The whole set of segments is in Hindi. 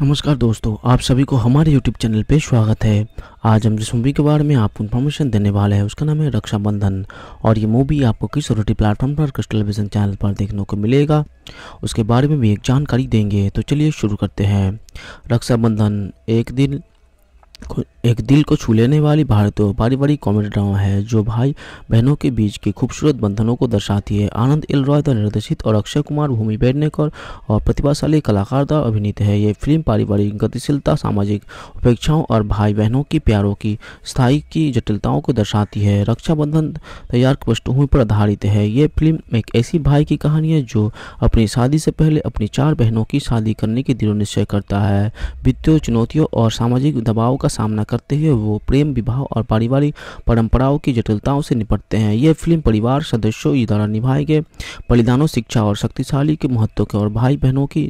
नमस्कार दोस्तों आप सभी को हमारे YouTube चैनल पे स्वागत है आज हम जिस मूवी के बारे में आपको इन्फॉर्मेशन देने वाले हैं उसका नाम है रक्षाबंधन और ये मूवी आपको किस रोटी प्लेटफॉर्म पर क्रिस्टल विजन चैनल पर देखने को मिलेगा उसके बारे में भी एक जानकारी देंगे तो चलिए शुरू करते हैं रक्षाबंधन एक दिन एक दिल को छू लेने वाली भारतीय पारिवारिक कॉमेडी ड्रामा है जो भाई बहनों के बीच के खूबसूरत बंधनों को दर्शाती है आनंद एल रॉय द्वारा निर्देशित और अक्षय कुमार भूमि बेडनेकर और प्रतिभाशाली कलाकार द्वारा अभिनीत है ये फिल्म पारिवारिक गतिशीलता सामाजिक उपेक्षाओं और भाई बहनों की प्यारों की स्थायी की जटिलताओं को दर्शाती है रक्षाबंधन तैयार पृष्ठभूमि पर आधारित है ये फिल्म एक ऐसी भाई की कहानी है जो अपनी शादी से पहले अपनी चार बहनों की शादी करने की दृढ़ निश्चय करता है वित्तीय चुनौतियों और सामाजिक दबाव का सामना कर करते हुए वो प्रेम विवाह और पारिवारिक परंपराओं की जटिलताओं से निपटते हैं यह फिल्म परिवार सदस्यों द्वारा निभाए गए बलिदानों शिक्षा और शक्तिशाली के महत्व के और भाई बहनों की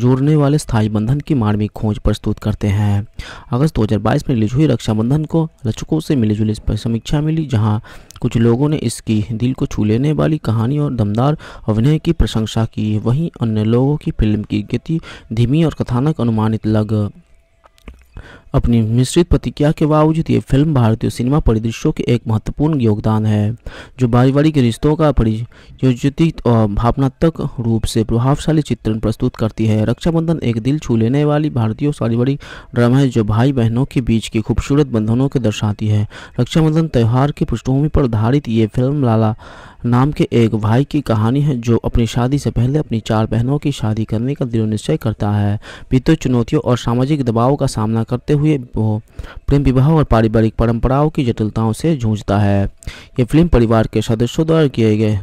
जोड़ने वाले स्थायी बंधन की मार्मिक खोज प्रस्तुत करते हैं अगस्त 2022 में रिलीज हुई रक्षाबंधन को रचकों से मिलीजुली समीक्षा मिली जहां कुछ लोगों ने इसकी दिल को छू लेने वाली कहानी और दमदार अभिनय की प्रशंसा की वहीं अन्य लोगों की फिल्म की गति धीमी और कथानक अनुमानित लग अपनी मिश्रित प्रतिक्रिया के बावजूद ये फिल्म भारतीय सिनेमा परिदृश्यों के एक महत्वपूर्ण योगदान है जो पारिवारिक रिश्तों का परियोजित और भावनात्मक रूप से प्रभावशाली चित्रण प्रस्तुत करती है रक्षाबंधन एक दिल छू लेने वाली भारतीय पारिवारिक ड्रामा है जो भाई बहनों के बीच के खूबसूरत बंधनों को दर्शाती है रक्षाबंधन त्यौहार की पृष्ठभूमि पर आधारित ये फिल्म लाला नाम के एक भाई की कहानी है जो अपनी शादी से पहले अपनी चार बहनों की शादी करने का दृढ़ निश्चय करता है पितृ चुनौतियों और सामाजिक दबाव का सामना करते हुए वो प्रेम विवाह और पारिवारिक परंपराओं की जटिलताओं से जूझता है ये फिल्म परिवार के सदस्यों द्वारा किए गए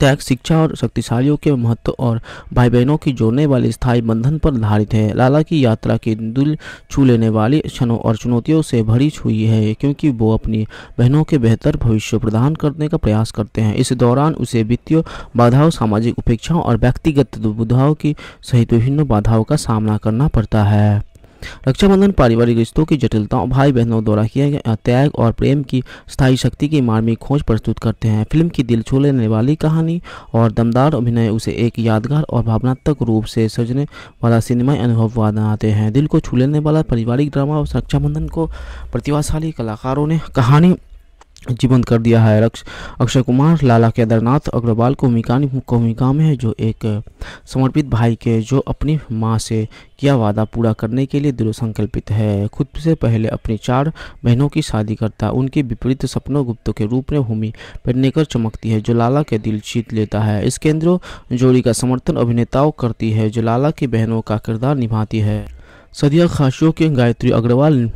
त्याग शिक्षा और शक्तिशालियों के महत्व और भाई बहनों की जोड़ने वाले स्थायी बंधन पर आधारित है लाला की यात्रा की दिल छू लेने वाली क्षणों और चुनौतियों से भरी हुई है क्योंकि वो अपनी बहनों के बेहतर भविष्य प्रदान करने का प्रयास करते हैं इस दौरान उसे वित्तीय बाधाओं सामाजिक उपेक्षाओं और व्यक्तिगत दुविधाओं की सहित विभिन्न बाधाओं का सामना करना पड़ता है रक्षाबंधन पारिवारिक रिश्तों की जटिलताओं भाई बहनों द्वारा किए गए त्याग और प्रेम की स्थायी शक्ति की मार्मिक खोज प्रस्तुत करते हैं फिल्म की दिल छू लेने वाली कहानी और दमदार अभिनय उसे एक यादगार और भावनात्मक रूप से सजने वाला सिनेमाई अनुभव बनाते हैं दिल को छू लेने वाला पारिवारिक ड्रामा और रक्षाबंधन को प्रतिभाशाली कलाकारों ने कहानी जीवंत कर दिया है अक्षय कुमार लाला केदारनाथ अग्रवाल को भूमिका में है जो एक समर्पित भाई के जो अपनी माँ से किया वादा पूरा करने के लिए दृढ़ संकल्पित है खुद से पहले अपनी चार बहनों की शादी करता उनके विपरीत सपनों गुप्तों के रूप में भूमि पेडनेकर चमकती है जो लाला के दिल जीत लेता है इस केंद्रों जोड़ी का समर्थन अभिनेताओं करती है जो लाला की बहनों का किरदार निभाती है सदिया खाशियों के गायत्री अग्रवाल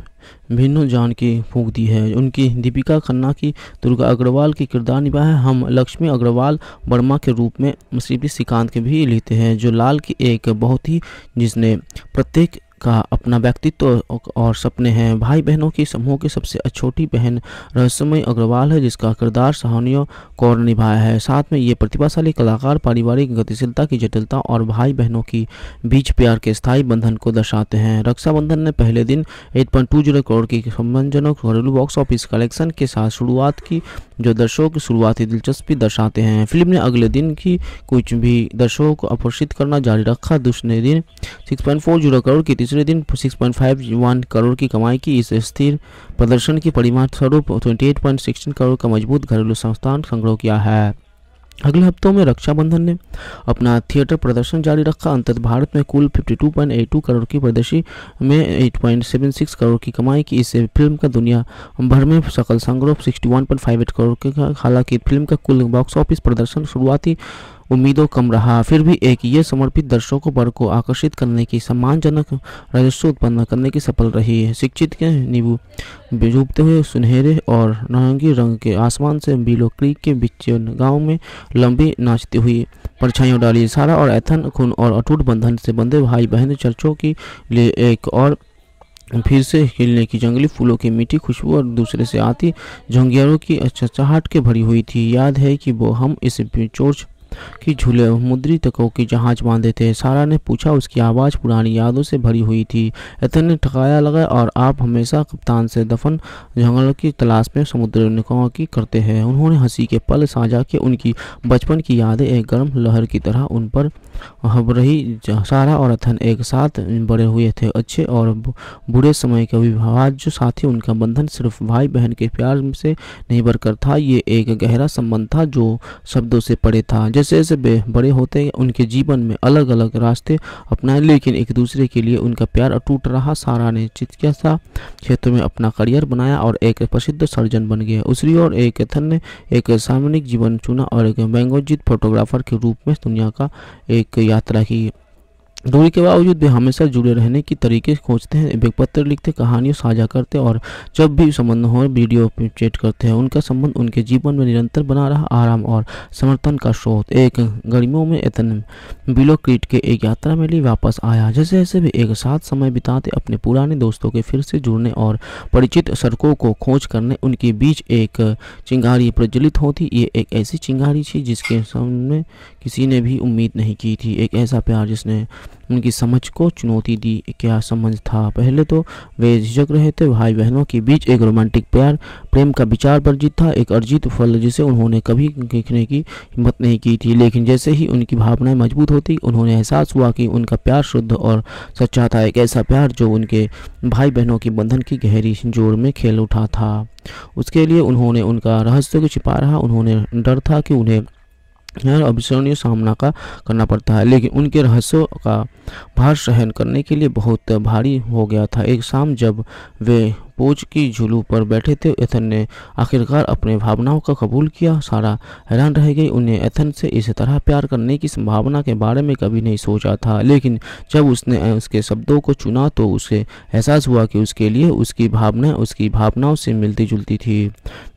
भिन्नू जान की फूक दी है उनकी दीपिका खन्ना की दुर्गा अग्रवाल की किरदार निभा है हम लक्ष्मी अग्रवाल वर्मा के रूप में श्रीपी श्रीकांत के भी लेते हैं जो लाल की एक बहुत ही जिसने प्रत्येक का अपना व्यक्तित्व और सपने हैं भाई बहनों के समूह की सबसे छोटी बहन रहस्यमय अग्रवाल है जिसका किरदार सहानियों कौर निभाया है साथ में ये प्रतिभाशाली कलाकार पारिवारिक गतिशीलता की जटिलता और भाई बहनों की बीच प्यार के स्थायी बंधन को दर्शाते हैं रक्षाबंधन ने पहले दिन एट करोड़ की सम्मानजनक घरेलू बॉक्स ऑफिस कलेक्शन के साथ शुरुआत की जो दर्शकों की शुरुआती दिलचस्पी दर्शाते हैं फिल्म ने अगले दिन की कुछ भी दर्शकों को आकर्षित करना जारी रखा दूसरे दिन जीरो करोड़ की तीसरे दिन 6.51 करोड़ की कमाई की इस स्थिर प्रदर्शन की परिमाण स्वरूप 28.16 करोड़ का मजबूत घरेलू संस्थान संग्रह किया है अगले हफ्तों में रक्षाबंधन ने अपना थिएटर प्रदर्शन जारी रखा अंतत भारत में कुल 52.82 करोड़ की प्रदर्शी में 8.76 करोड़ की कमाई की इस फिल्म का दुनिया भर में सकल संग्रह 61.58 करोड़ के हालांकि फिल्म का कुल बॉक्स ऑफिस प्रदर्शन शुरुआती उम्मीदों कम रहा फिर भी एक ये समर्पित दर्शकों वर्ग को आकर्षित करने की सम्मानजनक राजस्व उत्पन्न करने की सफल रही है शिक्षित के नींबू डूबते हुए सुनहरे और नारंगी रंग के आसमान से बीलो क्रीक के बीच गांव में लंबी नाचती हुई परछाइयों डाली सारा और एथन खून और अटूट बंधन से बंधे भाई बहन चर्चों के लिए एक और फिर से हिलने की जंगली फूलों की मीठी खुशबू और दूसरे से आती झंगियारों की चहचहाट के भरी हुई थी याद है कि वो हम इस चोर्च की झूले मुद्री तकों की जहाज बांधे थे सारा ने पूछा उसकी आवाज़ पुरानी यादों से भरी हुई थी एथन ने ठकाया लगा और आप हमेशा कप्तान से दफन जंगलों की तलाश में समुद्र निकाह की करते हैं उन्होंने हंसी के पल साझा के उनकी बचपन की यादें एक गर्म लहर की तरह उन पर रही सारा और अथन एक साथ बड़े हुए थे अच्छे और बुरे समय के अविभाज्य साथी उनका बंधन सिर्फ भाई बहन के प्यार से निर्भर बरकर था ये एक गहरा संबंध था जो शब्दों से पड़े था जैसे जैसे जैसे वे बड़े होते हैं उनके जीवन में अलग अलग रास्ते अपनाए लेकिन एक दूसरे के लिए उनका प्यार अटूट रहा सारा ने चिकित्सा क्षेत्र में अपना करियर बनाया और एक प्रसिद्ध सर्जन बन गया दूसरी ओर एक एथन ने एक सामूहिक जीवन चुना और एक बैंगोजित फोटोग्राफर के रूप में दुनिया का एक यात्रा की दूरी के बावजूद भी हमेशा जुड़े रहने की तरीके खोजते हैं पत्र लिखते कहानियों साझा करते और जब भी संबंध हो वीडियो चैट करते हैं उनका संबंध उनके जीवन में निरंतर बना रहा आराम और समर्थन का स्रोत एक गर्मियों में एतन बिलोक्रीट के एक यात्रा में लिए वापस आया जैसे जैसे भी एक साथ समय बिताते अपने पुराने दोस्तों के फिर से जुड़ने और परिचित सड़कों को खोज करने उनके बीच एक चिंगारी प्रज्वलित होती ये एक ऐसी चिंगारी थी जिसके सामने किसी ने भी उम्मीद नहीं की थी एक ऐसा प्यार जिसने उनकी समझ को चुनौती दी क्या समझ था पहले तो वे झिझक रहे थे भाई बहनों के बीच एक रोमांटिक प्यार प्रेम का विचार वर्जित था एक अर्जित फल जिसे उन्होंने कभी देखने की हिम्मत नहीं की थी लेकिन जैसे ही उनकी भावनाएं मजबूत होती उन्होंने एहसास हुआ कि उनका प्यार शुद्ध और सच्चा था एक ऐसा प्यार जो उनके भाई बहनों के बंधन की गहरी जोड़ में खेल उठा था उसके लिए उन्होंने उनका रहस्य को छिपा रहा उन्होंने डर था कि उन्हें अभिसरणीय सामना का करना पड़ता है लेकिन उनके रहस्यों का भार सहन करने के लिए बहुत भारी हो गया था एक शाम जब वे पोज की झुलू पर बैठे थे एथन ने आखिरकार अपने भावनाओं का कबूल किया सारा हैरान रह गई उन्हें एथन से इस तरह प्यार करने की संभावना के बारे में कभी नहीं सोचा था लेकिन जब उसने उसके शब्दों को चुना तो उसे एहसास हुआ कि उसके लिए उसकी भावनाएं उसकी भावनाओं से मिलती जुलती थी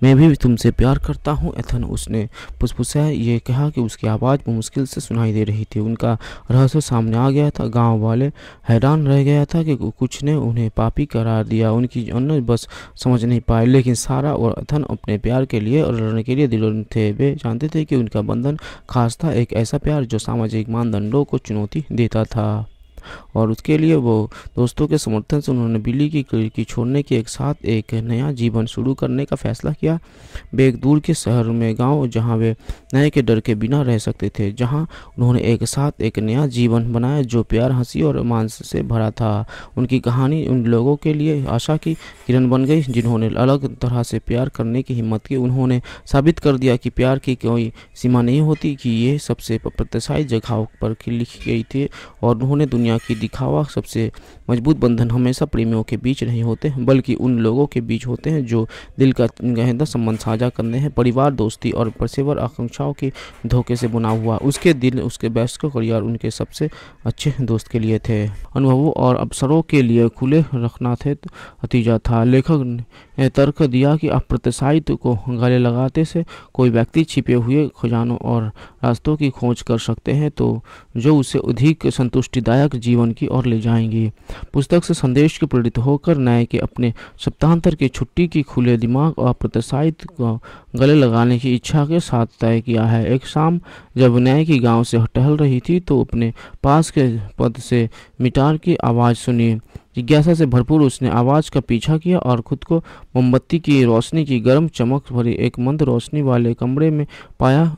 मैं भी तुमसे प्यार करता हूँ एथन उसने पुसपुसाए ये कहा कि उसकी आवाज़ मुश्किल से सुनाई दे रही थी उनका रहस्य सामने आ गया था गांव वाले हैरान रह गया था कि कुछ ने उन्हें पापी करार दिया उनकी अन्न दोनों बस समझ नहीं पाए लेकिन सारा और अथन अपने प्यार के लिए और लड़ने के लिए दिलोन थे वे जानते थे कि उनका बंधन खास था एक ऐसा प्यार जो सामाजिक मानदंडों को चुनौती देता था और उसके लिए वो दोस्तों के समर्थन से उन्होंने बिल्ली की खिड़की छोड़ने के एक साथ एक नया जीवन शुरू करने का फैसला किया वे एक दूर के शहर में गांव जहां वे नए के डर के बिना रह सकते थे जहां उन्होंने एक साथ एक नया जीवन बनाया जो प्यार हंसी और मांस से भरा था उनकी कहानी उन लोगों के लिए आशा की किरण बन गई जिन्होंने अलग तरह से प्यार करने की हिम्मत की उन्होंने साबित कर दिया कि प्यार की कोई सीमा नहीं होती कि ये सबसे प्रतिशायी जगहों पर लिखी गई थी और उन्होंने दुनिया दुनिया की दिखावा सबसे मजबूत बंधन हमेशा प्रेमियों के बीच नहीं होते बल्कि उन लोगों के बीच होते हैं जो दिल का गहनता संबंध साझा करने हैं परिवार दोस्ती और पेशेवर आकांक्षाओं के धोखे से बुना हुआ उसके दिल उसके व्यस्त करियर उनके सबसे अच्छे दोस्त के लिए थे अनुभवों और अवसरों के लिए खुले रखना थे नतीजा था लेखक ने तर्क दिया कि अप्रत्याशित को गले लगाते से कोई व्यक्ति छिपे हुए खजानों और रास्तों की खोज कर सकते हैं तो जो उसे अधिक संतुष्टिदायक जीवन की ओर ले जाएंगी पुस्तक से संदेश के प्रेरित होकर नए के अपने सप्ताहांतर की छुट्टी की खुले दिमाग और प्रत्याशित को गले लगाने की इच्छा के साथ तय किया है एक शाम जब नए की गांव से टहल रही थी तो अपने पास के पद से मिटार की आवाज़ सुनी जिज्ञासा से भरपूर उसने आवाज़ का पीछा किया और खुद को मोमबत्ती की रोशनी की गर्म चमक भरी एक मंद रोशनी वाले कमरे में पाया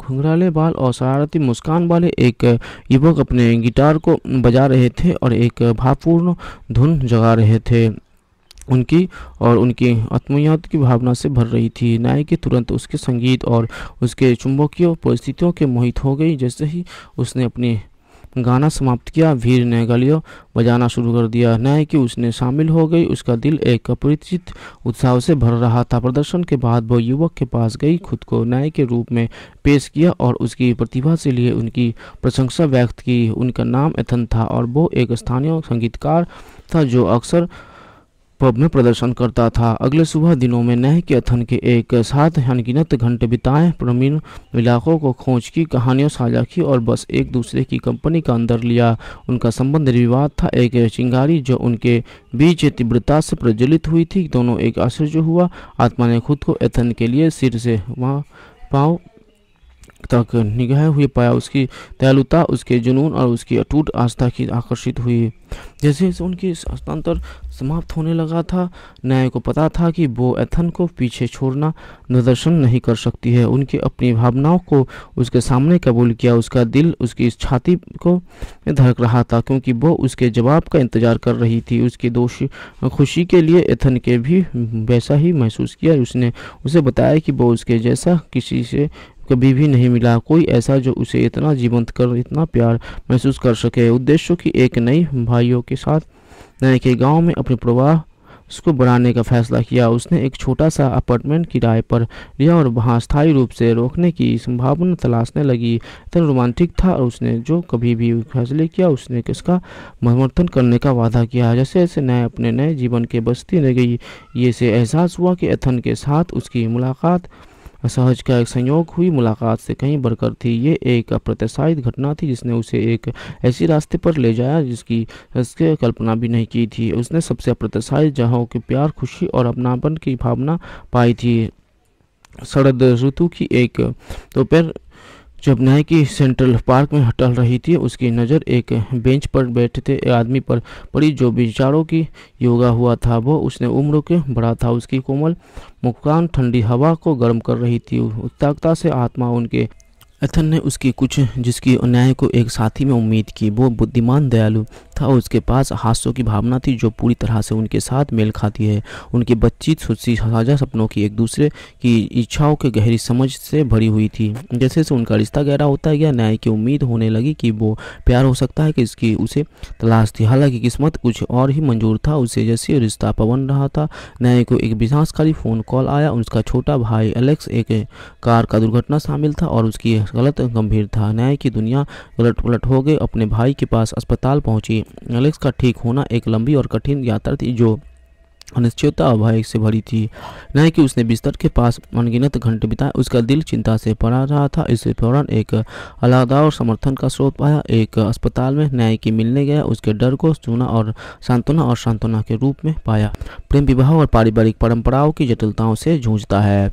घुंघराले बाल और शरारती मुस्कान वाले एक युवक अपने गिटार को बजा रहे थे और एक भावपूर्ण धुन जगा रहे थे उनकी और उनकी आत्मयात की भावना से भर रही थी नायकी तुरंत उसके संगीत और उसके चुंबकीय परिस्थितियों के मोहित हो गई जैसे ही उसने अपनी गाना समाप्त किया वीर ने गलियों बजाना शुरू कर दिया न्याय की उसने शामिल हो गई उसका दिल एक अपरिचित उत्साह से भर रहा था प्रदर्शन के बाद वो युवक के पास गई खुद को न्याय के रूप में पेश किया और उसकी प्रतिभा से लिए उनकी प्रशंसा व्यक्त की उनका नाम एथन था और वो एक स्थानीय संगीतकार था जो अक्सर पब में प्रदर्शन करता था अगले सुबह दिनों में नह के अथन के एक साथ अनगिनत घंटे बिताए प्रवीण इलाकों को खोज की कहानियों साझा की और बस एक दूसरे की कंपनी का अंदर लिया उनका संबंध निर्विवाद था एक चिंगारी जो उनके बीच तीव्रता से प्रज्वलित हुई थी दोनों एक आश्चर्य हुआ आत्मा ने खुद को एथन के लिए सिर से वहाँ पाँव तक निगाह हुए पाया उसकी दयालुता उसके जुनून और उसकी अटूट आस्था की आकर्षित हुई जैसे उनकी हस्तांतर समाप्त होने लगा था न्याय को पता था कि वो एथन को पीछे छोड़ना निदर्शन नहीं कर सकती है उनकी अपनी भावनाओं को उसके सामने कबूल किया उसका दिल उसकी छाती को धड़क रहा था क्योंकि वो उसके जवाब का इंतजार कर रही थी उसकी दोष खुशी के लिए एथन के भी वैसा ही महसूस किया उसने उसे बताया कि वो उसके जैसा किसी से कभी भी नहीं मिला कोई ऐसा जो उसे इतना जीवंत कर इतना प्यार महसूस कर सके उद्देश्यों की एक नई भाइयों के साथ नए के गांव में अपने प्रवाह उसको बढ़ाने का फैसला किया उसने एक छोटा सा अपार्टमेंट किराए पर लिया और वहाँ स्थायी रूप से रोकने की संभावना तलाशने लगी इतना रोमांटिक था और उसने जो कभी भी फैसले किया उसने किसका समर्थन करने का वादा किया जैसे जैसे नए अपने नए जीवन के बस्ती रह गई ये से एहसास हुआ कि एथन के साथ उसकी मुलाकात असहज का एक संयोग हुई मुलाकात से कहीं बढ़कर थी ये एक अप्रत्याशित घटना थी जिसने उसे एक ऐसी रास्ते पर ले जाया जिसकी उसके कल्पना भी नहीं की थी उसने सबसे अप्रत्याशित जहाँ के प्यार खुशी और अपनापन की भावना पाई थी शरद ऋतु की एक दोपहर जब नायकी सेंट्रल पार्क में टहल रही थी उसकी नज़र एक बेंच पर बैठते आदमी पर पड़ी जो विचारों की योगा हुआ था वो उसने उम्र के बड़ा था उसकी कोमल मुकान ठंडी हवा को गर्म कर रही थी उत्ताकता से आत्मा उनके एथन ने उसकी कुछ जिसकी न्याय को एक साथी में उम्मीद की वो बुद्धिमान दयालु था और उसके पास हास्यों की भावना थी जो पूरी तरह से उनके साथ मेल खाती है उनकी बच्ची सुस्सी साझा सपनों की एक दूसरे की इच्छाओं की गहरी समझ से भरी हुई थी जैसे जैसे उनका रिश्ता गहरा होता गया न्याय की उम्मीद होने लगी कि वो प्यार हो सकता है कि इसकी उसे तलाश थी हालांकि किस्मत कुछ और ही मंजूर था उसे जैसे रिश्ता पवन रहा था न्याय को एक विनाशकारी फ़ोन कॉल आया उसका छोटा भाई एलेक्स एक कार का दुर्घटना शामिल था और उसकी गलत गंभीर था न्याय की दुनिया उलट उलट हो गई अपने भाई के पास अस्पताल पहुंची एलेक्स का ठीक होना एक लंबी और कठिन यात्रा थी जो अनिश्चितता और से भरी थी न्याय कि उसने बिस्तर के पास अनगिनत घंटे बिताए उसका दिल चिंता से पड़ा रहा था इस दौरान एक अलादा और समर्थन का स्रोत पाया एक अस्पताल में न्याय की मिलने गया उसके डर को सुना और सांत्वना और सांत्वना के रूप में पाया प्रेम विवाह और पारिवारिक परंपराओं की जटिलताओं से जूझता है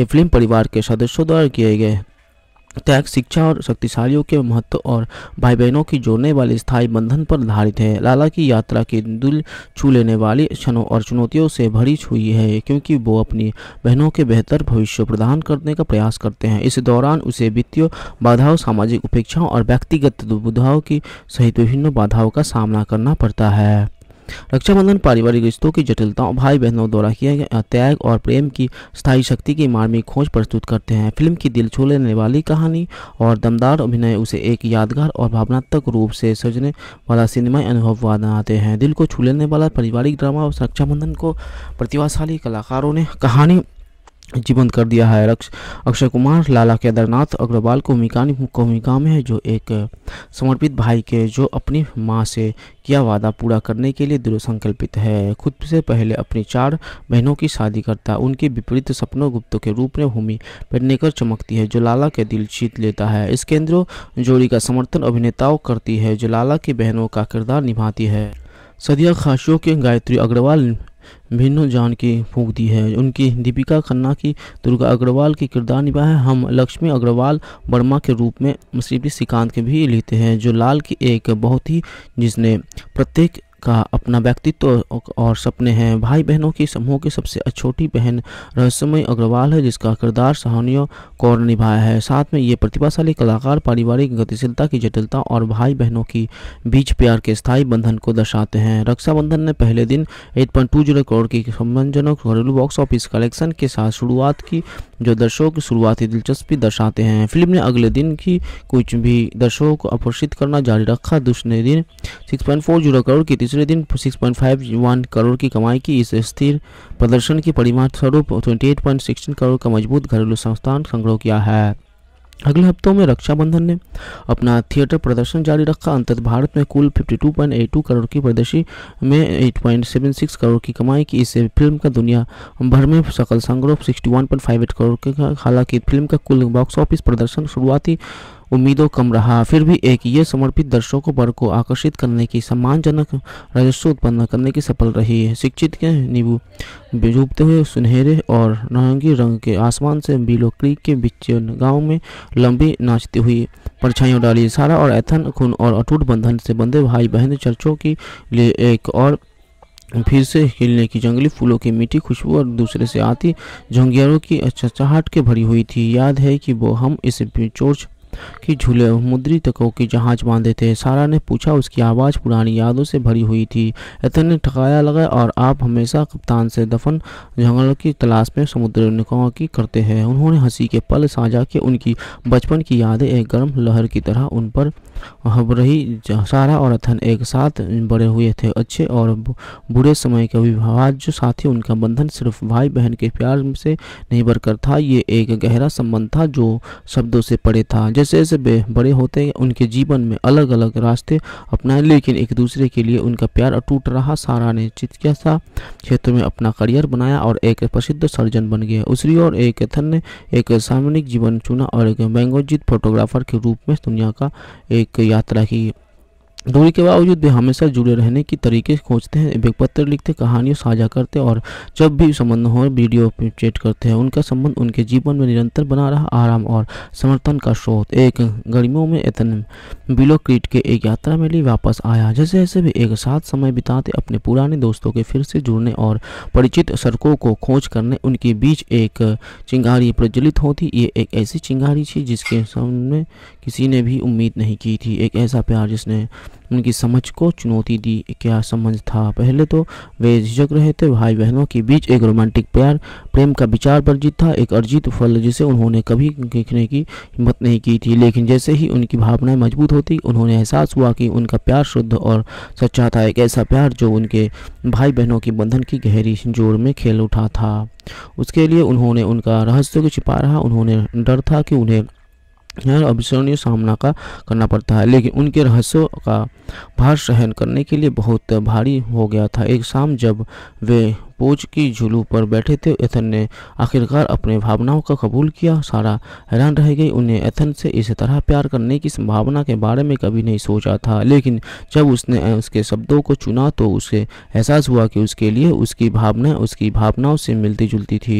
ये फिल्म परिवार के सदस्यों द्वारा किए गए त्याग शिक्षा और शक्तिशालियों के महत्व और भाई बहनों की जोड़ने वाले स्थायी बंधन पर आधारित है लाला की यात्रा के दिल छू लेने वाली क्षणों और चुनौतियों से भरी हुई है क्योंकि वो अपनी बहनों के बेहतर भविष्य प्रदान करने का प्रयास करते हैं इस दौरान उसे वित्तीय बाधाओं सामाजिक उपेक्षाओं और व्यक्तिगत दुविधाओं की सहित विभिन्न बाधाओं का सामना करना पड़ता है रक्षाबंधन पारिवारिक रिश्तों की जटिलताओं भाई बहनों द्वारा किए गए त्याग और प्रेम की स्थायी शक्ति की मार्मिक खोज प्रस्तुत करते हैं फिल्म की दिल छू लेने वाली कहानी और दमदार अभिनय उसे एक यादगार और भावनात्मक रूप से सजने वाला सिनेमाई अनुभव बनाते हैं दिल को छू लेने वाला पारिवारिक ड्रामा और रक्षाबंधन को प्रतिभाशाली कलाकारों ने कहानी जीवंत कर दिया है अक्षय कुमार लाला केदारनाथ अग्रवाल को भूमिका भूमिका में है जो एक समर्पित भाई के जो अपनी माँ से किया वादा पूरा करने के लिए दृढ़ संकल्पित है खुद से पहले अपनी चार बहनों की शादी करता उनके विपरीत सपनों गुप्तों के रूप में भूमि पेडनेकर चमकती है जो लाला के दिल जीत लेता है इस केंद्र जोड़ी का समर्थन अभिनेताओं करती है जो लाला की बहनों का किरदार निभाती है सदिया खासियों के गायत्री अग्रवाल भिन्नू जान की फूक दी है उनकी दीपिका खन्ना की दुर्गा अग्रवाल की किरदार निभा है हम लक्ष्मी अग्रवाल वर्मा के रूप में मुसीबी श्रीकांत के भी लेते हैं जो लाल की एक बहुत ही जिसने प्रत्येक का अपना व्यक्तित्व और सपने हैं भाई बहनों की समूह की सबसे छोटी बहन रहस्यमय अग्रवाल है जिसका किरदार सहनीय कौर ने निभाया है साथ में ये प्रतिभाशाली कलाकार पारिवारिक गतिशीलता की जटिलता और भाई बहनों की बीच प्यार के स्थायी बंधन को दर्शाते हैं रक्षाबंधन ने पहले दिन eight point two zero crore की सम्मानजनक घरेलू बॉक्स ऑफिस कलेक्शन के साथ शुरुआत की जो दर्शकों की शुरुआती दिलचस्पी दर्शाते हैं फिल्म ने अगले दिन की कुछ भी दर्शकों को आकर्षित करना जारी रखा दूसरे दिन 6.40 करोड़ की तीसरे दिन 6.51 करोड़ की कमाई की इस स्थिर प्रदर्शन की परिमाण स्वरूप ट्वेंटी करोड़ का मजबूत घरेलू संस्थान संग्रह किया है अगले हफ्तों में रक्षाबंधन ने अपना थिएटर प्रदर्शन जारी रखा अंतत भारत में कुल 52.82 करोड़ की प्रदर्शी में 8.76 करोड़ की कमाई की इस फिल्म का दुनिया भर में सकल संग्रह 61.58 करोड़ का हालांकि फिल्म का कुल बॉक्स ऑफिस प्रदर्शन शुरुआती उम्मीदों कम रहा फिर भी एक ये समर्पित दर्शकों वर्ग को आकर्षित करने की सम्मानजनक राजस्व उत्पन्न करने की सफल रही है शिक्षित के नींबू डूबते हुए सुनहरे और नारंगी रंग के आसमान से बिलो क्रीक के बीच गांव में लंबी नाचती हुई परछाइयों डाली सारा और एथन खून और अटूट बंधन से बंधे भाई बहन चर्चों के लिए एक और फिर से हिलने की जंगली फूलों की मीठी खुशबू और दूसरे से आती झुंगियरों की चहचहाट के भरी हुई थी याद है कि वो हम इस चोर्च कि झूले मुद्रित को कि जहाज बांध देते हैं सारा ने पूछा उसकी आवाज़ पुरानी यादों से भरी हुई थी एथन ने ठकाया लगा और आप हमेशा कप्तान से दफन जंगलों की तलाश में समुद्र निकाह की करते हैं उन्होंने हंसी के पल साझा के उनकी बचपन की यादें एक गर्म लहर की तरह उन पर हब रही सारा और अथन एक साथ बड़े हुए थे अच्छे और बुरे समय के जो साथी उनका बंधन सिर्फ भाई बहन के प्यार से नहीं बरकर था ये एक गहरा संबंध था जो शब्दों से पड़े था जैसे जैसे वे बड़े होते हैं उनके जीवन में अलग अलग रास्ते अपनाए लेकिन एक दूसरे के लिए उनका प्यार अटूट रहा सारा ने चिकित्सा क्षेत्र में अपना करियर बनाया और एक प्रसिद्ध सर्जन बन गया उसी और एक एथन ने एक सामूहिक जीवन चुना और एक मैंगोजित फोटोग्राफर के रूप में दुनिया का एक यात्रा की दूरी के बावजूद भी हमेशा जुड़े रहने की तरीके खोजते हैं एक पत्र लिखते कहानियों साझा करते और जब भी संबंध हो वीडियो चैट करते हैं उनका संबंध उनके जीवन में निरंतर बना रहा आराम और समर्थन का स्रोत एक गर्मियों में एतन बिलोक्रीट के एक यात्रा में लिए वापस आया जैसे जैसे भी एक साथ समय बिताते अपने पुराने दोस्तों के फिर से जुड़ने और परिचित सड़कों को खोज करने उनके बीच एक चिंगारी प्रज्वलित होती ये एक ऐसी चिंगारी थी जिसके सामने किसी ने भी उम्मीद नहीं की थी एक ऐसा प्यार जिसने उनकी समझ को चुनौती दी क्या समझ था पहले तो वे झिझक रहे थे भाई बहनों के बीच एक रोमांटिक प्यार प्रेम का विचार वर्जित था एक अर्जित फल जिसे उन्होंने कभी देखने की हिम्मत नहीं की थी लेकिन जैसे ही उनकी भावनाएं मजबूत होती उन्होंने एहसास हुआ कि उनका प्यार शुद्ध और सच्चा था एक ऐसा प्यार जो उनके भाई बहनों के बंधन की गहरी जोर में खेल उठा था उसके लिए उन्होंने उनका रहस्य को छिपा रहा उन्होंने डर था कि उन्हें यहाँ अविस्मरणीय सामना का करना पड़ता है लेकिन उनके रहस्यों का भार सहन करने के लिए बहुत भारी हो गया था एक शाम जब वे पोज की झुलू पर बैठे थे एथन ने आखिरकार अपने भावनाओं का कबूल किया सारा हैरान रह गई उन्हें एथन से इस तरह प्यार करने की संभावना के बारे में कभी नहीं सोचा था लेकिन जब उसने उसके शब्दों को चुना तो उसे एहसास हुआ कि उसके लिए उसकी भावनाएं उसकी भावनाओं से मिलती जुलती थी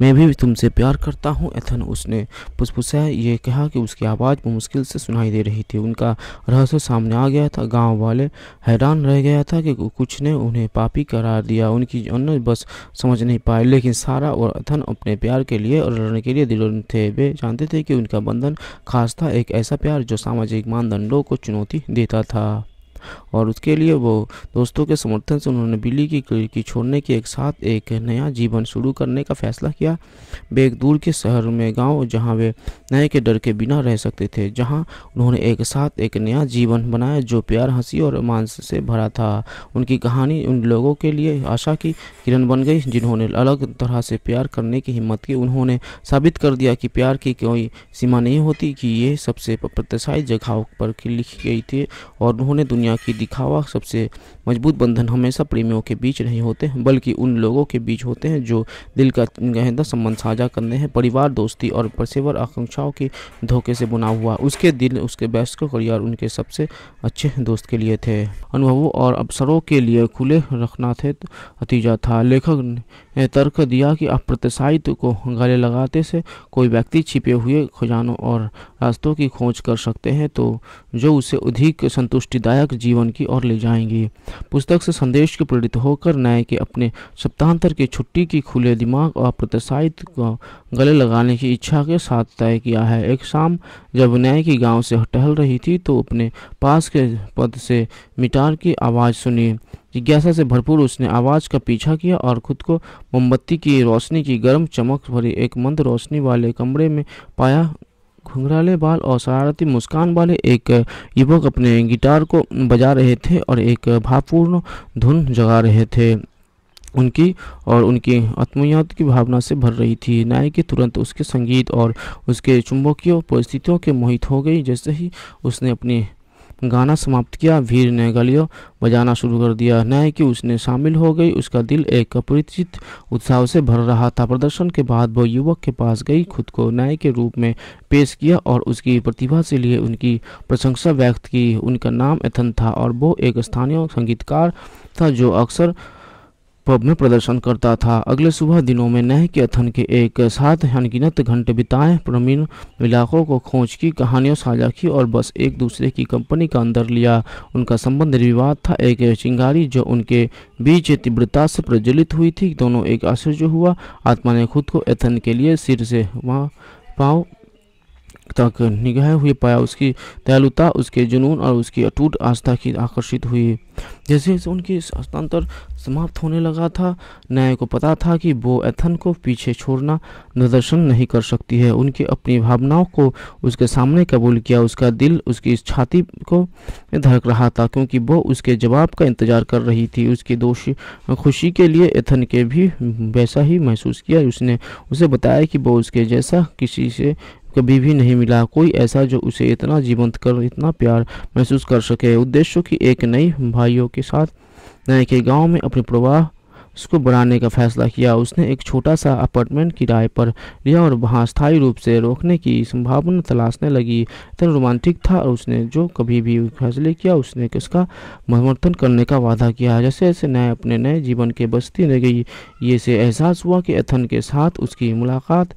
मैं भी तुमसे प्यार करता हूँ एथन उसने पुसपुसाया ये कहा कि उसकी आवाज़ मुश्किल से सुनाई दे रही थी उनका रहस्य सामने आ गया था गांव वाले हैरान रह गया था कि कुछ ने उन्हें पापी करार दिया उनकी अन्य दोनों बस समझ नहीं पाए लेकिन सारा और अथन अपने प्यार के लिए और लड़ने के लिए दिल थे वे जानते थे कि उनका बंधन खास था एक ऐसा प्यार जो सामाजिक मानदंडों को चुनौती देता था और उसके लिए वो दोस्तों के समर्थन से उन्होंने बिल्ली की खिड़की छोड़ने के एक साथ एक नया जीवन शुरू करने का फैसला किया वे एक दूर के शहर में गांव जहां वे नए के डर के बिना रह सकते थे जहां उन्होंने एक साथ एक नया जीवन बनाया जो प्यार हंसी और मांस से भरा था उनकी कहानी उन लोगों के लिए आशा की किरण बन गई जिन्होंने अलग तरह से प्यार करने की हिम्मत की उन्होंने साबित कर दिया कि प्यार की कोई सीमा नहीं होती कि ये सबसे प्रत्याशाई जगहों पर लिखी गई थी और उन्होंने दुनिया दुनिया की दिखावा सबसे मजबूत बंधन हमेशा प्रेमियों के बीच नहीं होते बल्कि उन लोगों के बीच होते हैं जो दिल का गहदा संबंध साझा करने हैं परिवार दोस्ती और पेशेवर आकांक्षाओं के धोखे से बुना हुआ उसके दिल उसके व्यस्त करियर उनके सबसे अच्छे दोस्त के लिए थे अनुभवों और अवसरों के लिए खुले रखना थे नतीजा था लेखक ने तर्क दिया कि अप्रत्याशित को गले लगाते से कोई व्यक्ति छिपे हुए खजानों और रास्तों की खोज कर सकते हैं तो जो उसे अधिक संतुष्टिदायक जीवन की ओर ले जाएंगी पुस्तक से संदेश के प्रेरित होकर के अपने सप्ताहांतर की छुट्टी की खुले दिमाग और प्रत्याशित को गले लगाने की इच्छा के साथ तय किया है एक शाम जब न्याय की गांव से टहल रही थी तो अपने पास के पद से मिटार की आवाज़ सुनी जिज्ञासा से भरपूर उसने आवाज़ का पीछा किया और खुद को मोमबत्ती की रोशनी की गर्म चमक भरी एक मंद रोशनी वाले कमरे में पाया घुंघराले बाल और शरारती मुस्कान वाले एक युवक अपने गिटार को बजा रहे थे और एक भावपूर्ण धुन जगा रहे थे उनकी और उनकी आत्मयात की भावना से भर रही थी नायकी तुरंत उसके संगीत और उसके चुंबकीय परिस्थितियों के मोहित हो गई जैसे ही उसने अपनी गाना समाप्त किया भीड़ ने गलियों बजाना शुरू कर दिया न्याय की उसने शामिल हो गई उसका दिल एक अपरिचित उत्साह से भर रहा था प्रदर्शन के बाद वो युवक के पास गई खुद को न्याय के रूप में पेश किया और उसकी प्रतिभा से लिए उनकी प्रशंसा व्यक्त की उनका नाम एथन था और वो एक स्थानीय संगीतकार था जो अक्सर पब में प्रदर्शन करता था अगले सुबह दिनों में नह के अथन के एक साथ अनगिनत घंटे बिताए प्रवीण इलाकों को खोज की कहानियों साझा की और बस एक दूसरे की कंपनी का अंदर लिया उनका संबंध निर्विवाद था एक चिंगारी जो उनके बीच तीव्रता से प्रज्वलित हुई थी दोनों एक आश्चर्य हुआ आत्मा ने खुद को एथन के लिए सिर से वहाँ पाँव तक निगह हुए पाया उसकी दयालुता उसके जुनून और उसकी अटूट आस्था की आकर्षित हुई जैसे जैसे उनकी हस्तांतर समाप्त होने लगा था न्याय को पता था कि वो एथन को पीछे छोड़ना प्रदर्शन नहीं कर सकती है उनकी अपनी भावनाओं को उसके सामने कबूल किया उसका दिल उसकी छाती को धड़क रहा था क्योंकि वो उसके जवाब का इंतजार कर रही थी उसकी दोषी खुशी के लिए एथन के भी वैसा ही महसूस किया उसने उसे बताया कि वो उसके जैसा किसी से कभी भी नहीं मिला कोई ऐसा जो उसे इतना जीवंत कर इतना प्यार महसूस कर सके उद्देश्यों की एक नई भाइयों के साथ नए के गांव में अपने प्रवाह उसको बढ़ाने का फैसला किया उसने एक छोटा सा अपार्टमेंट किराए पर लिया और वहाँ स्थायी रूप से रोकने की संभावना तलाशने लगी इतना रोमांटिक था और उसने जो कभी भी फैसले किया उसने किसका समर्थन करने का वादा किया जैसे जैसे नए अपने नए जीवन के बस्ती रह गई ये से एहसास हुआ कि एथन के साथ उसकी मुलाकात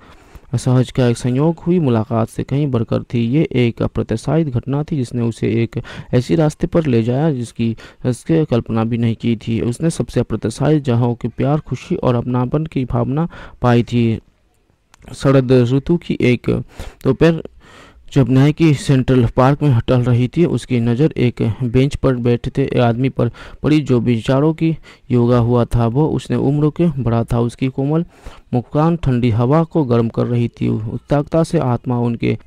असहज का एक संयोग हुई मुलाकात से कहीं बढ़कर थी ये एक अप्रत्याशित घटना थी जिसने उसे एक ऐसी रास्ते पर ले जाया जिसकी उसके कल्पना भी नहीं की थी उसने सबसे अप्रत्याशित जहाँ के प्यार खुशी और अपनापन की भावना पाई थी शरद ऋतु की एक दोपहर तो जब नायकी सेंट्रल पार्क में टहल रही थी उसकी नज़र एक बेंच पर बैठते आदमी पर पड़ी जो विचारों की योगा हुआ था वो उसने उम्र के बड़ा था उसकी कोमल मुकान ठंडी हवा को गर्म कर रही थी उत्ताकता से आत्मा उनके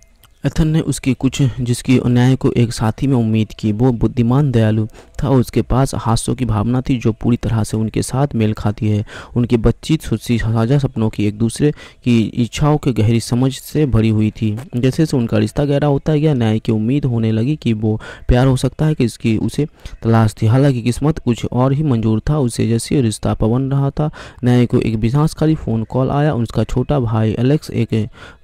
एथन ने उसकी कुछ जिसकी न्याय को एक साथी में उम्मीद की वो बुद्धिमान दयालु था और उसके पास हास्यों की भावना थी जो पूरी तरह से उनके साथ मेल खाती है उनकी बच्ची सुस्सी साझा सपनों की एक दूसरे की इच्छाओं की गहरी समझ से भरी हुई थी जैसे से उनका रिश्ता गहरा होता गया न्याय की उम्मीद होने लगी कि वो प्यार हो सकता है कि इसकी उसे तलाश थी हालांकि किस्मत कुछ और ही मंजूर था उसे जैसे रिश्ता पवन रहा था न्याय को एक विनाशकारी फ़ोन कॉल आया उसका छोटा भाई एलेक्स एक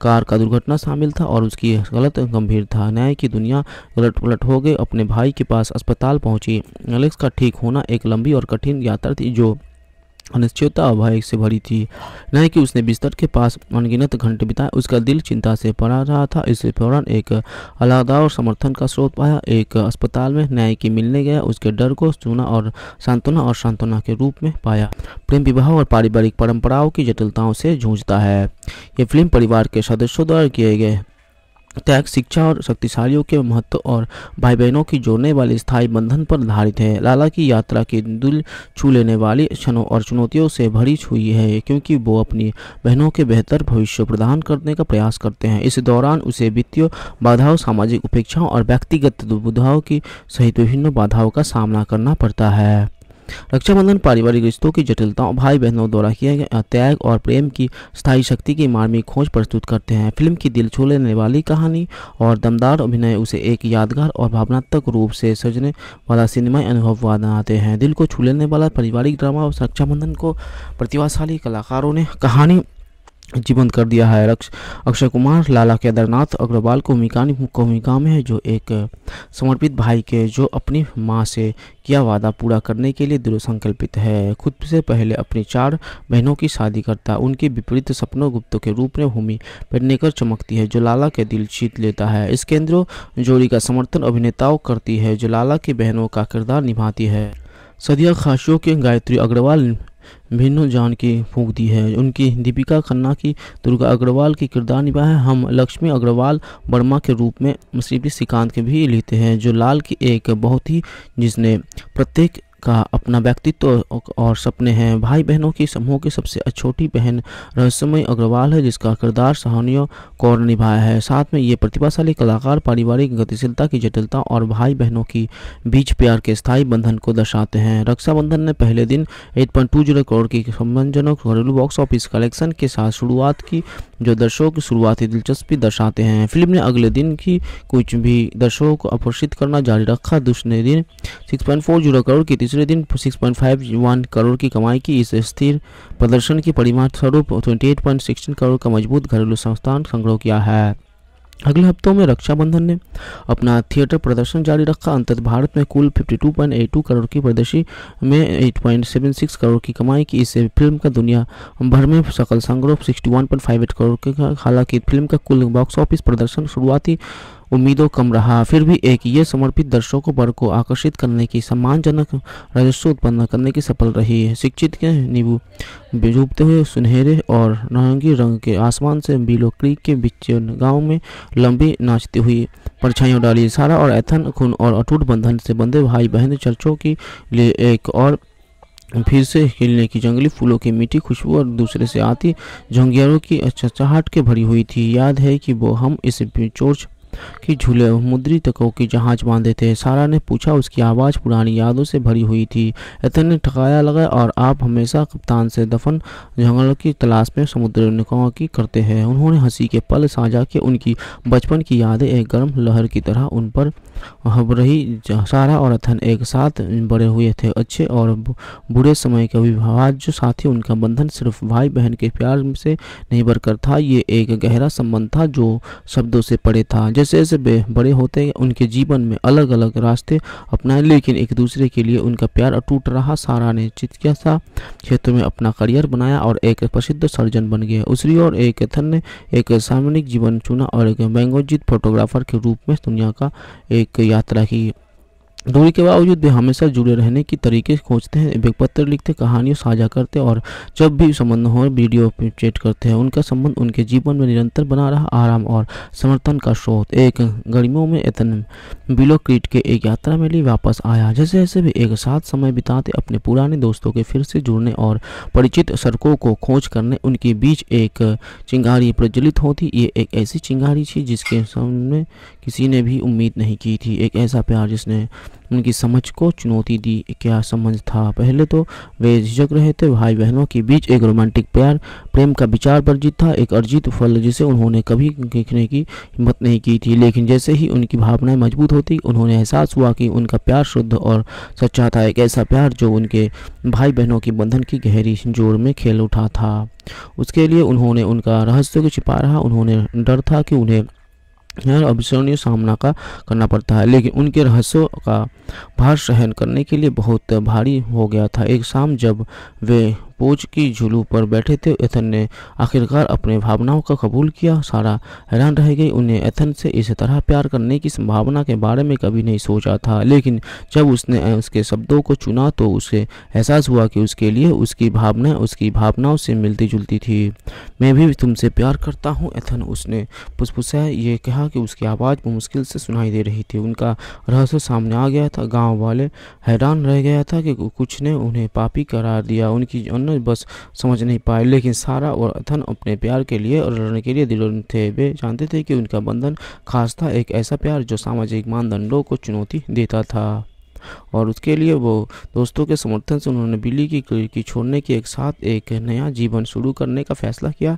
कार का दुर्घटना शामिल था और उसकी गलत गंभीर था न्याय की दुनिया उलट पलट हो गई अपने भाई के पास अस्पताल पहुंची एलेक्स का ठीक होना एक लंबी और कठिन यात्रा थी जो अनिश्चितता और भाई से भरी थी न कि उसने बिस्तर के पास अनगिनत घंटे बिताए उसका दिल चिंता से पड़ा रहा था इस फौरन एक अलादा और समर्थन का स्रोत पाया एक अस्पताल में न्याय की मिलने गया उसके डर को सुना और सांत्वना और सांत्वना के रूप में पाया प्रेम विवाह और पारिवारिक परंपराओं की जटिलताओं से जूझता है ये फिल्म परिवार के सदस्यों द्वारा किए गए त्याग शिक्षा और शक्तिशालियों के महत्व और भाई बहनों की जोड़ने वाले स्थायी बंधन पर आधारित है लाला की यात्रा के दिल छू लेने वाली क्षणों और चुनौतियों से भरी हुई है क्योंकि वो अपनी बहनों के बेहतर भविष्य प्रदान करने का प्रयास करते हैं इस दौरान उसे वित्तीय बाधाओं सामाजिक उपेक्षाओं और व्यक्तिगत दुविधाओं की सहित विभिन्न बाधाओं का सामना करना पड़ता है रक्षाबंधन पारिवारिक रिश्तों की जटिलताओं भाई बहनों द्वारा किए गए त्याग और प्रेम की स्थायी शक्ति की मार्मिक खोज प्रस्तुत करते हैं फिल्म की दिल छू लेने वाली कहानी और दमदार अभिनय उसे एक यादगार और भावनात्मक रूप से सजने वाला सिनेमाई अनुभव बनाते हैं दिल को छू लेने वाला पारिवारिक ड्रामा और रक्षाबंधन को प्रतिभाशाली कलाकारों ने कहानी जीवंत कर दिया है अक्षय कुमार लाला केदारनाथ अग्रवाल को मिकानी भूमिका में है जो एक समर्पित भाई के जो अपनी माँ से किया वादा पूरा करने के लिए दृढ़ संकल्पित है खुद से पहले अपनी चार बहनों की शादी करता उनके विपरीत सपनों गुप्त के रूप में भूमि पहनकर चमकती है जो लाला के दिल जीत लेता है इस केंद्र जोड़ी का समर्थन अभिनेताओं करती है जो लाला की बहनों का किरदार निभाती है सदिया खासियों के गायत्री अग्रवाल भिन्नू जान की फूक दी है उनकी दीपिका खन्ना की दुर्गा अग्रवाल की किरदार निभा है हम लक्ष्मी अग्रवाल वर्मा के रूप में श्रीपति श्रीकांत के भी लेते हैं जो लाल की एक बहुत ही जिसने प्रत्येक का अपना व्यक्तित्व और सपने हैं भाई बहनों की समूह की सबसे छोटी बहन रहस्यमय अग्रवाल है जिसका किरदार सहानियों कौर ने निभाया है साथ में ये प्रतिभाशाली कलाकार पारिवारिक गतिशीलता की जटिलता और भाई बहनों की बीच प्यार के स्थायी बंधन को दर्शाते हैं रक्षाबंधन ने पहले दिन जीरो करोड़ की सम्मानजनक घरेलू बॉक्स ऑफिस कलेक्शन के साथ शुरुआत की जो दर्शकों की शुरुआती दिलचस्पी दर्शाते हैं फिल्म ने अगले दिन की कुछ भी दर्शकों को आकर्षित करना जारी रखा दूसरे दिन जीरो करोड़ की दूसरे दिन 6.51 करोड़ की कमाई की इस स्थिर प्रदर्शन की परिमाण स्वरूप 28.16 करोड़ का मजबूत घरेलू संस्थान संग्रह किया है अगले हफ्तों में रक्षाबंधन ने अपना थिएटर प्रदर्शन जारी रखा अंतत भारत में कुल 52.82 करोड़ की प्रदर्शी में 8.76 करोड़ की कमाई की इस फिल्म का दुनिया भर में सकल संग्रह 61.58 करोड़ के हालांकि फिल्म का कुल बॉक्स ऑफिस प्रदर्शन शुरुआती उम्मीदों कम रहा फिर भी एक ये समर्पित दर्शकों पर को आकर्षित करने की सम्मानजनक राजस्व उत्पन्न करने की सफल रही है शिक्षित के नींबू डूबते हुए सुनहरे और नारंगी रंग के आसमान से बिलो क्रीक के बीच गांव में लंबी नाचती हुई परछाइयों डाली सारा और एथन खून और अटूट बंधन से बंधे भाई बहन चर्चों के लिए एक और फिर से हिलने की जंगली फूलों की मीठी खुशबू और दूसरे से आती झंगियारों की चहचहाट के भरी हुई थी याद है कि वो हम इस चोर्च कि झूले मुद्रित को की जहाज बांधे थे सारा ने पूछा उसकी आवाज़ पुरानी यादों से भरी हुई थी एथन ने ठकाया लगा और आप हमेशा कप्तान से दफन जंगलों की तलाश में समुद्र निकाह की करते हैं उन्होंने हंसी के पल साझा के उनकी बचपन की यादें एक गर्म लहर की तरह उन पर हब रही सारा और अथन एक साथ बड़े हुए थे अच्छे और बुरे समय के जो साथी उनका बंधन सिर्फ भाई बहन के प्यार से नहीं बरकर था ये एक गहरा संबंध था जो शब्दों से पड़े था जैसे जैसे जैसे वे बड़े होते हैं उनके जीवन में अलग अलग रास्ते अपनाए लेकिन एक दूसरे के लिए उनका प्यार अटूट रहा सारा ने चिकित्सा क्षेत्र में अपना करियर बनाया और एक प्रसिद्ध सर्जन बन गया उसी और एक एथन ने एक सामरिक जीवन चुना और एक मैंगोजित फोटोग्राफर के रूप में दुनिया का एक यात्रा की दूरी के बावजूद भी हमेशा जुड़े रहने की तरीके खोजते हैं पत्र लिखते कहानियों साझा करते और जब भी संबंध हो वीडियो चैट करते हैं उनका संबंध उनके जीवन में निरंतर बना रहा आराम और समर्थन का स्रोत एक गर्मियों में एतन बिलोक्रीट के एक यात्रा में लिए वापस आया जैसे जैसे भी एक साथ समय बिताते अपने पुराने दोस्तों के फिर से जुड़ने और परिचित सड़कों को खोज करने उनके बीच एक चिंगारी प्रज्वलित होती ये एक ऐसी चिंगारी थी जिसके सामने किसी ने भी उम्मीद नहीं की थी एक ऐसा प्यार जिसने उनकी समझ को चुनौती दी क्या समझ था पहले तो वे झिझक रहे थे भाई बहनों के बीच एक रोमांटिक प्यार प्रेम का विचार वर्जित था एक अर्जित फल जिसे उन्होंने कभी देखने की हिम्मत नहीं की थी लेकिन जैसे ही उनकी भावनाएं मजबूत होती उन्होंने एहसास हुआ कि उनका प्यार शुद्ध और सच्चा था एक ऐसा प्यार जो उनके भाई बहनों के बंधन की गहरी जोड़ में खेल उठा था उसके लिए उन्होंने उनका रहस्य को छिपा रहा उन्होंने डर था कि उन्हें यहाँ सामना का करना पड़ता है लेकिन उनके रहस्यों का भार सहन करने के लिए बहुत भारी हो गया था एक शाम जब वे पोज की झुलू पर बैठे थे एथन ने आखिरकार अपने भावनाओं का कबूल किया सारा हैरान रह गई उन्हें एथन से इस तरह प्यार करने की संभावना के बारे में कभी नहीं सोचा था लेकिन जब उसने उसके शब्दों को चुना तो उसे एहसास हुआ कि उसके लिए उसकी भावनाएं उसकी भावनाओं से मिलती जुलती थी मैं भी तुमसे प्यार करता हूँ एथन उसने पुसपुसा ये कहा कि उसकी आवाज़ को मुश्किल से सुनाई दे रही थी उनका रहस्य सामने आ गया था गांव वाले हैरान रह गया था कि कुछ ने उन्हें पापी करार दिया उनकी जानना बस समझ नहीं पाए लेकिन सारा और अथन अपने प्यार के लिए और लड़ने के लिए दिलोन थे वे जानते थे कि उनका बंधन खास था एक ऐसा प्यार जो सामाजिक मानदंडों को चुनौती देता था और उसके लिए वो दोस्तों के समर्थन से उन्होंने बिल्ली की खिड़की छोड़ने के एक साथ एक नया जीवन शुरू करने का फैसला किया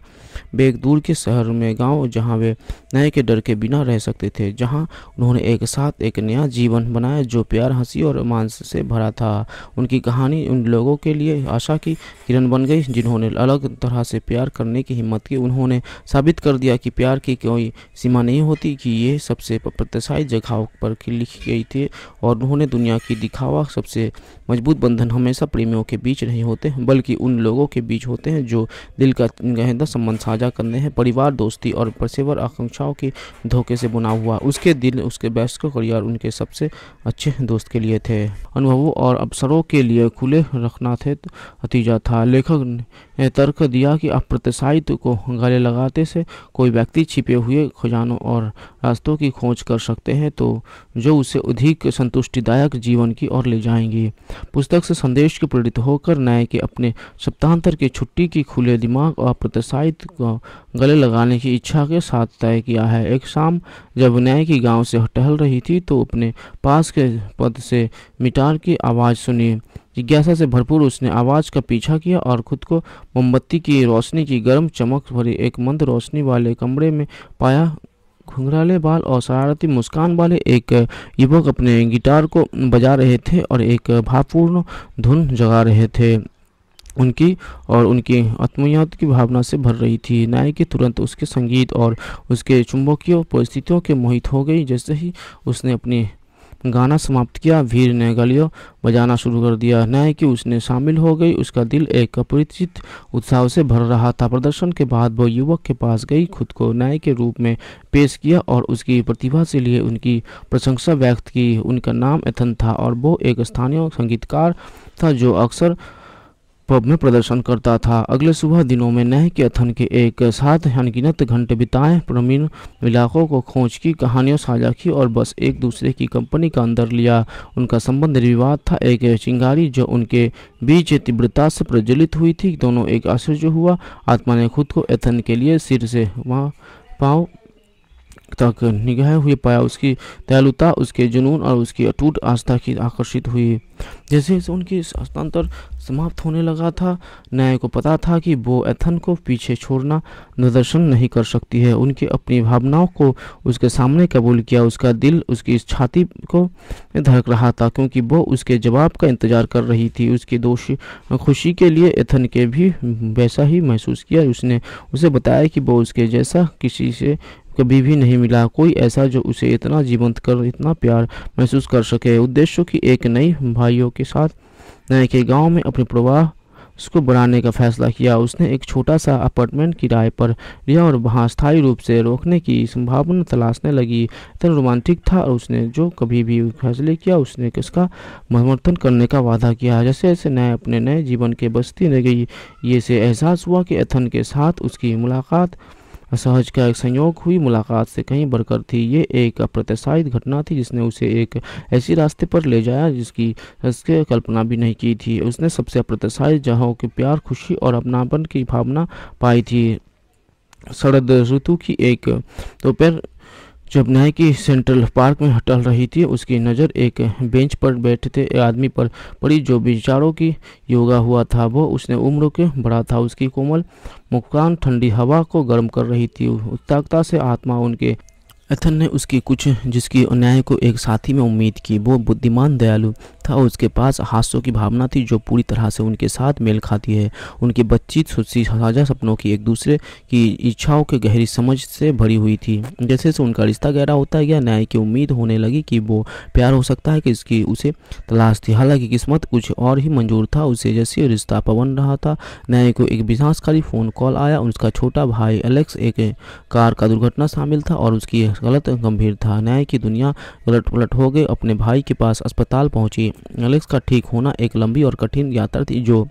वे एक दूर के शहर में गांव जहां वे नए के डर के बिना रह सकते थे जहां उन्होंने एक साथ एक नया जीवन बनाया जो प्यार हंसी और मांस से भरा था उनकी कहानी उन लोगों के लिए आशा की किरण बन गई जिन्होंने अलग तरह से प्यार करने की हिम्मत की उन्होंने साबित कर दिया कि प्यार की कोई सीमा नहीं होती कि ये सबसे प्रत्याशाई जगहों पर लिखी गई थी और उन्होंने दुनिया दुनिया की दिखावा सबसे मजबूत बंधन हमेशा प्रेमियों के बीच नहीं होते हैं बल्कि उन लोगों के बीच होते हैं जो दिल का गहदा संबंध साझा करने हैं परिवार दोस्ती और पेशेवर आकांक्षाओं के धोखे से बुना हुआ उसके दिल उसके वयस्क करियर उनके सबसे अच्छे दोस्त के लिए थे अनुभवों और अवसरों के लिए खुले रखना थे नतीजा तो था लेखक तर्क दिया कि अप्रत्याशित को गले लगाते से कोई व्यक्ति छिपे हुए खजानों और रास्तों की खोज कर सकते हैं तो जो उसे अधिक संतुष्टिदायक जीवन की ओर ले जाएंगे पुस्तक से संदेश के प्रेरित होकर न्याय के अपने सप्ताहांतर की छुट्टी की खुले दिमाग और अप्रत्याशित को गले लगाने की इच्छा के साथ तय किया है एक शाम जब न्याय की गाँव से टहल रही थी तो अपने पास के पद से मिटार की आवाज़ सुनी जिज्ञासा से भरपूर उसने आवाज़ का पीछा किया और खुद को मोमबत्ती की रोशनी की गर्म चमक भरी एक मंद रोशनी वाले कमरे में पाया घुंघराले बाल और शरारती मुस्कान वाले एक युवक अपने गिटार को बजा रहे थे और एक भावपूर्ण धुन जगा रहे थे उनकी और उनकी आत्मयात की भावना से भर रही थी नायिकी तुरंत उसके संगीत और उसके चुंबकीय परिस्थितियों के मोहित हो गई जैसे ही उसने अपनी गाना समाप्त किया भीड़ ने गलियों बजाना शुरू कर दिया न्याय की उसने शामिल हो गई उसका दिल एक अपरिचित उत्साह से भर रहा था प्रदर्शन के बाद वह युवक के पास गई खुद को न्याय के रूप में पेश किया और उसकी प्रतिभा से लिए उनकी प्रशंसा व्यक्त की उनका नाम एथन था और वो एक स्थानीय संगीतकार था जो अक्सर पब में प्रदर्शन करता था अगले सुबह दिनों में नह के अथन के एक साथ अनगिनत घंटे बिताए प्रवीण इलाकों को खोज की कहानियों साझा की और बस एक दूसरे की कंपनी का अंदर लिया उनका संबंध विवाद था एक चिंगारी जो उनके बीच तीव्रता से प्रज्वलित हुई थी दोनों एक आश्चर्य हुआ आत्मा ने खुद को एथन के लिए सिर से वहाँ पाँव तक निगह हुए पाया उसकी दयालुता उसके जुनून और उसकी अटूट आस्था की आकर्षित हुई जैसे जैसे उनकी हस्तांतर समाप्त होने लगा था न्याय को पता था कि वो एथन को पीछे छोड़ना निदर्शन नहीं कर सकती है उनकी अपनी भावनाओं को उसके सामने कबूल किया उसका दिल उसकी छाती को धड़क रहा था क्योंकि वो उसके जवाब का इंतजार कर रही थी उसकी दोषी खुशी के लिए एथन के भी वैसा ही महसूस किया उसने उसे बताया कि वो उसके जैसा किसी से कभी भी नहीं मिला कोई ऐसा जो उसे इतना जीवंत कर इतना प्यार महसूस कर सके उद्देश्यों की एक नई भाइयों के साथ नए के गांव में अपने प्रवाह उसको बढ़ाने का फैसला किया उसने एक छोटा सा अपार्टमेंट किराए पर लिया और वहाँ स्थायी रूप से रोकने की संभावना तलाशने लगी इतना रोमांटिक था और उसने जो कभी भी फैसले किया उसने किसका समर्थन करने का वादा किया जैसे जैसे नए अपने नए जीवन के बस्ती में गई ये से एहसास हुआ कि एथन के साथ उसकी मुलाकात असहज का एक संयोग हुई मुलाकात से कहीं बढ़कर थी ये एक अप्रत्याशित घटना थी जिसने उसे एक ऐसी रास्ते पर ले जाया जिसकी उसके कल्पना भी नहीं की थी उसने सबसे अप्रत्याशित जहाँ के प्यार खुशी और अपनापन की भावना पाई थी शरद ऋतु की एक दोपहर तो जब न्याय की सेंट्रल पार्क में टहल रही थी उसकी नज़र एक बेंच पर बैठते आदमी पर पड़ी जो विचारों की योगा हुआ था वो उसने उम्र के बड़ा था उसकी कोमल मुकान ठंडी हवा को गर्म कर रही थी उत्ताकता से आत्मा उनके एथन ने उसकी कुछ जिसकी अन्याय को एक साथी में उम्मीद की वो बुद्धिमान दयालु था उसके पास हादसों की भावना थी जो पूरी तरह से उनके साथ मेल खाती है उनकी बातचीत सुस्सी साझा सपनों की एक दूसरे की इच्छाओं की गहरी समझ से भरी हुई थी जैसे से उनका रिश्ता गहरा होता गया न्याय की उम्मीद होने लगी कि वो प्यार हो सकता है कि इसकी उसे तलाश थी हालांकि किस्मत कुछ और ही मंजूर था उसे जैसे रिश्ता पवन रहा था न्याय को एक विनाशकारी फ़ोन कॉल आया उसका छोटा भाई एलेक्स एक कार का दुर्घटना शामिल था और उसकी गलत गंभीर था न्याय की दुनिया गलट पलट हो गई अपने भाई के पास अस्पताल पहुंची एलेक्स का ठीक होना एक लंबी और कठिन यात्रा थी जो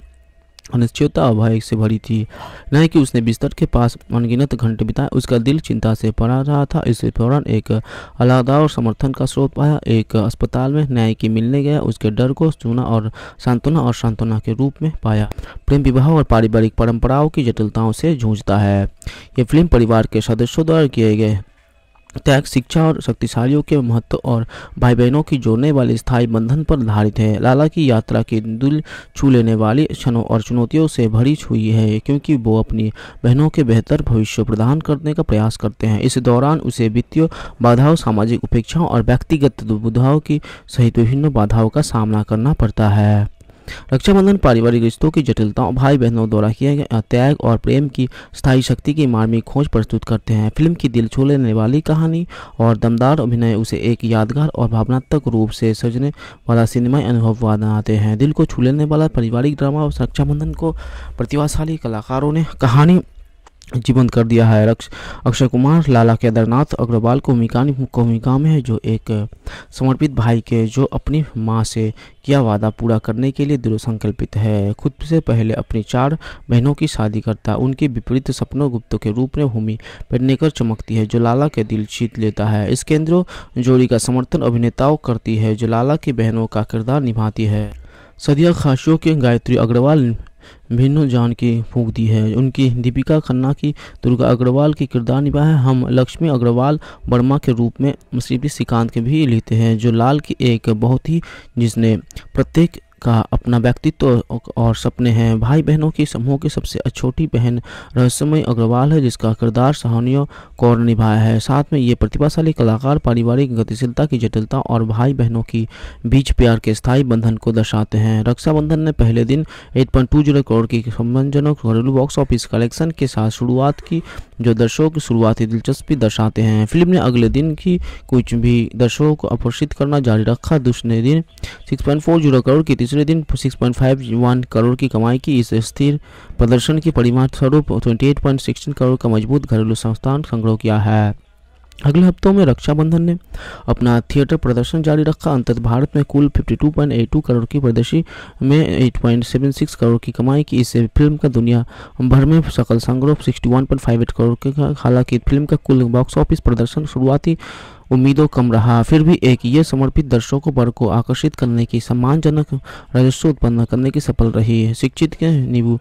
अनिश्चितता और भय से भरी थी न कि उसने बिस्तर के पास अनगिनत घंटे बिताए उसका दिल चिंता से पड़ा रहा था इस फौरन एक अलादा और समर्थन का स्रोत पाया एक अस्पताल में न्याय की मिलने गया उसके डर को चूना और सांत्वना और सांत्वना के रूप में पाया प्रेम विवाह और पारिवारिक परंपराओं की जटिलताओं से जूझता है ये फिल्म परिवार के सदस्यों द्वारा किए गए त्याग शिक्षा और शक्तिशालियों के महत्व और भाई बहनों की जोड़ने वाले स्थायी बंधन पर आधारित है लाला की यात्रा के दिल छू लेने वाले क्षणों और चुनौतियों से भरी हुई है क्योंकि वो अपनी बहनों के बेहतर भविष्य प्रदान करने का प्रयास करते हैं इस दौरान उसे वित्तीय बाधाओं सामाजिक उपेक्षाओं और व्यक्तिगत दुविधाओं की सहित विभिन्न बाधाओं का सामना करना पड़ता है रक्षाबंधन पारिवारिक रिश्तों की जटिलताओं भाई बहनों द्वारा किए गए त्याग और प्रेम की स्थायी शक्ति की मार्मिक खोज प्रस्तुत करते हैं फिल्म की दिल छू लेने वाली कहानी और दमदार अभिनय उसे एक यादगार और भावनात्मक रूप से सजने वाला सिनेमाई अनुभव बनाते हैं दिल को छू लेने वाला पारिवारिक ड्रामा और रक्षाबंधन को प्रतिभाशाली कलाकारों ने कहानी जीवंत कर दिया है अक्षय कुमार लाला केदारनाथ अग्रवाल को भूमिका में है जो एक समर्पित भाई के जो अपनी माँ से किया वादा पूरा करने के लिए दृढ़ संकल्पित है खुद से पहले अपनी चार बहनों की शादी करता उनके विपरीत सपनों गुप्त के रूप में भूमि पहनकर चमकती है जो लाला के दिल जीत लेता है इस केंद्र जोड़ी का समर्थन अभिनेताओं करती है जो लाला की बहनों का किरदार निभाती है सदिया खाशियों के गायत्री अग्रवाल भिन्नु जान की फूक दी है उनकी दीपिका खन्ना की दुर्गा अग्रवाल की किरदार निभा है हम लक्ष्मी अग्रवाल वर्मा के रूप में मुसीबी श्रीकांत के भी लेते हैं जो लाल की एक बहुत ही जिसने प्रत्येक का अपना व्यक्तित्व और सपने हैं भाई बहनों की समूह की सबसे छोटी बहन रहस्यमय अग्रवाल है जिसका किरदार सहानियों कौर निभाया है साथ में ये प्रतिभाशाली कलाकार पारिवारिक गतिशीलता की जटिलता और भाई बहनों की बीच प्यार के स्थायी बंधन को दर्शाते हैं रक्षाबंधन ने पहले दिन जीरो करोड़ की सम्मानजनक घरेलू बॉक्स ऑफिस कलेक्शन के साथ शुरुआत की जो दर्शकों की शुरुआती दिलचस्पी दर्शाते हैं फिल्म ने अगले दिन की कुछ भी दर्शकों को आकर्षित करना जारी रखा दूसरे दिन जीरो करोड़ की तीसरे दिन 6.51 करोड़ की कमाई की इस स्थिर प्रदर्शन की परिमाण स्वरूप 28.16 करोड़ का मजबूत घरेलू संस्थान संग्रह किया है अगले हफ्तों में रक्षाबंधन ने अपना थिएटर प्रदर्शन जारी रखा अंतत भारत में कुल 52.82 करोड़ की प्रदर्शी में 8.76 करोड़ की कमाई की इस फिल्म का दुनिया भर में सकल संग्रह 61.58 करोड़ के हालांकि फिल्म का कुल बॉक्स ऑफिस प्रदर्शन शुरुआती उम्मीदों कम रहा फिर भी एक ये समर्पित दर्शकों वर्ग को आकर्षित करने की सम्मानजनक राजस्व उत्पन्न करने की सफल रही है शिक्षित के नींबू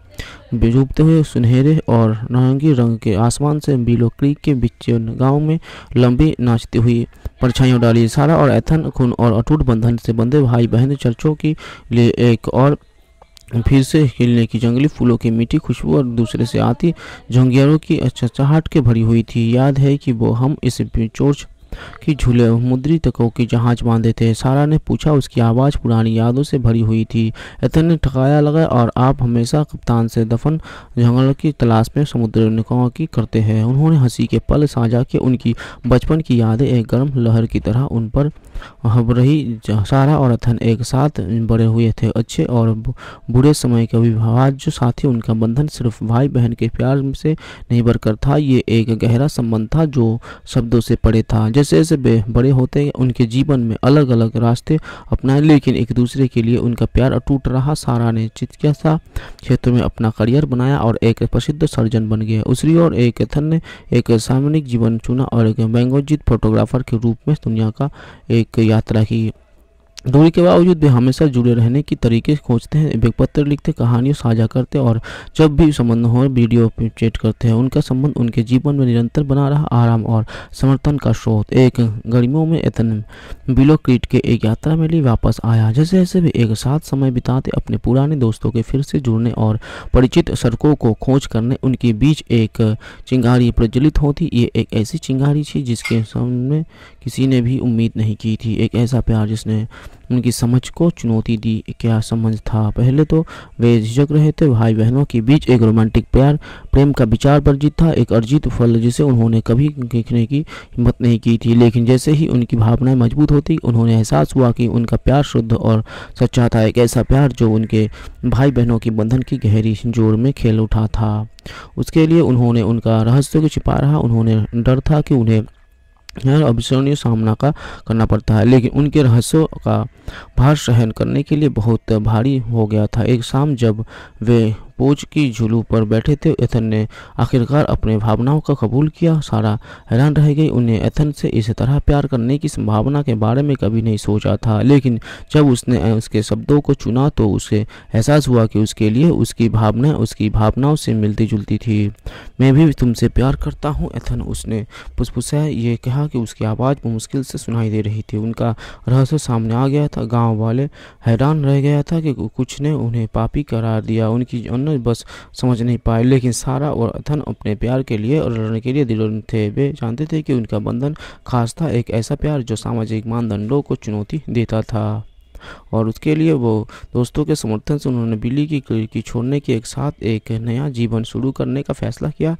डूबते हुए सुनहरे और नारंगी रंग के आसमान से बीलो क्रीक के बीच गाँव में लंबी नाचती हुई परछाइयों डाली सारा और एथन खून और अटूट बंधन से बंधे भाई बहन चर्चों की लिए एक और फिर से खिलने की जंगली फूलों की मीठी खुशबू और दूसरे से आती झंगियारों की चहचहाट के भरी हुई थी याद है कि वो हम इस चोर्च कि झूले मुद्रितकों के जहाज बांधे थे सारा ने पूछा उसकी आवाज़ पुरानी यादों से भरी हुई थी एथन ने ठकाया लगा और आप हमेशा कप्तान से दफन जंगलों की तलाश में समुद्र निकाह की करते हैं उन्होंने हंसी के पल साझा के उनकी बचपन की यादें एक गर्म लहर की तरह उन पर हब रही सारा और अथन एक साथ बड़े हुए थे अच्छे और बुरे समय के जो साथी उनका बंधन सिर्फ भाई बहन के प्यार से नहीं बरकर था ये एक गहरा संबंध था जो शब्दों से पड़े था जैसे जैसे जैसे वे बड़े होते हैं उनके जीवन में अलग अलग रास्ते अपनाए लेकिन एक दूसरे के लिए उनका प्यार अटूट रहा सारा ने चिकित्सा क्षेत्र में अपना करियर बनाया और एक प्रसिद्ध सर्जन बन गया दूसरी ओर एक थन ने एक सामूहिक जीवन चुना और एक व्यंगोजित फोटोग्राफर के रूप में दुनिया का एक यात्रा की दूरी के बावजूद भी हमेशा जुड़े रहने की तरीके खोजते हैं पत्र लिखते कहानियों साझा करते और जब भी संबंध हो वीडियो चैट करते हैं उनका संबंध उनके जीवन में निरंतर बना रहा आराम और समर्थन का स्रोत एक गर्मियों में एतन बिलोक्रीट के एक यात्रा में लिए वापस आया जैसे जैसे भी एक साथ समय बिताते अपने पुराने दोस्तों के फिर से जुड़ने और परिचित सड़कों को खोज करने उनके बीच एक चिंगारी प्रज्वलित होती ये एक ऐसी चिंगारी थी जिसके सामने किसी ने भी उम्मीद नहीं की थी एक ऐसा प्यार जिसने उनकी समझ को चुनौती दी क्या समझ था पहले तो वे झिझक रहे थे भाई बहनों के बीच एक रोमांटिक प्यार प्रेम का विचार पर था एक अर्जित फल जिसे उन्होंने कभी देखने की हिम्मत नहीं की थी लेकिन जैसे ही उनकी भावनाएं मजबूत होती उन्होंने एहसास हुआ कि उनका प्यार शुद्ध और सच्चा था एक ऐसा प्यार जो उनके भाई बहनों के बंधन की गहरी जोड़ में खेल उठा था उसके लिए उन्होंने उनका रहस्य को छिपा रहा उन्होंने डर था कि उन्हें अविस्मरणीय सामना का करना पड़ता है लेकिन उनके रहस्यों का भार सहन करने के लिए बहुत भारी हो गया था एक शाम जब वे पोज की झुलू पर बैठे थे एथन ने आखिरकार अपने भावनाओं का कबूल किया सारा हैरान रह गई उन्हें एथन से इस तरह प्यार करने की संभावना के बारे में कभी नहीं सोचा था लेकिन जब उसने उसके शब्दों को चुना तो उसे एहसास हुआ कि उसके लिए उसकी भावनाएं उसकी भावनाओं से मिलती जुलती थी मैं भी तुमसे प्यार करता हूँ एथन उसने पुसपुसाए ये कहा कि उसकी आवाज़ को मुश्किल से सुनाई दे रही थी उनका रहस्य सामने आ गया था गांव वाले हैरान रह गया था कि कुछ ने उन्हें पापी करार दिया उनकी उन दोनों बस समझ नहीं पाए लेकिन सारा और अथन अपने प्यार के लिए और लड़ने के लिए दिलोन थे वे जानते थे कि उनका बंधन खास था एक ऐसा प्यार जो सामाजिक मानदंडों को चुनौती देता था और उसके लिए वो दोस्तों के समर्थन से उन्होंने बिल्ली की खिड़की छोड़ने के एक साथ एक नया जीवन शुरू करने का फैसला किया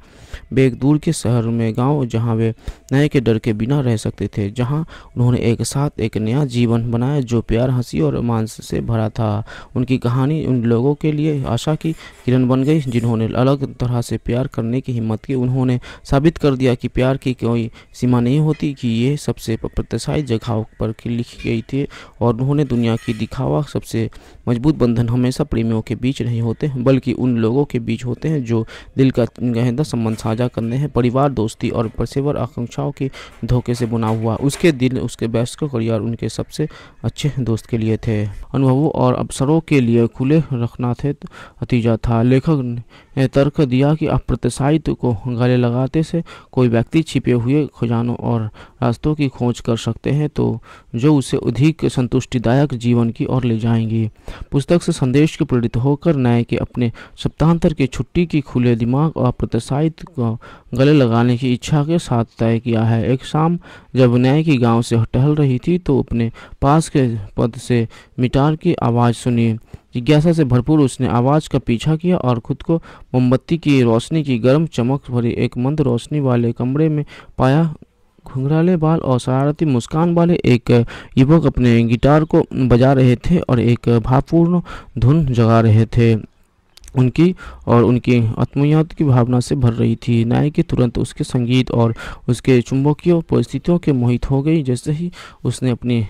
वे एक दूर के शहर में गांव जहां वे नए के डर के बिना रह सकते थे जहां उन्होंने एक साथ एक नया जीवन बनाया जो प्यार हंसी और मांस से भरा था उनकी कहानी उन लोगों के लिए आशा की किरण बन गई जिन्होंने अलग तरह से प्यार करने की हिम्मत की उन्होंने साबित कर दिया कि प्यार की कोई सीमा नहीं होती कि ये सबसे प्रत्याशाई जगहों पर लिखी गई थी और उन्होंने दुनिया दुनिया की दिखावा सबसे मजबूत बंधन हमेशा प्रेमियों के बीच नहीं होते बल्कि उन लोगों के बीच होते हैं जो दिल का गहदा संबंध साझा करने हैं परिवार दोस्ती और पेशेवर आकांक्षाओं के धोखे से बुना हुआ उसके दिल उसके व्यस्त करियर उनके सबसे अच्छे दोस्त के लिए थे अनुभवों और अवसरों के लिए खुले रखना थे नतीजा था लेखक ने तर्क दिया कि अप्रत्याशित को गले लगाते से कोई व्यक्ति छिपे हुए खजानों और रास्तों की खोज कर सकते हैं तो जो उसे अधिक संतुष्टिदायक जीवन की ओर ले जाएंगी पुस्तक से संदेश के प्रेरित होकर नए के अपने सप्ताहांतर की छुट्टी की खुले दिमाग और प्रतिशाहित को गले लगाने की इच्छा के साथ तय किया है एक शाम जब नए की गांव से टहल रही थी तो अपने पास के पद से मिटार की आवाज़ सुनी जिज्ञासा से भरपूर उसने आवाज़ का पीछा किया और खुद को मोमबत्ती की रोशनी की गर्म चमक भरी एक मंद रोशनी वाले कमरे में पाया घुंघराले बाल और शरारती मुस्कान वाले एक युवक अपने गिटार को बजा रहे थे और एक भावपूर्ण धुन जगा रहे थे उनकी और उनकी आत्मीयत की भावना से भर रही थी नायकी तुरंत उसके संगीत और उसके चुंबकीय परिस्थितियों के मोहित हो गई जैसे ही उसने अपनी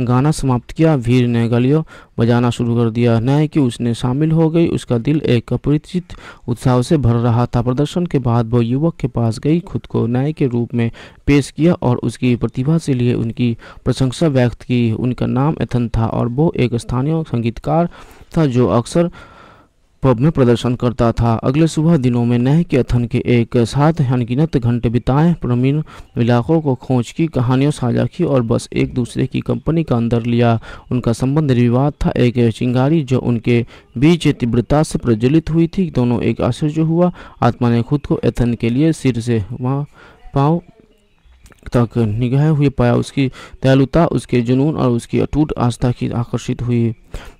गाना समाप्त किया भीड़ ने गलियों बजाना शुरू कर दिया न्याय की उसने शामिल हो गई उसका दिल एक अपरिचित उत्साह से भर रहा था प्रदर्शन के बाद वह युवक के पास गई खुद को न्याय के रूप में पेश किया और उसकी प्रतिभा से लिए उनकी प्रशंसा व्यक्त की उनका नाम एथन था और वो एक स्थानीय संगीतकार था जो अक्सर पब में प्रदर्शन करता था अगले सुबह दिनों में नह के अथन के एक साथ अनगिनत घंटे बिताए प्रवीण इलाकों को खोज की कहानियों साझा की और बस एक दूसरे की कंपनी का अंदर लिया उनका संबंध विवाद था एक चिंगारी जो उनके बीच तीव्रता से प्रज्वलित हुई थी दोनों एक आश्चर्य हुआ आत्मा ने खुद को एथन के लिए सिर से वहाँ पाँव तक निगह हुए पाया उसकी दयालुता उसके जुनून और उसकी अटूट आस्था की आकर्षित हुई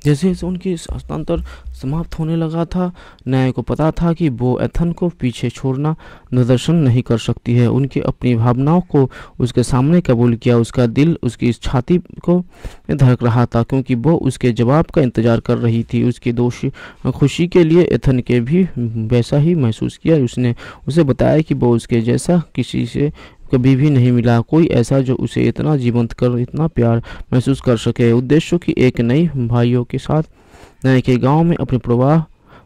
जैसे जैसे उनकी हस्तांतर समाप्त होने लगा था न्याय को पता था कि वो एथन को पीछे छोड़ना निदर्शन नहीं कर सकती है उनके अपनी भावनाओं को उसके सामने कबूल किया उसका दिल उसकी छाती को धड़क रहा था क्योंकि वो उसके जवाब का इंतजार कर रही थी उसकी दोषी खुशी के लिए एथन के भी वैसा ही महसूस किया उसने उसे बताया कि वो उसके जैसा किसी से कभी भी नहीं मिला कोई ऐसा जो उसे इतना जीवंत कर इतना प्यार महसूस कर सके उद्देश्यों की एक नई भाइयों के साथ नए के गांव में अपने प्रवाह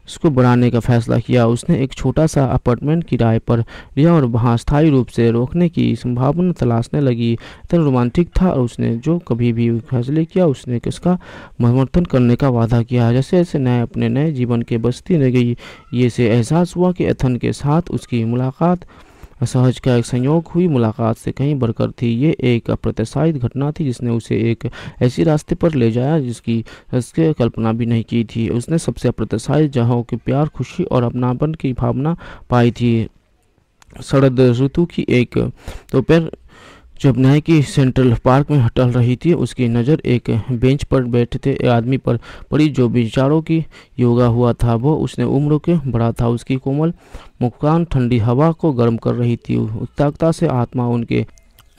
उसको बढ़ाने का फैसला किया उसने एक छोटा सा अपार्टमेंट किराए पर लिया और वहाँ स्थायी रूप से रोकने की संभावना तलाशने लगी इतना रोमांटिक था और उसने जो कभी भी फैसले किया उसने किसका समर्थन करने का वादा किया जैसे जैसे नए अपने नए जीवन के बस्ती में गई ये से एहसास हुआ कि एथन के साथ उसकी मुलाकात असहज का एक संयोग हुई मुलाकात से कहीं बढ़कर थी ये एक अप्रत्याशित घटना थी जिसने उसे एक ऐसी रास्ते पर ले जाया जिसकी उसके कल्पना भी नहीं की थी उसने सबसे अप्रत्याशित जहाँ के प्यार खुशी और अपनापन की भावना पाई थी शरद ऋतु की एक दोपहर तो जब नायकी की सेंट्रल पार्क में टहल रही थी उसकी नज़र एक बेंच पर बैठते आदमी पर पड़ी जो विचारों की योगा हुआ था वो उसने उम्र के बड़ा था उसकी कोमल मुकान ठंडी हवा को गर्म कर रही थी उत्ताकता से आत्मा उनके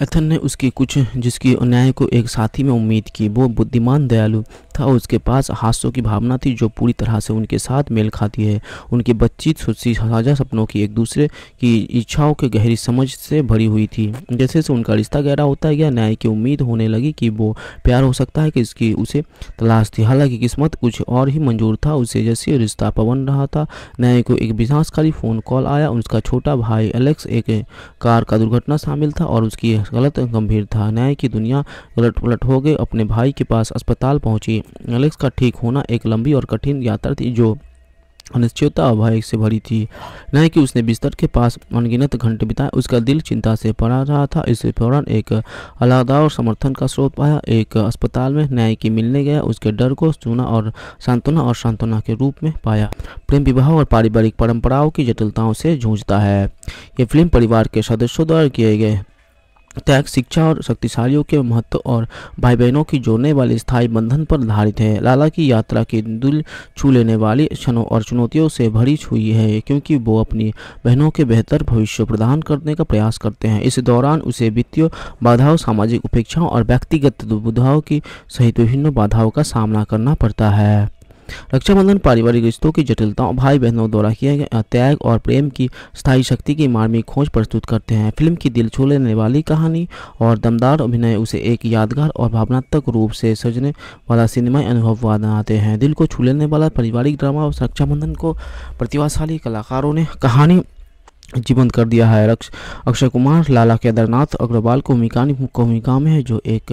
एथन ने उसकी कुछ जिसकी अन्याय को एक साथी में उम्मीद की वो बुद्धिमान दयालु था उसके पास हास्यों की भावना थी जो पूरी तरह से उनके साथ मेल खाती है उनकी बातचीत सुस्सी साझा सपनों की एक दूसरे की इच्छाओं की गहरी समझ से भरी हुई थी जैसे से उनका रिश्ता गहरा होता गया न्याय की उम्मीद होने लगी कि वो प्यार हो सकता है कि इसकी उसे तलाश थी हालांकि किस्मत कुछ और ही मंजूर था उसे जैसे रिश्ता पवन रहा था न्याय को एक विनाशकारी फ़ोन कॉल आया उसका छोटा भाई एलेक्स एक कार का दुर्घटना शामिल था और उसकी गलत गंभीर था न्याय की दुनिया उलट पलट हो गई अपने भाई के पास अस्पताल पहुंची एलेक्स का ठीक होना एक लंबी और कठिन यात्रा थी जो अनिश्चयता भय से भरी थी न कि उसने बिस्तर के पास अनगिनत घंटे बिताए उसका दिल चिंता से पड़ा रहा था इस दौरान एक अलादा और समर्थन का स्रोत पाया एक अस्पताल में न्याय की मिलने गया उसके डर को चुना और सांत्वना और सांत्वना के रूप में पाया प्रेम विवाह और पारिवारिक परंपराओं की जटिलताओं से जूझता है ये फिल्म परिवार के सदस्यों द्वारा किए गए त्याग शिक्षा और शक्तिशालियों के महत्व और भाई बहनों की जोड़ने वाले स्थायी बंधन पर आधारित है लाला की यात्रा के दिल छू लेने वाली क्षणों और चुनौतियों से भरी हुई है क्योंकि वो अपनी बहनों के बेहतर भविष्य प्रदान करने का प्रयास करते हैं इस दौरान उसे वित्तीय बाधाओं सामाजिक उपेक्षाओं और व्यक्तिगत दुविधाओं की सहित विभिन्न बाधाओं का सामना करना पड़ता है रक्षाबंधन पारिवारिक रिश्तों की जटिलताओं भाई बहनों द्वारा किए गए त्याग और प्रेम की स्थायी शक्ति की मार्मिक खोज प्रस्तुत करते हैं फिल्म की दिल छू लेने वाली कहानी और दमदार अभिनय उसे एक यादगार और भावनात्मक रूप से सजने वाला सिनेमाई अनुभव बनाते हैं दिल को छू लेने वाला पारिवारिक ड्रामा और रक्षाबंधन को प्रतिभाशाली कलाकारों ने कहानी जीवंत कर दिया है अक्षय कुमार लाला केदारनाथ अग्रवाल को मिकानी मुख्य भूमिका में है जो एक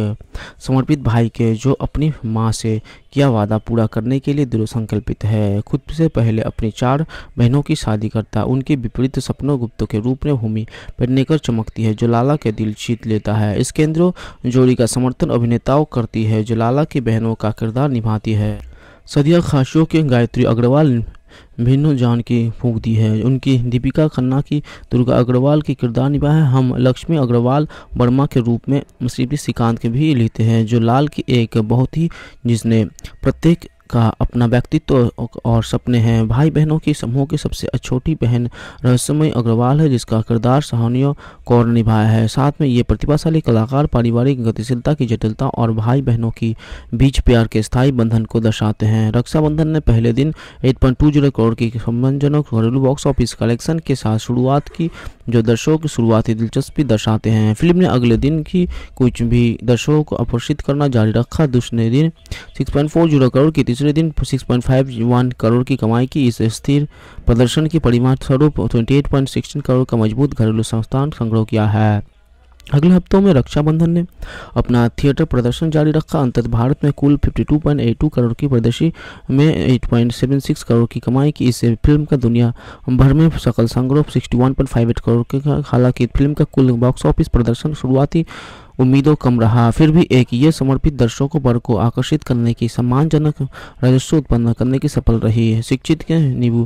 समर्पित भाई के जो अपनी माँ से किया वादा पूरा करने के लिए दृढ़ संकल्पित है खुद से पहले अपनी चार बहनों की शादी करता है उनके विपरीत सपनों गुप्त के रूप में भूमि पेटनेकर चमकती है जो लाला के दिल जीत लेता है इस केंद्र जोड़ी का समर्थन अभिनेताओं करती है जो लाला की बहनों का किरदार निभाती है सदिया खासियों के गायत्री अग्रवाल भिन्नु जान की फूक दी है उनकी दीपिका खन्ना की दुर्गा अग्रवाल की किरदार निभा है हम लक्ष्मी अग्रवाल वर्मा के रूप में श्रीपति श्रीकांत के भी लेते हैं जो लाल की एक बहुत ही जिसने प्रत्येक का अपना व्यक्तित्व और सपने हैं भाई बहनों की समूह की सबसे छोटी बहन रहस्यमय अग्रवाल है जिसका किरदार सहानिया कौर निभाया है साथ में ये प्रतिभाशाली कलाकार पारिवारिक गतिशीलता की जटिलता और भाई बहनों की बीच प्यार के स्थायी बंधन को दर्शाते हैं रक्षाबंधन ने पहले दिन eight point two zero crore की सम्मानजनक घरेलू बॉक्स ऑफिस कलेक्शन के साथ शुरुआत की जो दर्शकों की शुरुआती दिलचस्पी दर्शाते हैं फिल्म ने अगले दिन की कुछ भी दर्शकों को आकर्षित करना जारी रखा दूसरे दिन जीरो करोड़ की तीसरे दिन 6.51 करोड़ की कमाई की इस स्थिर प्रदर्शन की परिमाण स्वरूप ट्वेंटी करोड़ का मजबूत घरेलू संस्थान संग्रह किया है अगले हफ्तों में रक्षाबंधन ने अपना थिएटर प्रदर्शन जारी रखा अंतत भारत में कुल 52.82 करोड़ की प्रदर्शी में 8.76 करोड़ की कमाई की इससे फिल्म का दुनिया भर में सकल संग्रह 61.58 करोड़ के हालांकि फिल्म का कुल बॉक्स ऑफिस प्रदर्शन शुरुआती उम्मीदों कम रहा फिर भी एक ये समर्पित दर्शकों वर्ग को आकर्षित करने की सम्मानजनक राजस्व उत्पन्न करने की सफल रही है शिक्षित के नींबू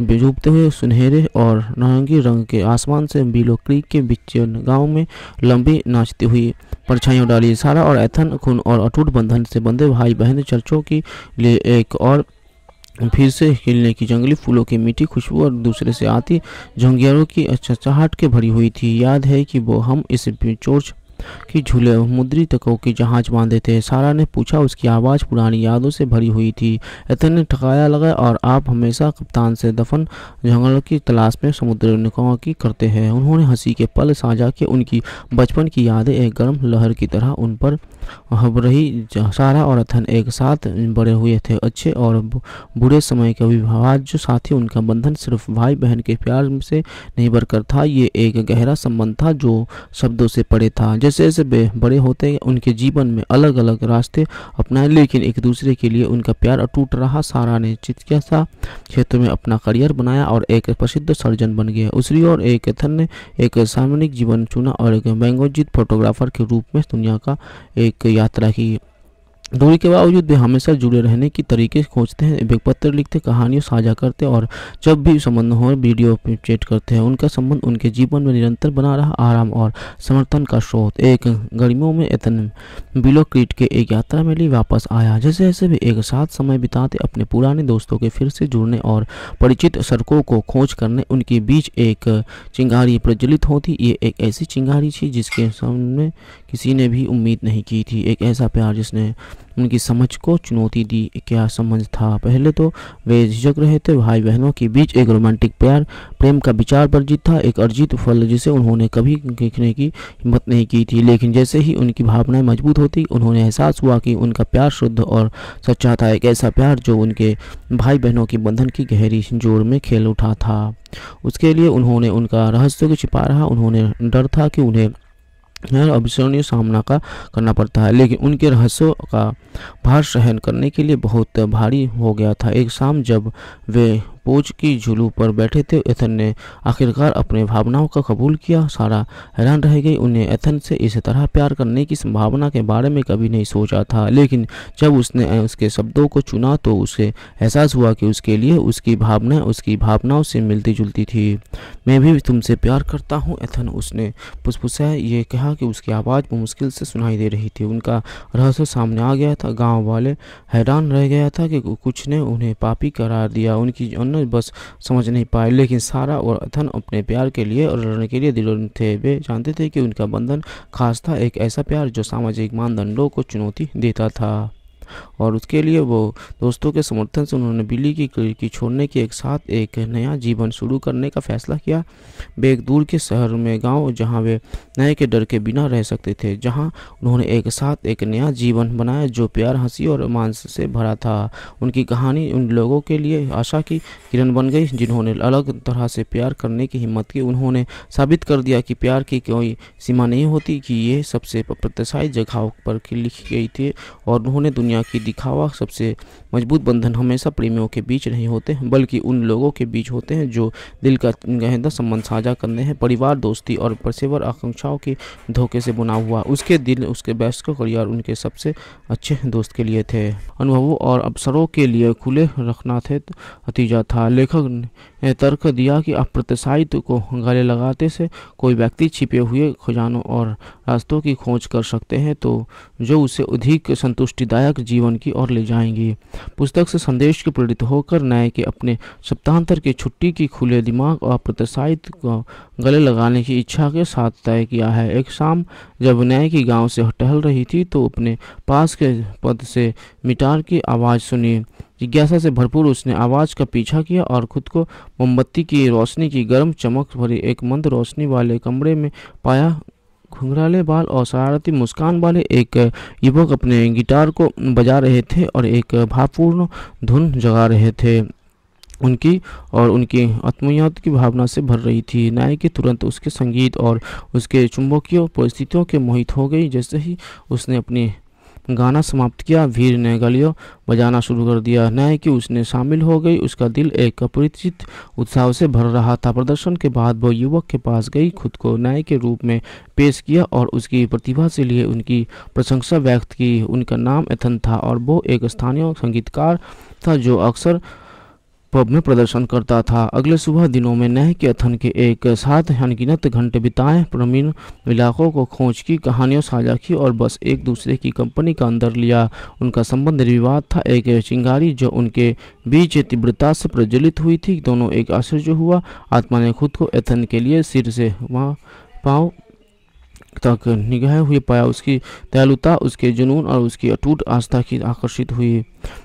डूबते हुए सुनहरे और नारंगी रंग के आसमान से बीलो क्रीक के बीच गांव में लंबी नाचती हुई परछाइयों डाली सारा और एथन खून और अटूट बंधन से बंधे भाई बहन चर्चों के लिए एक और फिर से हिलने की जंगली फूलों की मीठी खुशबू और दूसरे से आती झंगियारों की चहचहाट के भरी हुई थी याद है कि वो हम इस चोर्च कि झूले मुद्री तकों के जहाज बांधे थे सारा ने पूछा उसकी आवाज़ पुरानी यादों से भरी हुई थी एथन ने ठकाया लगा और आप हमेशा कप्तान से दफन जंगलों की तलाश में समुद्र निकाह की करते हैं उन्होंने हंसी के पल साझा के उनकी बचपन की यादें एक गर्म लहर की तरह उन पर हब रही सारा और अथन एक साथ बड़े हुए थे अच्छे और बुरे समय के जो साथी उनका बंधन सिर्फ भाई बहन के प्यार से नहीं बरकर था ये एक गहरा संबंध था जो शब्दों से पड़े था जैसे जैसे जैसे वे बड़े होते हैं उनके जीवन में अलग अलग रास्ते अपनाए लेकिन एक दूसरे के लिए उनका प्यार अटूट रहा सारा ने चिकित्सा क्षेत्र में अपना करियर बनाया और एक प्रसिद्ध सर्जन बन गया दूसरी ओर एक एथन ने एक सामूहिक जीवन चुना और एक मैंगोजित फोटोग्राफर के रूप में दुनिया का एक यात्रा की दूरी के बावजूद भी हमेशा जुड़े रहने की तरीके खोजते हैं वे पत्र लिखते कहानियों साझा करते और जब भी संबंध हो वीडियो चैट करते हैं उनका संबंध उनके जीवन में निरंतर बना रहा आराम और समर्थन का स्रोत एक गर्मियों में एतन बिलोक्रीट के एक यात्रा में ली वापस आया जैसे जैसे भी एक साथ समय बिताते अपने पुराने दोस्तों के फिर से जुड़ने और परिचित सड़कों को खोज करने उनके बीच एक चिंगारी प्रज्वलित होती ये एक ऐसी चिंगारी थी जिसके सामने किसी ने भी उम्मीद नहीं की थी एक ऐसा प्यार जिसने उनकी समझ को चुनौती दी क्या समझ था पहले तो वे झिझक रहे थे भाई बहनों के बीच एक रोमांटिक प्यार प्रेम का विचार वर्जित था एक अर्जित फल जिसे उन्होंने कभी देखने की हिम्मत नहीं की थी लेकिन जैसे ही उनकी भावनाएं मजबूत होती उन्होंने एहसास हुआ कि उनका प्यार शुद्ध और सच्चा था एक ऐसा प्यार जो उनके भाई बहनों के बंधन की गहरी जोड़ में खेल उठा था उसके लिए उन्होंने उनका रहस्य को छिपा रहा उन्होंने डर था कि उन्हें अविस्मरणीय सामना का करना पड़ता है लेकिन उनके रहस्यों का भार सहन करने के लिए बहुत भारी हो गया था एक शाम जब वे पोज की झुलू पर बैठे थे एथन ने आखिरकार अपने भावनाओं का कबूल किया सारा हैरान रह गई उन्हें एथन से इस तरह प्यार करने की संभावना के बारे में कभी नहीं सोचा था लेकिन जब उसने उसके शब्दों को चुना तो उसे एहसास हुआ कि उसके लिए उसकी भावनाएं उसकी भावनाओं से मिलती जुलती थी मैं भी तुमसे प्यार करता हूँ एथन उसने पुसपुसाए ये कहा कि उसकी आवाज़ को मुश्किल से सुनाई दे रही थी उनका रहस्य सामने आ गया था गांव वाले हैरान रह गया था कि कुछ ने उन्हें पापी करार दिया उनकी उन दोनों बस समझ नहीं पाए लेकिन सारा और अथन अपने प्यार के लिए और लड़ने के लिए दिलोन थे वे जानते थे कि उनका बंधन खास था एक ऐसा प्यार जो सामाजिक मानदंडों को चुनौती देता था और उसके लिए वो दोस्तों के समर्थन से उन्होंने बिल्ली की खिड़की छोड़ने के एक साथ एक नया जीवन शुरू करने का फैसला किया वे एक दूर के शहर में गांव जहां वे नए के डर के बिना रह सकते थे जहां उन्होंने एक साथ एक नया जीवन बनाया जो प्यार हंसी और मांस से भरा था उनकी कहानी उन लोगों के लिए आशा की किरण बन गई जिन्होंने अलग तरह से प्यार करने की हिम्मत की उन्होंने साबित कर दिया कि प्यार की कोई सीमा नहीं होती कि ये सबसे प्रतिशायी जगहों पर लिखी गई थी और उन्होंने दुनिया दुनिया की दिखावा सबसे मजबूत बंधन हमेशा प्रेमियों के बीच नहीं होते हैं बल्कि उन लोगों के बीच होते हैं जो दिल का गहदा संबंध साझा करने हैं परिवार दोस्ती और पेशेवर आकांक्षाओं के धोखे से बुना हुआ उसके दिल उसके व्यस्त करियर उनके सबसे अच्छे दोस्त के लिए थे अनुभवों और अवसरों के लिए खुले रखना थे नतीजा था लेखक ने तर्क दिया कि अप्रत्याशित को गले लगाते से कोई व्यक्ति छिपे हुए खजानों और रास्तों की खोज कर सकते हैं तो जो उसे अधिक संतुष्टिदायक जीवन की ओर ले जाएंगे पुस्तक से संदेश के प्रेरित होकर न्याय के अपने सप्ताहांतर की छुट्टी की खुले दिमाग और प्रत्याशित को गले लगाने की इच्छा के साथ तय किया है एक शाम जब न्याय की गांव से टहल रही थी तो अपने पास के पद से मिटार की आवाज़ सुनी जिज्ञासा से भरपूर उसने आवाज़ का पीछा किया और खुद को मोमबत्ती की रोशनी की गर्म चमक भरी एक मंद रोशनी वाले कमरे में पाया घुंघराले बाल और शरारती मुस्कान वाले एक युवक अपने गिटार को बजा रहे थे और एक भावपूर्ण धुन जगा रहे थे उनकी और उनकी आत्मीयत की भावना से भर रही थी नायकी तुरंत उसके संगीत और उसके चुंबकीय परिस्थितियों के मोहित हो गई जैसे ही उसने अपनी गाना समाप्त किया भीड़ ने गलियों बजाना शुरू कर दिया न्याय की उसने शामिल हो गई उसका दिल एक अपरिचित उत्साह से भर रहा था प्रदर्शन के बाद वो युवक के पास गई खुद को न्याय के रूप में पेश किया और उसकी प्रतिभा से लिए उनकी प्रशंसा व्यक्त की उनका नाम एथन था और वो एक स्थानीय संगीतकार था जो अक्सर पब में प्रदर्शन करता था अगले सुबह दिनों में नह के अथन के एक साथ अनगिनत घंटे बिताए प्रवीण इलाकों को खोज की कहानियों साझा की और बस एक दूसरे की कंपनी का अंदर लिया उनका संबंध विवाद था एक चिंगारी जो उनके बीच तीव्रता से प्रज्वलित हुई थी दोनों एक आश्चर्य हुआ आत्मा ने खुद को एथन के लिए सिर से वहाँ पाँव तक निगह हुए पाया उसकी दयालुता उसके जुनून और उसकी अटूट आस्था की आकर्षित हुई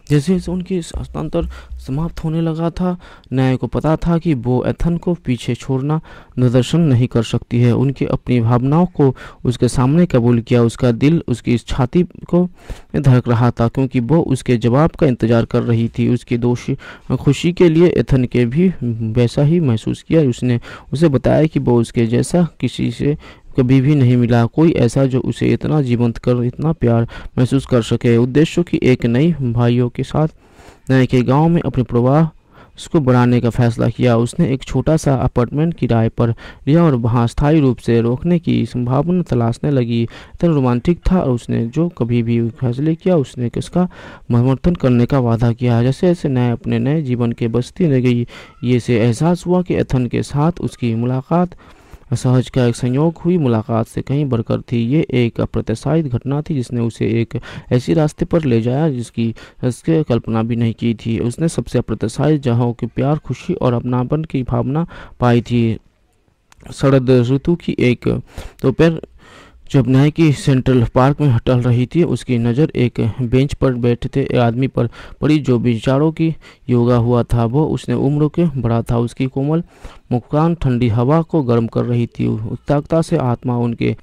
जैसे उनके हस्तांतर समाप्त होने लगा था न्याय को पता था कि वो एथन को पीछे छोड़ना निदर्शन नहीं कर सकती है उनकी अपनी भावनाओं को उसके सामने कबूल किया उसका दिल उसकी छाती को धड़क रहा था क्योंकि वो उसके जवाब का इंतजार कर रही थी उसकी दोषी खुशी के लिए एथन के भी वैसा ही महसूस किया उसने उसे बताया कि वो उसके जैसा किसी से कभी भी नहीं मिला कोई ऐसा जो उसे इतना जीवंत कर इतना प्यार महसूस कर सके उद्देश्यों की एक नई भाइयों के साथ नए के गांव में अपने प्रवाह उसको बढ़ाने का फैसला किया उसने एक छोटा सा अपार्टमेंट किराए पर लिया और वहाँ स्थायी रूप से रोकने की संभावना तलाशने लगी इतना रोमांटिक था और उसने जो कभी भी फैसले किया उसने किसका समर्थन करने का वादा किया जैसे जैसे नए अपने नए जीवन के बस्ती रह गई ये से एहसास हुआ कि एथन के साथ उसकी मुलाकात असहज का एक संयोग हुई मुलाकात से कहीं बढ़कर थी ये एक अप्रत्याशित घटना थी जिसने उसे एक ऐसी रास्ते पर ले जाया जिसकी उसके कल्पना भी नहीं की थी उसने सबसे अप्रत्याशित जहाँ के प्यार खुशी और अपनापन की भावना पाई थी शरद ऋतु की एक दोपहर जब न्याय की सेंट्रल पार्क में टहल रही थी उसकी नज़र एक बेंच पर बैठते आदमी पर पड़ी जो विचारों की योगा हुआ था वो उसने उम्र के बड़ा था उसकी कोमल मुक्कान ठंडी हवा को गर्म कर रही थी उत्ताकता से आत्मा उनके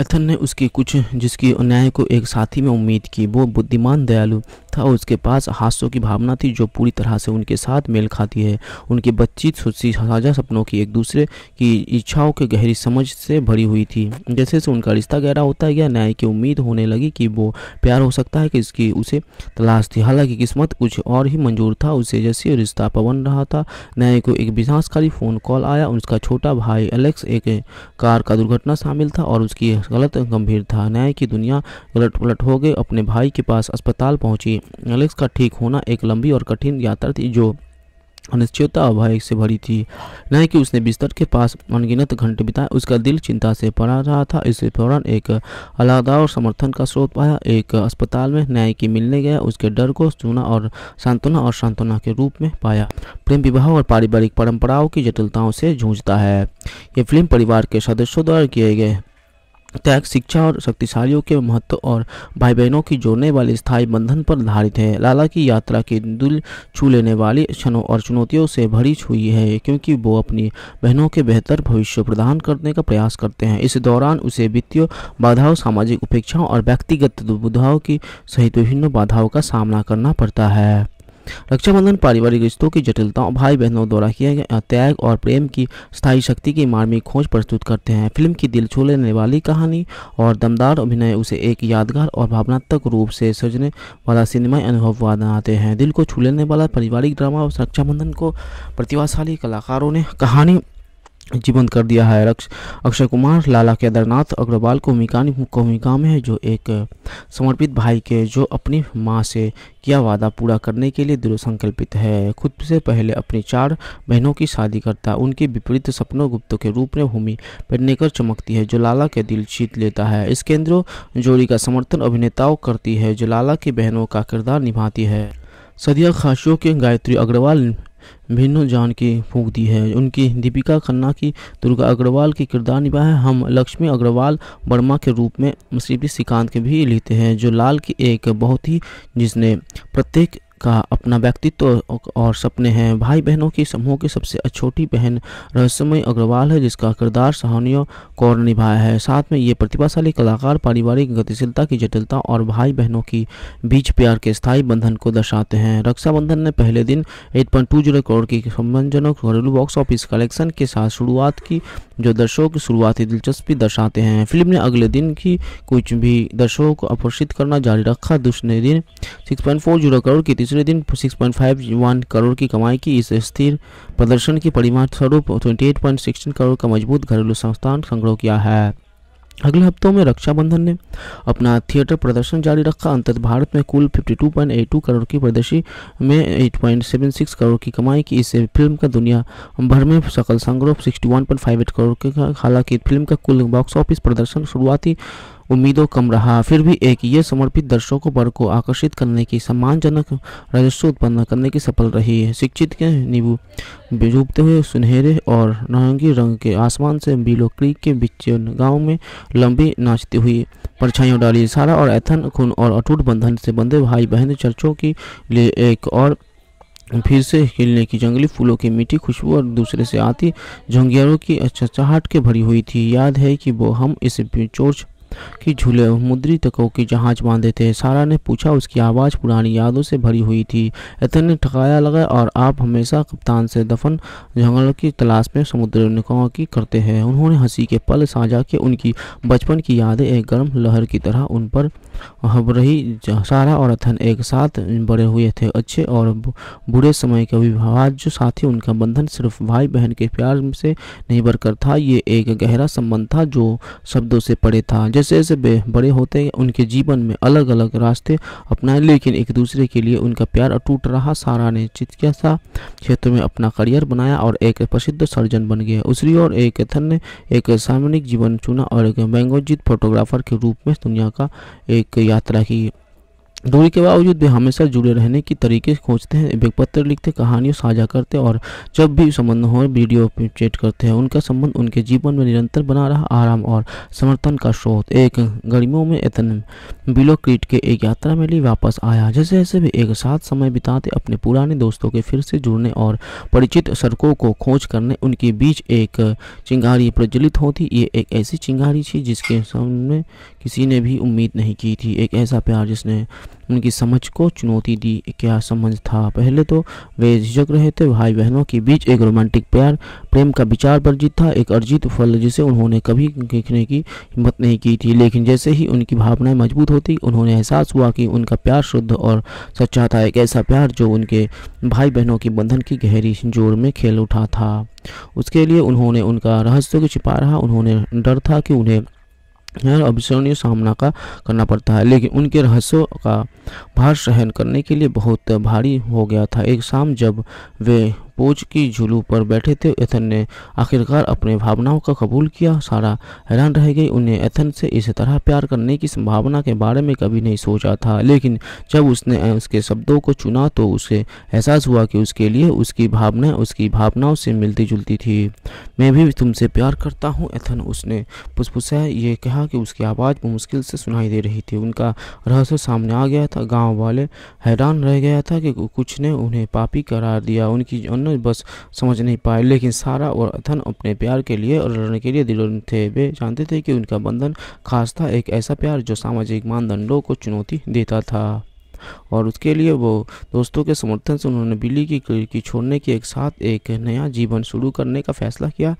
एथन ने उसकी कुछ जिसकी अन्याय को एक साथी में उम्मीद की वो बुद्धिमान दयालु था और उसके पास हादसों की भावना थी जो पूरी तरह से उनके साथ मेल खाती है उनकी बच्ची सुस्सी साझा सपनों की एक दूसरे की इच्छाओं की गहरी समझ से भरी हुई थी जैसे से उनका रिश्ता गहरा होता गया न्याय की उम्मीद होने लगी कि वो प्यार हो सकता है कि इसकी उसे तलाश थी हालांकि किस्मत कुछ और ही मंजूर था उसे जैसे रिश्ता पवन रहा था न्याय को एक विनाशकारी फ़ोन कॉल आया उसका छोटा भाई एलेक्स एक कार का दुर्घटना शामिल था और उसकी गलत गंभीर था न्याय की दुनिया गलट पलट हो गई अपने भाई के पास अस्पताल पहुंची एलेक्स का ठीक होना एक लंबी और कठिन यात्रा थी जो अनिश्चयता अभय से भरी थी न कि उसने बिस्तर के पास अनगिनत घंटे बिताए उसका दिल चिंता से पड़ा रहा था इस दौरान एक अलादा और समर्थन का स्रोत पाया एक अस्पताल में न्याय की मिलने गया उसके डर को सुना और सांत्वना और सांत्वना के रूप में पाया प्रेम विवाह और पारिवारिक परंपराओं की जटिलताओं से जूझता है ये फिल्म परिवार के सदस्यों द्वारा किए गए त्याग शिक्षा और शक्तिशालियों के महत्व और भाई बहनों की जोड़ने वाले स्थायी बंधन पर आधारित है लाला की यात्रा के दिल छू लेने वाली क्षणों और चुनौतियों से भरी हुई है क्योंकि वो अपनी बहनों के बेहतर भविष्य प्रदान करने का प्रयास करते हैं इस दौरान उसे वित्तीय बाधाओं सामाजिक उपेक्षाओं और व्यक्तिगत दुविधाओं की सहित विभिन्न बाधाओं का सामना करना पड़ता है रक्षाबंधन पारिवारिक रिश्तों की जटिलताओं भाई बहनों द्वारा किए गए त्याग और प्रेम की स्थायी शक्ति की मार्मिक खोज प्रस्तुत करते हैं फिल्म की दिल छू लेने वाली कहानी और दमदार अभिनय उसे एक यादगार और भावनात्मक रूप से सजने वाला सिनेमाई अनुभव बनाते हैं दिल को छू लेने वाला पारिवारिक ड्रामा और रक्षाबंधन को प्रतिभाशाली कलाकारों ने कहानी जीवंत कर दिया है अक्षय कुमार लाला केदारनाथ अग्रवाल को मिकानी भूमिका में है जो एक समर्पित भाई के जो अपनी माँ से किया वादा पूरा करने के लिए संकल्पित है खुद से पहले अपनी चार बहनों की शादी करता उनके विपरीत सपनों गुप्त के रूप में भूमि पेडनेकर चमकती है जो लाला के दिल जीत लेता है इस केंद्र जोड़ी का समर्थन अभिनेताओं करती है जो लाला की बहनों का किरदार निभाती है सदिया खाशियों के गायत्री अग्रवाल भिन्नु जान की फूक दी है उनकी दीपिका खन्ना की दुर्गा अग्रवाल की किरदार निभा है हम लक्ष्मी अग्रवाल वर्मा के रूप में मुसीबी श्रीकांत के भी लेते हैं जो लाल की एक बहुत ही जिसने प्रत्येक का अपना व्यक्तित्व और सपने हैं भाई बहनों के समूह की सबसे छोटी बहन रहस्यमय अग्रवाल है जिसका किरदार सहानिया कौर निभाया है साथ में ये प्रतिभाशाली कलाकार पारिवारिक गतिशीलता की जटिलता और भाई बहनों की बीच प्यार के स्थायी बंधन को दर्शाते हैं रक्षाबंधन ने पहले दिन जीरो करोड़ की सम्मानजनक घरेलू बॉक्स ऑफिस कलेक्शन के साथ शुरुआत की जो दर्शकों की शुरुआती दिलचस्पी दर्शाते हैं फिल्म ने अगले दिन की कुछ भी दर्शकों को आकर्षित करना जारी रखा दूसरे दिन जीरो करोड़ की तीसरे दिन 6.51 करोड़ की कमाई की इस स्थिर प्रदर्शन की परिमाण स्वरूप 28.16 करोड़ का मजबूत घरेलू संस्थान संग्रह किया है अगले हफ्तों में रक्षाबंधन ने अपना थिएटर प्रदर्शन जारी रखा अंतत भारत में कुल 52.82 करोड़ की प्रदर्शी में 8.76 करोड़ की कमाई की इस फिल्म का दुनिया भर में सकल संग्रह 61.58 करोड़ के हालांकि फिल्म का कुल बॉक्स ऑफिस प्रदर्शन शुरुआती उम्मीदों कम रहा फिर भी एक ये समर्पित दर्शकों वर्ग को आकर्षित करने की सम्मानजनक राजस्व उत्पन्न करने की सफल रही है शिक्षित के नींबू डूबते हुए सुनहरे और नारंगी रंग के आसमान से बीलो क्रीक के बीच गांव में लंबी नाचती हुई परछाइयों डाली सारा और एथन खून और अटूट बंधन से बंधे भाई बहन चर्चों की लिए एक और फिर से खिलने की जंगली फूलों की मीठी खुशबू और दूसरे से आती झंगियारों की अच्छा चाहट के भरी हुई थी याद है कि वो हम इस चोर्च कि झूले मुद्री तकों के जहाज बांधे थे सारा ने पूछा उसकी आवाज़ पुरानी यादों से भरी हुई थी एथन ने ठकाया लगा और आप हमेशा कप्तान से दफन जंगलों की तलाश में समुद्र निकाह की करते हैं उन्होंने हंसी के पल साझा के उनकी बचपन की यादें एक गर्म लहर की तरह उन पर हब रही सारा और अथन एक साथ बड़े हुए थे अच्छे और बुरे समय के अभिभाज्य साथ ही उनका बंधन सिर्फ भाई बहन के प्यार से नहीं बरकर था ये एक गहरा संबंध था जो शब्दों से पड़े था जैसे जैसे वे बड़े होते हैं उनके जीवन में अलग अलग रास्ते अपनाए लेकिन एक दूसरे के लिए उनका प्यार अटूट रहा सारा ने चिकित्सा क्षेत्र में अपना करियर बनाया और एक प्रसिद्ध सर्जन बन गया उसी और एक एथन ने एक सामयिक जीवन चुना और एक बैंगोजित फोटोग्राफर के रूप में दुनिया का एक यात्रा की दूरी के बावजूद भी हमेशा जुड़े रहने की तरीके खोजते हैं पत्र लिखते कहानियों साझा करते और जब भी संबंध हो वीडियो चैट करते हैं उनका संबंध उनके जीवन में निरंतर बना रहा आराम और समर्थन का स्रोत एक गर्मियों में एतन बिलोक्रीट के एक यात्रा में लिए वापस आया जैसे जैसे भी एक साथ समय बिताते अपने पुराने दोस्तों के फिर से जुड़ने और परिचित सड़कों को खोज करने उनके बीच एक चिंगारी प्रज्वलित होती ये एक ऐसी चिंगारी थी जिसके सामने किसी ने भी उम्मीद नहीं की थी एक ऐसा प्यार जिसने उनकी समझ को चुनौती दी क्या समझ था पहले तो वे झिझक रहे थे भाई बहनों के बीच एक रोमांटिक प्यार प्रेम का विचार वर्जित था एक अर्जित फल जिसे उन्होंने कभी देखने की हिम्मत नहीं की थी लेकिन जैसे ही उनकी भावनाएं मजबूत होती उन्होंने एहसास हुआ कि उनका प्यार शुद्ध और सच्चा था एक ऐसा प्यार जो उनके भाई बहनों के बंधन की गहरी जोर में खेल उठा था उसके लिए उन्होंने उनका रहस्य छिपा रहा उन्होंने डर था कि उन्हें अविस्मरणीय सामना का करना पड़ता है लेकिन उनके रहस्यों का भार सहन करने के लिए बहुत भारी हो गया था एक शाम जब वे पोज की झुलू पर बैठे थे एथन ने आखिरकार अपने भावनाओं का कबूल किया सारा हैरान रह गई उन्हें एथन से इस तरह प्यार करने की संभावना के बारे में कभी नहीं सोचा था लेकिन जब उसने उसके शब्दों को चुना तो उसे एहसास हुआ कि उसके लिए उसकी भावनाएं उसकी भावनाओं से मिलती जुलती थी मैं भी तुमसे प्यार करता हूँ एथन उसने पुसपुसाए ये कहा कि उसकी आवाज़ मुश्किल से सुनाई दे रही थी उनका रहस्य सामने आ गया था गाँव वाले हैरान रह गया था कि कुछ ने उन्हें पापी करार दिया उनकी अन्न दोनों बस समझ नहीं पाए लेकिन सारा और अथन अपने प्यार के लिए और लड़ने के लिए दिल थे वे जानते थे कि उनका बंधन खास था एक ऐसा प्यार जो सामाजिक मानदंडों को चुनौती देता था और उसके लिए वो दोस्तों के समर्थन से उन्होंने बिल्ली की खिड़की छोड़ने के एक साथ एक नया जीवन शुरू करने का फैसला किया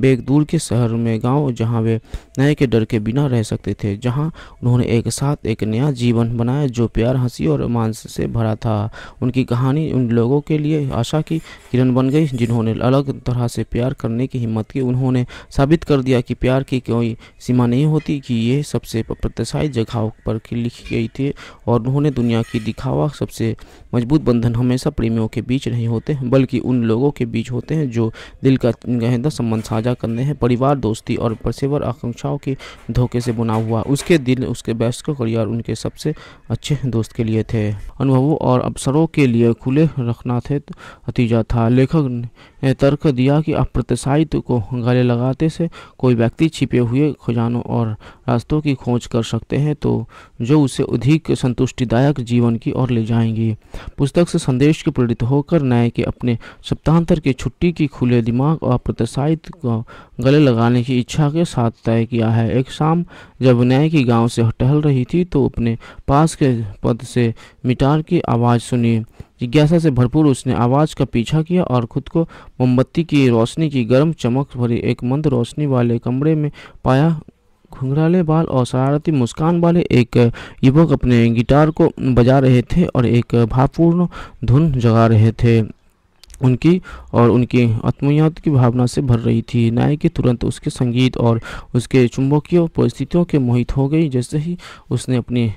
वे एक दूर के शहर में गांव जहां वे नए के डर के बिना रह सकते थे जहां उन्होंने एक साथ एक नया जीवन बनाया जो प्यार हंसी और रोमांस से भरा था उनकी कहानी उन लोगों के लिए आशा की किरण बन गई जिन्होंने अलग तरह से प्यार करने की हिम्मत की उन्होंने साबित कर दिया कि प्यार की कोई सीमा नहीं होती कि ये सबसे प्रत्याशाई जगहों पर लिखी गई थी और उन्होंने दुनिया दुनिया की दिखावा सबसे मजबूत बंधन हमेशा प्रेमियों के बीच नहीं होते हैं बल्कि उन लोगों के बीच होते हैं जो दिल का गहदा संबंध साझा करने हैं परिवार दोस्ती और पेशेवर आकांक्षाओं के धोखे से बुना हुआ उसके दिल उसके बेस्ट को करियर उनके सबसे अच्छे दोस्त के लिए थे अनुभवों और अवसरों के लिए खुले रखना थे नतीजा था लेखक ने तर्क दिया कि अप्रतिशाहित को गले लगाते से कोई व्यक्ति छिपे हुए खजानों और रास्तों की खोज कर सकते हैं तो जो उसे अधिक संतुष्टिदायक जीवन की ओर ले जाएंगी पुस्तक से संदेश के प्रेरित होकर नए के अपने सप्ताहांतर के छुट्टी की खुले दिमाग और प्रतिशायित को गले लगाने की इच्छा के साथ तय किया है एक शाम जब नए की गांव से टहल रही थी तो अपने पास के पद से मिटार की आवाज़ सुनी जिज्ञासा से भरपूर उसने आवाज़ का पीछा किया और खुद को मोमबत्ती की रोशनी की गर्म चमक भरी एक मंद रोशनी वाले कमरे में पाया घुंघराले बाल और शरारती मुस्कान वाले एक युवक अपने गिटार को बजा रहे थे और एक भावपूर्ण धुन जगा रहे थे उनकी और उनकी आत्मीयत की भावना से भर रही थी नायकी तुरंत उसके संगीत और उसके चुंबकीय परिस्थितियों के मोहित हो गई जैसे ही उसने अपनी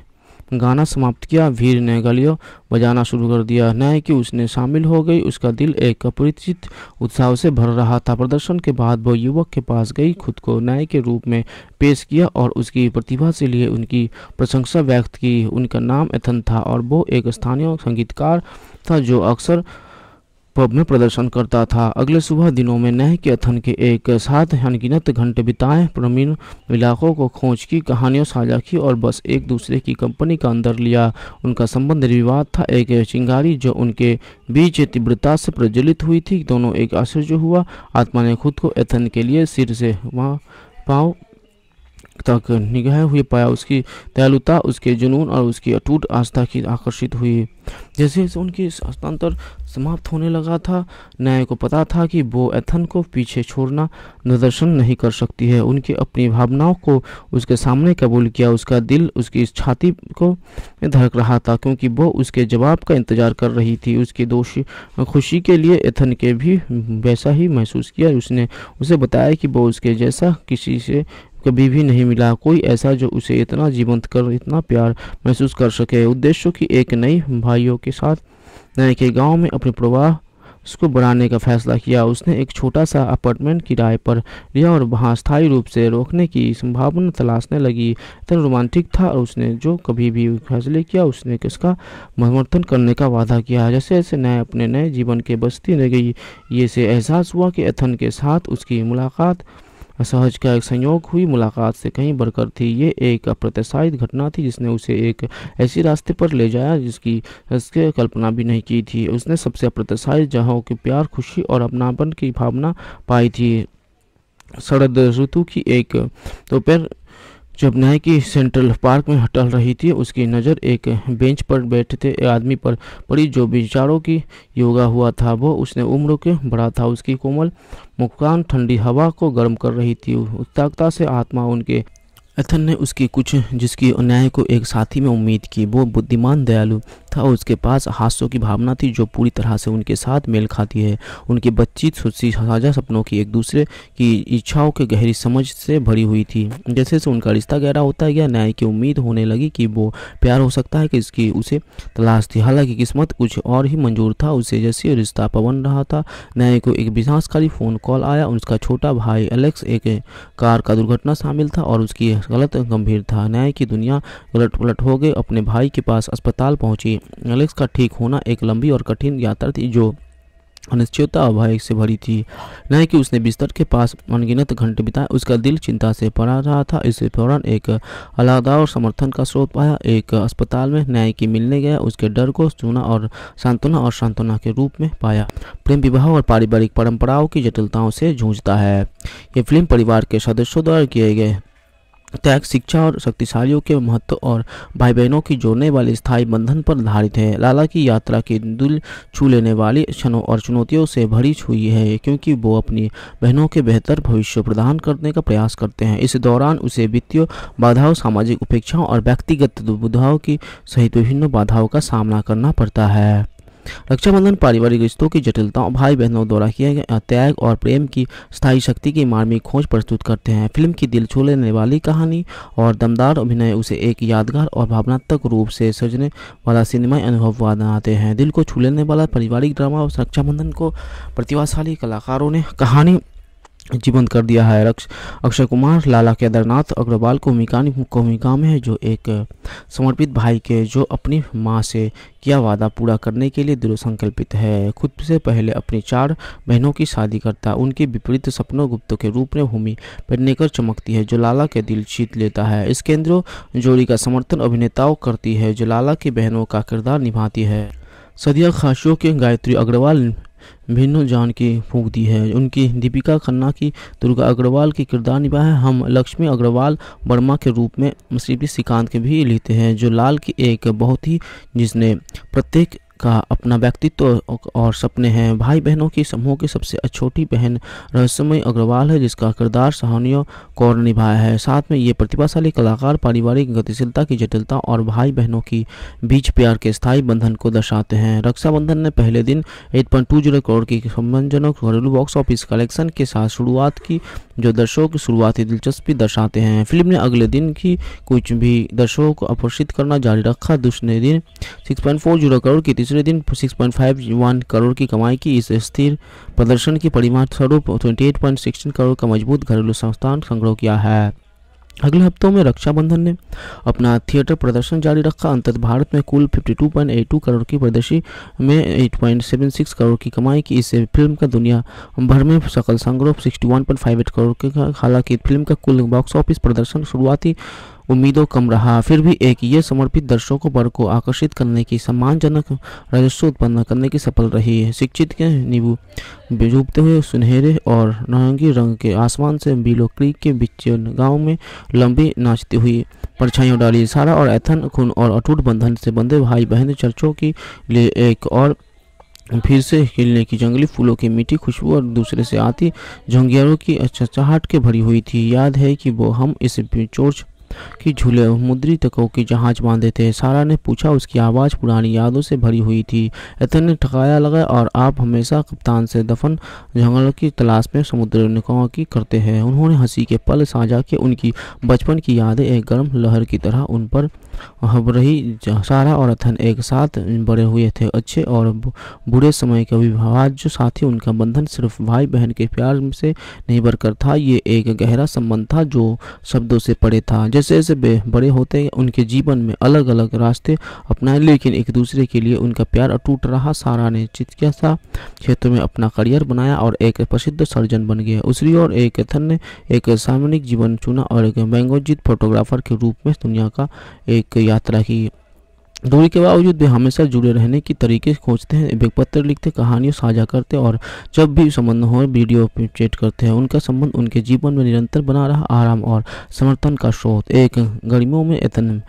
गाना समाप्त किया भीड़ ने गलियों बजाना शुरू कर दिया न्याय की उसने शामिल हो गई उसका दिल एक अपरिचित उत्साह से भर रहा था प्रदर्शन के बाद वो युवक के पास गई खुद को न्याय के रूप में पेश किया और उसकी प्रतिभा से लिए उनकी प्रशंसा व्यक्त की उनका नाम एथन था और वो एक स्थानीय संगीतकार था जो अक्सर पब में प्रदर्शन करता था अगले सुबह दिनों में नह के अथन के एक साथ अनगिनत घंटे बिताए प्रवीण इलाकों को खोज की कहानियों साझा की और बस एक दूसरे की कंपनी का अंदर लिया उनका संबंध विवाद था एक चिंगारी जो उनके बीच तीव्रता से प्रज्वलित हुई थी दोनों एक आश्चर्य हुआ आत्मा ने खुद को एथन के लिए सिर से वहाँ पाँव तक निगह हुए पाया उसकी दयालुता उसके जुनून और उसकी अटूट आस्था की आकर्षित हुई जैसे जैसे उनकी हस्तांतर समाप्त होने लगा था न्याय को पता था कि वो एथन को पीछे छोड़ना निदर्शन नहीं कर सकती है उनकी अपनी भावनाओं को उसके सामने कबूल किया उसका दिल उसकी छाती को धड़क रहा था क्योंकि वो उसके जवाब का इंतजार कर रही थी उसकी दोषी खुशी के लिए एथन के भी वैसा ही महसूस किया उसने उसे बताया कि वो उसके जैसा किसी से कभी भी नहीं मिला कोई ऐसा जो उसे इतना जीवंत कर इतना प्यार महसूस कर सके उद्देश्यों की एक नई भाइयों के साथ नए के गांव में अपने प्रवाह उसको बढ़ाने का फैसला किया उसने एक छोटा सा अपार्टमेंट किराए पर लिया और वहाँ स्थायी रूप से रोकने की संभावना तलाशने लगी इतना रोमांटिक था और उसने जो कभी भी फैसले किया उसने किसका समर्थन करने का वादा किया जैसे जैसे नए अपने नए जीवन के बस्ती रह गई ये से एहसास हुआ कि एथन के साथ उसकी मुलाकात असहज का एक संयोग हुई मुलाकात से कहीं बढ़कर थी ये एक अप्रत्याशित घटना थी जिसने उसे एक ऐसी रास्ते पर ले जाया जिसकी उसके कल्पना भी नहीं की थी उसने सबसे अप्रत्याशित जहाँ की प्यार खुशी और अपनापन की भावना पाई थी शरद ऋतु की एक दोपहर जब न्याय की सेंट्रल पार्क में टहल रही थी उसकी नज़र एक बेंच पर बैठते आदमी पर पड़ी जो विचारों की योगा हुआ था वो उसने उम्र के बड़ा था उसकी कोमल मुस्कान ठंडी हवा को गर्म कर रही थी उत्ताकता से आत्मा उनके एथन ने उसकी कुछ जिसकी अन्याय को एक साथी में उम्मीद की वो बुद्धिमान दयालु था उसके पास हादसों की भावना थी जो पूरी तरह से उनके साथ मेल खाती है उनकी बच्ची साझा सपनों की एक दूसरे की इच्छाओं की गहरी समझ से भरी हुई थी जैसे जैसे उनका रिश्ता गहरा होता गया न्याय की उम्मीद होने लगी कि वो प्यार हो सकता है कि इसकी उसे तलाश थी हालांकि किस्मत कुछ और ही मंजूर था उसे जैसे रिश्ता पवन रहा था न्याय को एक विनाशकारी फ़ोन कॉल आया उसका छोटा भाई एलेक्स एक कार का दुर्घटना शामिल था और उसकी गलत गंभीर था न्याय की दुनिया उलट पलट हो गई अपने भाई के पास अस्पताल पहुंची थी एलेक्स का ठीक होना एक लंबी और कठिन यात्रा थी जो अनिश्चितता और भय से भरी थी न कि उसने बिस्तर के पास अनगिनत घंटे बिताए उसका दिल चिंता से पड़ा रहा था इस दौरान एक अलादा और समर्थन का स्रोत पाया एक अस्पताल में न्याय की मिलने गया उसके डर को सुना और सांत्वना और सांत्वना के रूप में पाया प्रेम विवाह और पारिवारिक परंपराओं की जटिलताओं से जूझता है ये फिल्म परिवार के सदस्यों द्वारा किए गए त्याग शिक्षा और शक्तिशालियों के महत्व और भाई बहनों की जोड़ने वाले स्थायी बंधन पर आधारित है लाला की यात्रा के दिल छू लेने वाली क्षणों और चुनौतियों से भरी हुई है क्योंकि वो अपनी बहनों के बेहतर भविष्य प्रदान करने का प्रयास करते हैं इस दौरान उसे वित्तीय बाधाओं सामाजिक उपेक्षाओं और व्यक्तिगत दुविधाओं की सहित विभिन्न बाधाओं का सामना करना पड़ता है रक्षाबंधन पारिवारिक रिश्तों की जटिलताओं भाई बहनों द्वारा किए गए त्याग और प्रेम की स्थायी शक्ति की मार्मिक खोज प्रस्तुत करते हैं फिल्म की दिल छू लेने वाली कहानी और दमदार अभिनय उसे एक यादगार और भावनात्मक रूप से सजने वाला सिनेमाई अनुभव बनाते हैं दिल को छू लेने वाला पारिवारिक ड्रामा और रक्षाबंधन को प्रतिभाशाली कलाकारों ने कहानी जीवंत कर दिया है अक्षय कुमार लाला केदारनाथ अग्रवाल को को भूमिका में है जो एक समर्पित भाई के जो अपनी माँ से किया वादा पूरा करने के लिए दृढ़ संकल्पित है खुद से पहले अपनी चार बहनों की शादी करता उनके विपरीत सपनों गुप्त के रूप में भूमि पेडनेकर चमकती है जो लाला के दिल जीत लेता है इस केंद्र जोड़ी का समर्थन अभिनेताओं करती है जो लाला की बहनों का किरदार निभाती है सदिया खाशियों के गायत्री अग्रवाल भिन्नू जान की फूक दी है उनकी दीपिका खन्ना की दुर्गा अग्रवाल की किरदार निभा है हम लक्ष्मी अग्रवाल वर्मा के रूप में श्रीपी श्रीकांत के भी लेते हैं जो लाल की एक बहुत ही जिसने प्रत्येक का अपना व्यक्तित्व और सपने हैं भाई बहनों की समूह की सबसे छोटी बहन रहस्यमय अग्रवाल है जिसका किरदार सहानियों कौर निभाया है साथ में ये प्रतिभाशाली कलाकार पारिवारिक गतिशीलता की जटिलता और भाई बहनों की बीच प्यार के स्थायी बंधन को दर्शाते हैं रक्षाबंधन ने पहले दिन एट करोड़ की सम्मानजनक घरेलू बॉक्स ऑफिस कलेक्शन के साथ शुरुआत की जो दर्शकों की शुरुआती दिलचस्पी दर्शाते हैं फिल्म ने अगले दिन की कुछ भी दर्शकों को आकर्षित करना जारी रखा दूसरे दिन जीरो करोड़ की तीसरे दिन 6.51 करोड़ की कमाई की इस स्थिर प्रदर्शन की परिमाण स्वरूप 28.16 करोड़ का मजबूत घरेलू संस्थान संग्रह किया है अगले हफ्तों में रक्षाबंधन ने अपना थिएटर प्रदर्शन जारी रखा अंतत भारत में कुल 52.82 करोड़ की प्रदर्शी में 8.76 करोड़ की कमाई की इस फिल्म का दुनिया भर में सकल संग्रह 61.58 करोड़ के हालांकि फिल्म का कुल बॉक्स ऑफिस प्रदर्शन शुरुआती उम्मीदों कम रहा फिर भी एक ये समर्पित दर्शकों वर्ग को आकर्षित करने की सम्मानजनक राजस्व उत्पन्न करने की सफल रही है शिक्षित के नींबू डूबते हुए सुनहरे और नारंगी रंग के आसमान से बिलो क्रीक के बीच गांव में लंबी नाचती हुई परछाइयों डाली सारा और एथन खून और अटूट बंधन से बंधे भाई बहन चर्चों के लिए एक और फिर से खिलने की जंगली फूलों की मीठी खुशबू और दूसरे से आती झंगियारों की चहचहाट के भरी हुई थी याद है कि वो हम इस चोर्च कि झूले मुद्रित तो की जहाज बांधे थे सारा ने पूछा उसकी आवाज़ पुरानी यादों से भरी हुई थी एथन ने ठकाया लगा और आप हमेशा कप्तान से दफन जंगलों की तलाश में समुद्र निकाह की करते हैं उन्होंने हंसी के पल साझा के उनकी बचपन की यादें एक गर्म लहर की तरह उन पर हब रही सारा और अथन एक साथ बड़े हुए थे अच्छे और बुरे समय के जो साथी उनका बंधन सिर्फ भाई बहन के प्यार से नहीं बरकर था ये एक गहरा संबंध था जो शब्दों से पड़े था जैसे जैसे वे बड़े होते हैं उनके जीवन में अलग अलग रास्ते अपनाए लेकिन एक दूसरे के लिए उनका प्यार अटूट रहा सारा ने चिकित्सा क्षेत्र में अपना करियर बनाया और एक प्रसिद्ध सर्जन बन गया उसी और एक एथन ने एक सामूहिक जीवन चुना और एक व्यंगोजित फोटोग्राफर के रूप में दुनिया का एक यात्रा की दूरी के बावजूद भी हमेशा जुड़े रहने की तरीके खोजते हैं पत्र लिखते कहानियों साझा करते और जब भी संबंध हो वीडियो चैट करते हैं उनका संबंध उनके जीवन में निरंतर बना रहा आराम और समर्थन का स्रोत एक गर्मियों में एतन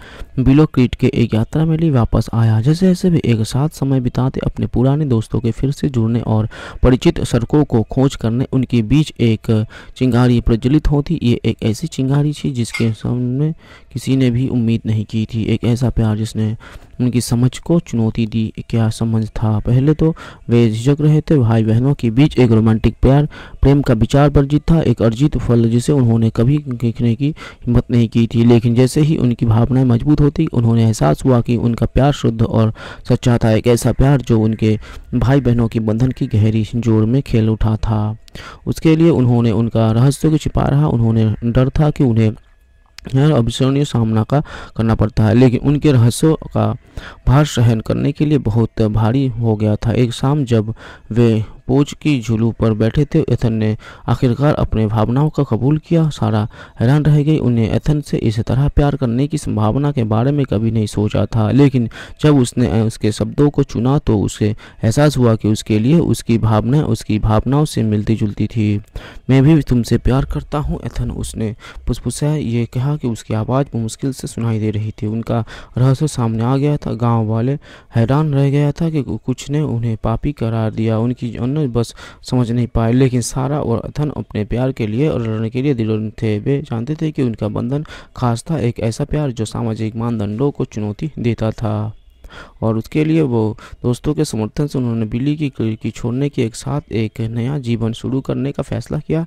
क्रीट के एक यात्रा में लिए वापस आया जैसे जैसे भी एक साथ समय बिताते अपने पुराने दोस्तों के फिर से जुड़ने और परिचित सड़कों को खोज करने उनके बीच एक चिंगारी प्रज्वलित होती ये एक ऐसी चिंगारी थी जिसके सामने किसी ने भी उम्मीद नहीं की थी एक ऐसा प्यार जिसने उनकी समझ को चुनौती दी क्या समझ था पहले तो वे झिझक रहे थे भाई बहनों के बीच एक रोमांटिक प्यार प्रेम का विचार वर्जित था एक अर्जित फल जिसे उन्होंने कभी देखने की हिम्मत नहीं की थी लेकिन जैसे ही उनकी भावनाएं मजबूत होती उन्होंने एहसास हुआ कि उनका प्यार शुद्ध और सच्चा था एक ऐसा प्यार जो उनके भाई बहनों के बंधन की गहरी जोर में खेल उठा था उसके लिए उन्होंने उनका रहस्य को छिपा रहा उन्होंने डर था कि उन्हें अविस्मरणीय सामना का करना पड़ता है लेकिन उनके रहस्यों का भार सहन करने के लिए बहुत भारी हो गया था एक शाम जब वे पोज की झुलू पर बैठे थे एथन ने आखिरकार अपने भावनाओं का कबूल किया सारा हैरान रह गई उन्हें एथन से इस तरह प्यार करने की संभावना के बारे में कभी नहीं सोचा था लेकिन जब उसने उसके शब्दों को चुना तो उसे एहसास हुआ कि उसके लिए उसकी भावनाएं उसकी भावनाओं से मिलती जुलती थी मैं भी तुमसे प्यार करता हूँ एथन उसने पुसपुसाया ये कहा कि उसकी आवाज़ मुश्किल से सुनाई दे रही थी उनका रहस्य सामने आ गया था गाँव वाले हैरान रह गया था कि कुछ ने उन्हें पापी करार दिया उनकी अन्य दोनों बस समझ नहीं पाए लेकिन सारा और अथन अपने प्यार के लिए और लड़ने के लिए दिलों थे वे जानते थे कि उनका बंधन खास था एक ऐसा प्यार जो सामाजिक मानदंडों को चुनौती देता था और उसके लिए वो दोस्तों के समर्थन से उन्होंने बिल्ली की खिड़की छोड़ने के एक साथ एक नया जीवन शुरू करने का फैसला किया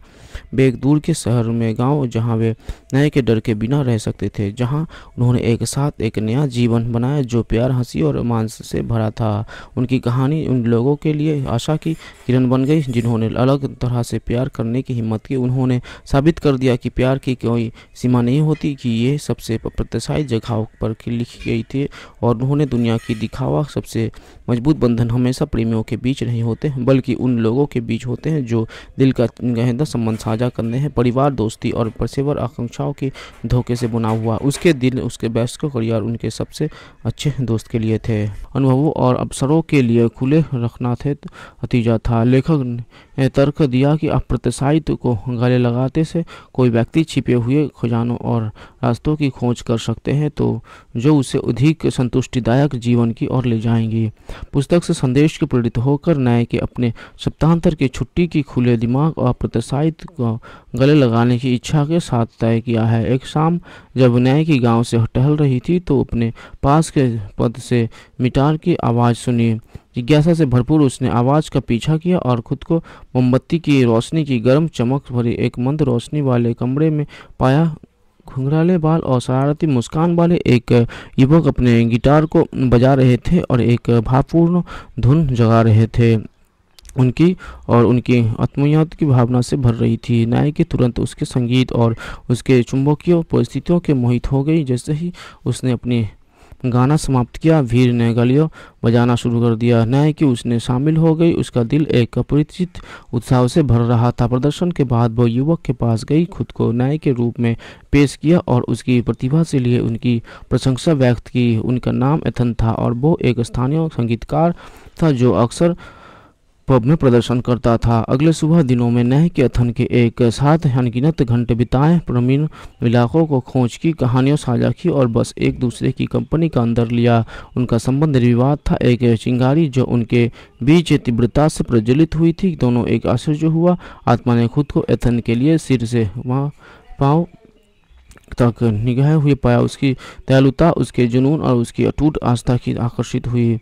वे एक दूर के शहर में गांव जहां वे नए के डर के बिना रह सकते थे जहां उन्होंने एक साथ एक नया जीवन बनाया जो प्यार हंसी और मांस से भरा था उनकी कहानी उन लोगों के लिए आशा की किरण बन गई जिन्होंने अलग तरह से प्यार करने की हिम्मत की उन्होंने साबित कर दिया कि प्यार की कोई सीमा नहीं होती कि ये सबसे प्रतिशायी जगहों पर लिखी गई थी और उन्होंने दुनिया दुनिया की दिखावा सबसे मजबूत बंधन हमेशा प्रेमियों के बीच नहीं होते हैं बल्कि उन लोगों के बीच होते हैं जो दिल का गहदा संबंध साझा करने हैं परिवार दोस्ती और पेशेवर आकांक्षाओं के धोखे से बुना हुआ उसके दिल उसके व्यस्त करियर उनके सबसे अच्छे दोस्त के लिए थे अनुभवों और अवसरों के लिए खुले रखना थे नतीजा था लेखक तर्क दिया कि अप्रत्याशित को गले लगाते से कोई व्यक्ति छिपे हुए खजानों और रास्तों की खोज कर सकते हैं तो जो उसे अधिक संतुष्टिदायक जीवन की ओर ले जाएंगी पुस्तक से संदेश के प्रेरित होकर न्याय के अपने सप्ताहांतर की छुट्टी की खुले दिमाग और अप्रत्याशित को गले लगाने की इच्छा के साथ तय किया है एक शाम जब नए की गाँव से टहल रही थी तो अपने पास के पद से मिटार की आवाज़ सुनी जिज्ञासा से भरपूर उसने आवाज़ का पीछा किया और खुद को मोमबत्ती की रोशनी की गर्म चमक भरी एक मंद रोशनी वाले कमरे में पाया घुंघराले बाल और शरारती मुस्कान वाले एक युवक अपने गिटार को बजा रहे थे और एक भावपूर्ण धुन जगा रहे थे उनकी और उनकी आत्मयात की भावना से भर रही थी नायकी तुरंत उसके संगीत और उसके चुंबकीय परिस्थितियों के मोहित हो गई जैसे ही उसने अपनी गाना समाप्त किया वीर ने गलियों बजाना शुरू कर दिया न्याय की उसने शामिल हो गई उसका दिल एक अपरिचित उत्साह से भर रहा था प्रदर्शन के बाद वह युवक के पास गई खुद को न्याय के रूप में पेश किया और उसकी प्रतिभा से लिए उनकी प्रशंसा व्यक्त की उनका नाम एथन था और वो एक स्थानीय संगीतकार था जो अक्सर पब में प्रदर्शन करता था अगले सुबह दिनों में नह के अथन के एक साथ अनगिनत घंटे बिताए प्रवीण इलाकों को खोज की कहानियों साझा की और बस एक दूसरे की कंपनी का अंदर लिया उनका संबंध विवाद था एक चिंगारी जो उनके बीच तीव्रता से प्रज्वलित हुई थी दोनों एक आश्चर्य हुआ आत्मा ने खुद को एथन के लिए सिर से वहाँ पाँव तक निगह हुए पाया उसकी दयालुता उसके जुनून और उसकी अटूट आस्था की आकर्षित हुई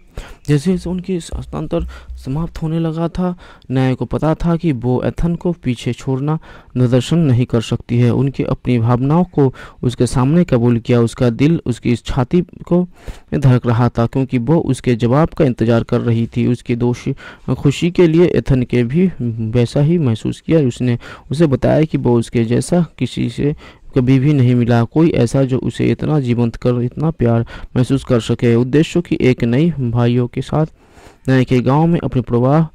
जैसे जैसे उनकी हस्तांतर समाप्त होने लगा था न्याय को पता था कि वो एथन को पीछे छोड़ना निदर्शन नहीं कर सकती है उनकी अपनी भावनाओं को उसके सामने कबूल किया उसका दिल उसकी छाती को धड़क रहा था क्योंकि वो उसके जवाब का इंतजार कर रही थी उसकी दोष खुशी के लिए एथन के भी वैसा ही महसूस किया उसने उसे बताया कि वो उसके जैसा किसी से कभी भी नहीं मिला कोई ऐसा जो उसे इतना जीवंत कर इतना प्यार महसूस कर सके उद्देश्यों की एक नई भाइयों के साथ नए के गांव में अपने प्रवाह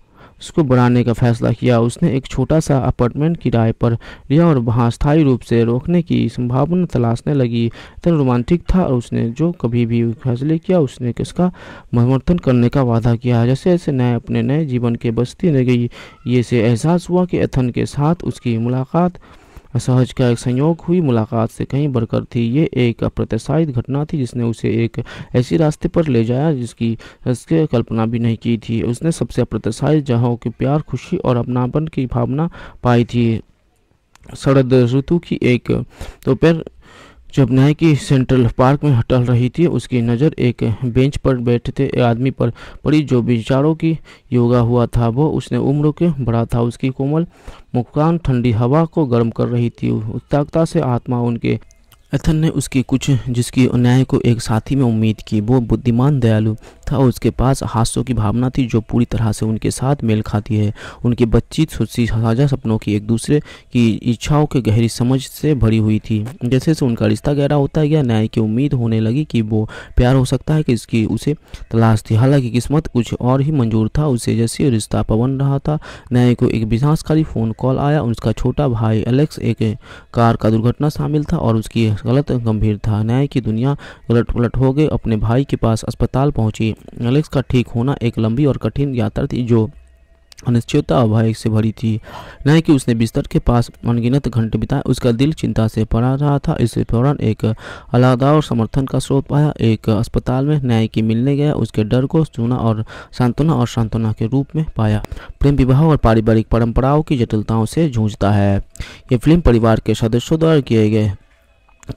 उसको बढ़ाने का फैसला किया उसने एक छोटा सा अपार्टमेंट किराए पर लिया और वहाँ स्थायी रूप से रोकने की संभावना तलाशने लगी इतना रोमांटिक था और उसने जो कभी भी फैसले किया उसने किसका समर्थन करने का वादा किया जैसे जैसे नए अपने नए जीवन के बस्ती में गई ये से एहसास हुआ कि एथन के साथ उसकी मुलाकात असहज का एक संयोग हुई मुलाकात से कहीं बढ़कर थी ये एक अप्रत्याशित घटना थी जिसने उसे एक ऐसी रास्ते पर ले जाया जिसकी उसके कल्पना भी नहीं की थी उसने सबसे अप्रत्याशित जहाँ के प्यार खुशी और अपनापन की भावना पाई थी शरद ऋतु की एक दोपहर तो जब न्याय की सेंट्रल पार्क में टहल रही थी उसकी नज़र एक बेंच पर बैठते आदमी पर पड़ी जो विचारों की योगा हुआ था वो उसने उम्र के बड़ा था उसकी कोमल मुकान ठंडी हवा को गर्म कर रही थी उत्ताकता से आत्मा उनके एथन ने उसकी कुछ जिसकी न्याय को एक साथी में उम्मीद की वो बुद्धिमान दयालु था उसके पास हादसों की भावना थी जो पूरी तरह से उनके साथ मेल खाती है उनकी बच्ची सुस्सी साझा सपनों की एक दूसरे की इच्छाओं की गहरी समझ से भरी हुई थी जैसे जैसे उनका रिश्ता गहरा होता गया न्याय की उम्मीद होने लगी कि वो प्यार हो सकता है कि इसकी उसे तलाश थी हालांकि किस्मत कुछ और ही मंजूर था उसे जैसे रिश्ता पवन रहा था न्याय को एक विनाशकारी फ़ोन कॉल आया उसका छोटा भाई एलेक्स एक कार का दुर्घटना शामिल था और उसकी गलत गंभीर था न्याय की दुनिया गलट पलट हो गई अपने भाई के पास अस्पताल पहुंची एलेक्स का ठीक होना एक लंबी और कठिन यात्रा थी जो अनिश्चितता और भय से भरी थी न कि उसने बिस्तर के पास अनगिनत घंटे बिताए उसका दिल चिंता से पड़ा रहा था इस दौरान एक अलादा और समर्थन का स्रोत पाया एक अस्पताल में न्याय की मिलने गया उसके डर को सुना और सांत्वना और सांत्वना के रूप में पाया प्रेम विवाह और पारिवारिक परंपराओं की जटिलताओं से जूझता है ये फिल्म परिवार के सदस्यों द्वारा किए गए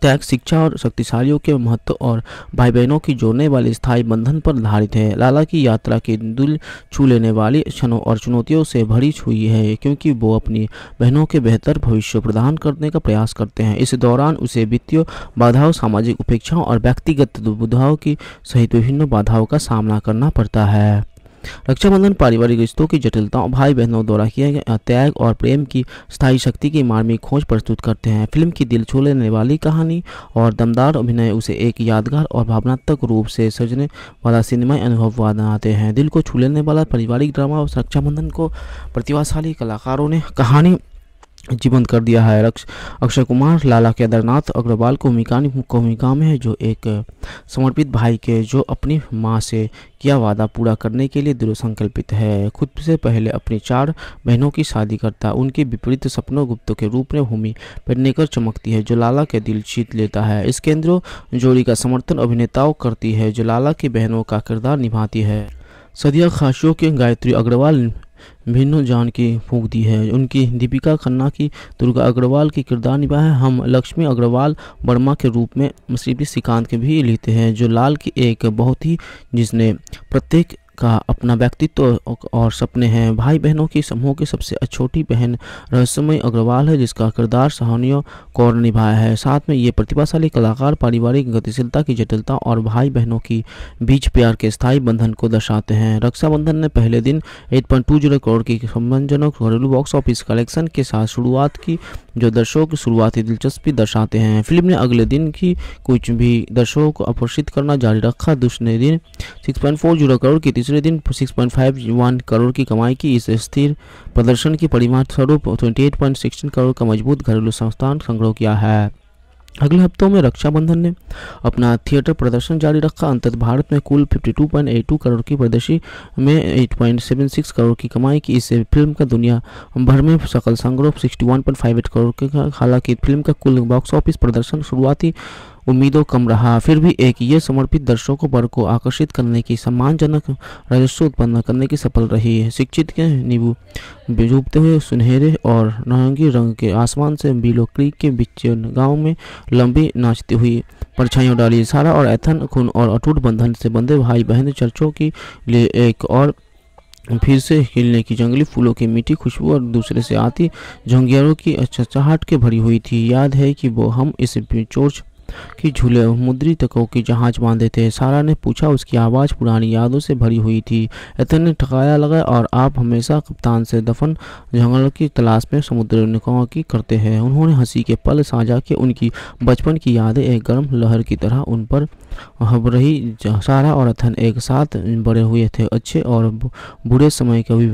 त्याग शिक्षा और शक्तिशालियों के महत्व और भाई बहनों की जोड़ने वाले स्थायी बंधन पर आधारित है लाला की यात्रा के दिल छू लेने वाली क्षणों और चुनौतियों से भरी हुई है क्योंकि वो अपनी बहनों के बेहतर भविष्य प्रदान करने का प्रयास करते हैं इस दौरान उसे वित्तीय बाधाओं सामाजिक उपेक्षाओं और व्यक्तिगत दुविधाओं की सहित विभिन्न बाधाओं का सामना करना पड़ता है रक्षाबंधन पारिवारिक रिश्तों की जटिलताओं भाई बहनों द्वारा किए गए त्याग और प्रेम की स्थायी शक्ति की मार्मिक खोज प्रस्तुत करते हैं फिल्म की दिल छू लेने वाली कहानी और दमदार अभिनय उसे एक यादगार और भावनात्मक रूप से सजने वाला सिनेमाई अनुभव बनाते हैं दिल को छू लेने वाला पारिवारिक ड्रामा और रक्षाबंधन को प्रतिभाशाली कलाकारों ने कहानी जीवंत कर दिया है अक्षय कुमार लाला केदारनाथ अग्रवाल को भूमिका में है जो एक समर्पित भाई के जो अपनी माँ से किया वादा पूरा करने के लिए दृढ़ संकल्पित है खुद से पहले अपनी चार बहनों की शादी करता उनके विपरीत सपनों गुप्त के रूप में भूमि पहनकर चमकती है जो लाला के दिल जीत लेता है इस केंद्र जोड़ी का समर्थन अभिनेताओं करती है जो लाला की बहनों का किरदार निभाती है सदिया खाशियों के गायत्री अग्रवाल भिन्नू जान की फूक दी है उनकी दीपिका खन्ना की दुर्गा अग्रवाल की किरदार निभा है हम लक्ष्मी अग्रवाल वर्मा के रूप में श्रीपी श्रीकांत के भी लेते हैं जो लाल की एक बहुत ही जिसने प्रत्येक का अपना व्यक्तित्व और सपने हैं भाई बहनों के समूह की सबसे छोटी बहन रहस्यमय अग्रवाल है जिसका किरदार सहनीय कौर निभाया है साथ में ये प्रतिभाशाली कलाकार पारिवारिक गतिशीलता की जटिलता और भाई बहनों की बीच प्यार के स्थायी बंधन को दर्शाते हैं रक्षाबंधन ने पहले दिन एट करोड़ की सम्मानजनक घरेलू बॉक्स ऑफिस कलेक्शन के साथ शुरुआत की जो दर्शकों की शुरुआती दिलचस्पी दर्शाते हैं फिल्म ने अगले दिन की कुछ भी दर्शकों को आकर्षित करना जारी रखा दूसरे दिन सिक्स करोड़ की पिछले दिन 6.51 करोड़ की कमाई की इस स्थिर प्रदर्शन की परिमाण स्वरूप 28.16 करोड़ का मजबूत घरेलू संस्थान संग्रह किया है अगले हफ्तों में रक्षाबंधन ने अपना थिएटर प्रदर्शन जारी रखा अंत भारत में कुल 52.82 करोड़ की प्रदर्शी में 8.76 करोड़ की कमाई की इस फिल्म का दुनिया भर में सकल संग्रह 61.58 करोड़ के हालांकि फिल्म का कुल बॉक्स ऑफिस प्रदर्शन शुरुआती उम्मीदों कम रहा फिर भी एक ये समर्पित दर्शकों वर्ग को आकर्षित करने की सम्मानजनक राजस्व उत्पन्न करने की सफल रही है शिक्षित के नींबू डूबते हुए सुनहरे और नारंगी रंग के आसमान से बिलो क्रीक के बीच गांव में लंबी नाचती हुई परछाइयों डाली सारा और एथन खून और अटूट बंधन से बंधे भाई बहन चर्चों के लिए एक और फिर से हिलने की जंगली फूलों की मीठी खुशबू और दूसरे से आती झंगियारों की चहचहाट के भरी हुई थी याद है कि वो हम इस चोर्च कि झूले मुद्रितकों के जहाज बांधे थे सारा ने पूछा उसकी आवाज़ पुरानी यादों से भरी हुई थी एथन ने ठकाया लगा और आप हमेशा कप्तान से दफन जंगलों की तलाश में समुद्र निकाह की करते हैं उन्होंने हंसी के पल साझा के उनकी बचपन की यादें एक गर्म लहर की तरह उन पर हब रही सारा और अथन एक साथ बड़े हुए थे अच्छे और बुरे समय के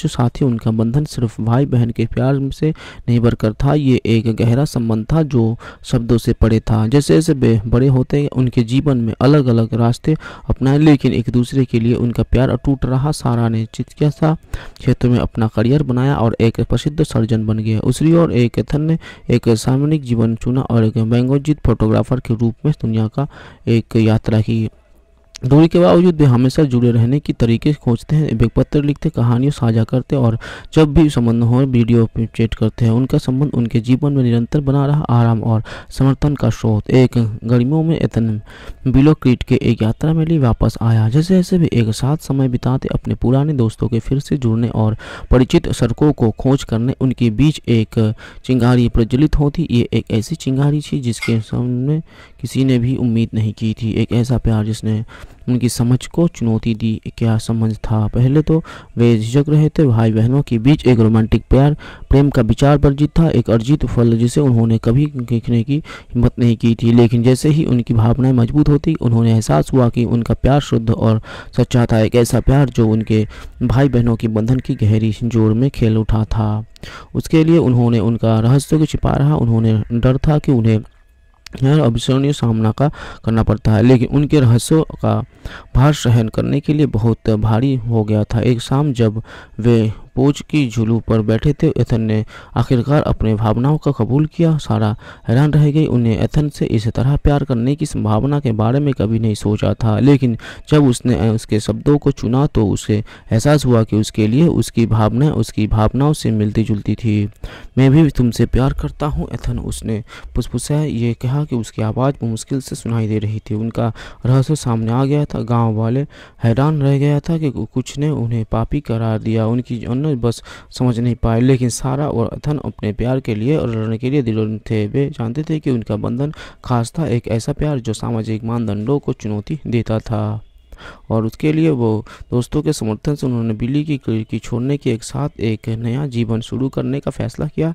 जो साथी उनका बंधन सिर्फ भाई बहन के प्यार से नहीं बरकर था ये एक गहरा संबंध था जो शब्दों से पड़े था जैसे जैसे जैसे बड़े होते हैं उनके जीवन में अलग अलग रास्ते अपनाए लेकिन एक दूसरे के लिए उनका प्यार अटूट रहा सारा ने चिकित्सा क्षेत्र में अपना करियर बनाया और एक प्रसिद्ध सर्जन बन गया उसी ओर एक एथन ने एक सामरिक जीवन चुना और एक बैंगोजित फोटोग्राफर के रूप में दुनिया का एक यात्रा की दूरी के बावजूद भी हमेशा जुड़े रहने की तरीके खोजते हैं पत्र लिखते कहानियों साझा करते और जब भी संबंध हो वीडियो चैट करते हैं उनका संबंध उनके जीवन में निरंतर बना रहा आराम और समर्थन का स्रोत एक गर्मियों में एतन बिलोक्रीट के एक यात्रा में लिए वापस आया जैसे जैसे भी एक साथ समय बिताते अपने पुराने दोस्तों के फिर से जुड़ने और परिचित सड़कों को खोज करने उनके बीच एक चिंगारी प्रज्वलित होती ये एक ऐसी चिंगारी थी जिसके सामने किसी ने भी उम्मीद नहीं की थी एक ऐसा प्यार जिसने उनकी समझ को चुनौती दी क्या समझ था पहले तो वे झिझक रहे थे भाई बहनों के बीच एक रोमांटिक प्यार प्रेम का विचार वर्जित था एक अर्जित फल जिसे उन्होंने कभी देखने की हिम्मत नहीं की थी लेकिन जैसे ही उनकी भावनाएं मजबूत होती उन्होंने एहसास हुआ कि उनका प्यार शुद्ध और सच्चा था एक ऐसा प्यार जो उनके भाई बहनों के बंधन की गहरी जोर में खेल उठा था उसके लिए उन्होंने उनका रहस्य को छिपा रहा उन्होंने डर था कि उन्हें यहाँ अविस्मरणीय सामना का करना पड़ता है लेकिन उनके रहस्यों का भार सहन करने के लिए बहुत भारी हो गया था एक शाम जब वे पोज की झुलू पर बैठे थे एथन ने आखिरकार अपने भावनाओं का कबूल किया सारा हैरान रह गई उन्हें एथन से इस तरह प्यार करने की संभावना के बारे में कभी नहीं सोचा था लेकिन जब उसने उसके शब्दों को चुना तो उसे एहसास हुआ कि उसके लिए उसकी भावनाएं उसकी भावनाओं से मिलती जुलती थी मैं भी तुमसे प्यार करता हूँ एथन उसने पुसपुसाया ये कहा कि उसकी आवाज़ मुश्किल से सुनाई दे रही थी उनका रहस्य सामने आ गया था गांव वाले हैरान रह गया था कि कुछ ने उन्हें पापी करार दिया उनकी अन्य दोनों बस समझ नहीं पाए लेकिन सारा और अथन अपने प्यार के लिए और लड़ने के लिए दिलों थे वे जानते थे कि उनका बंधन खास था एक ऐसा प्यार जो सामाजिक मानदंडों को चुनौती देता था और उसके लिए वो दोस्तों के समर्थन से उन्होंने बिल्ली की खिड़की छोड़ने के एक साथ एक नया जीवन शुरू करने का फैसला किया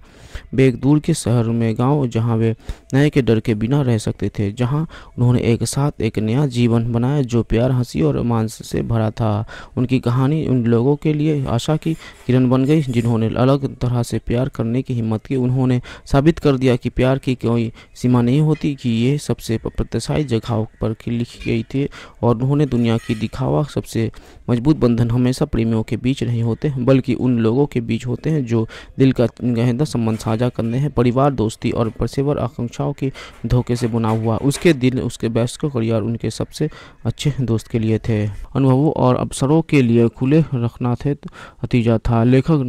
वे एक दूर के शहर में गांव जहां वे नए के डर के बिना रह सकते थे जहां उन्होंने एक साथ एक नया जीवन बनाया जो प्यार हंसी और मांस से भरा था उनकी कहानी उन लोगों के लिए आशा की किरण बन गई जिन्होंने अलग तरह से प्यार करने की हिम्मत की उन्होंने साबित कर दिया कि प्यार की कोई सीमा नहीं होती कि ये सबसे प्रतिशायी जगहों पर लिखी गई थी और उन्होंने दुनिया दुनिया की दिखावा सबसे मजबूत बंधन हमेशा प्रेमियों के बीच नहीं होते बल्कि उन लोगों के बीच होते हैं जो दिल का गहदा संबंध साझा करने हैं परिवार दोस्ती और पेशेवर आकांक्षाओं के धोखे से बुना हुआ उसके दिल उसके को करियर उनके सबसे अच्छे दोस्त के लिए थे अनुभवों और अवसरों के लिए खुले रखना थे नतीजा था लेखक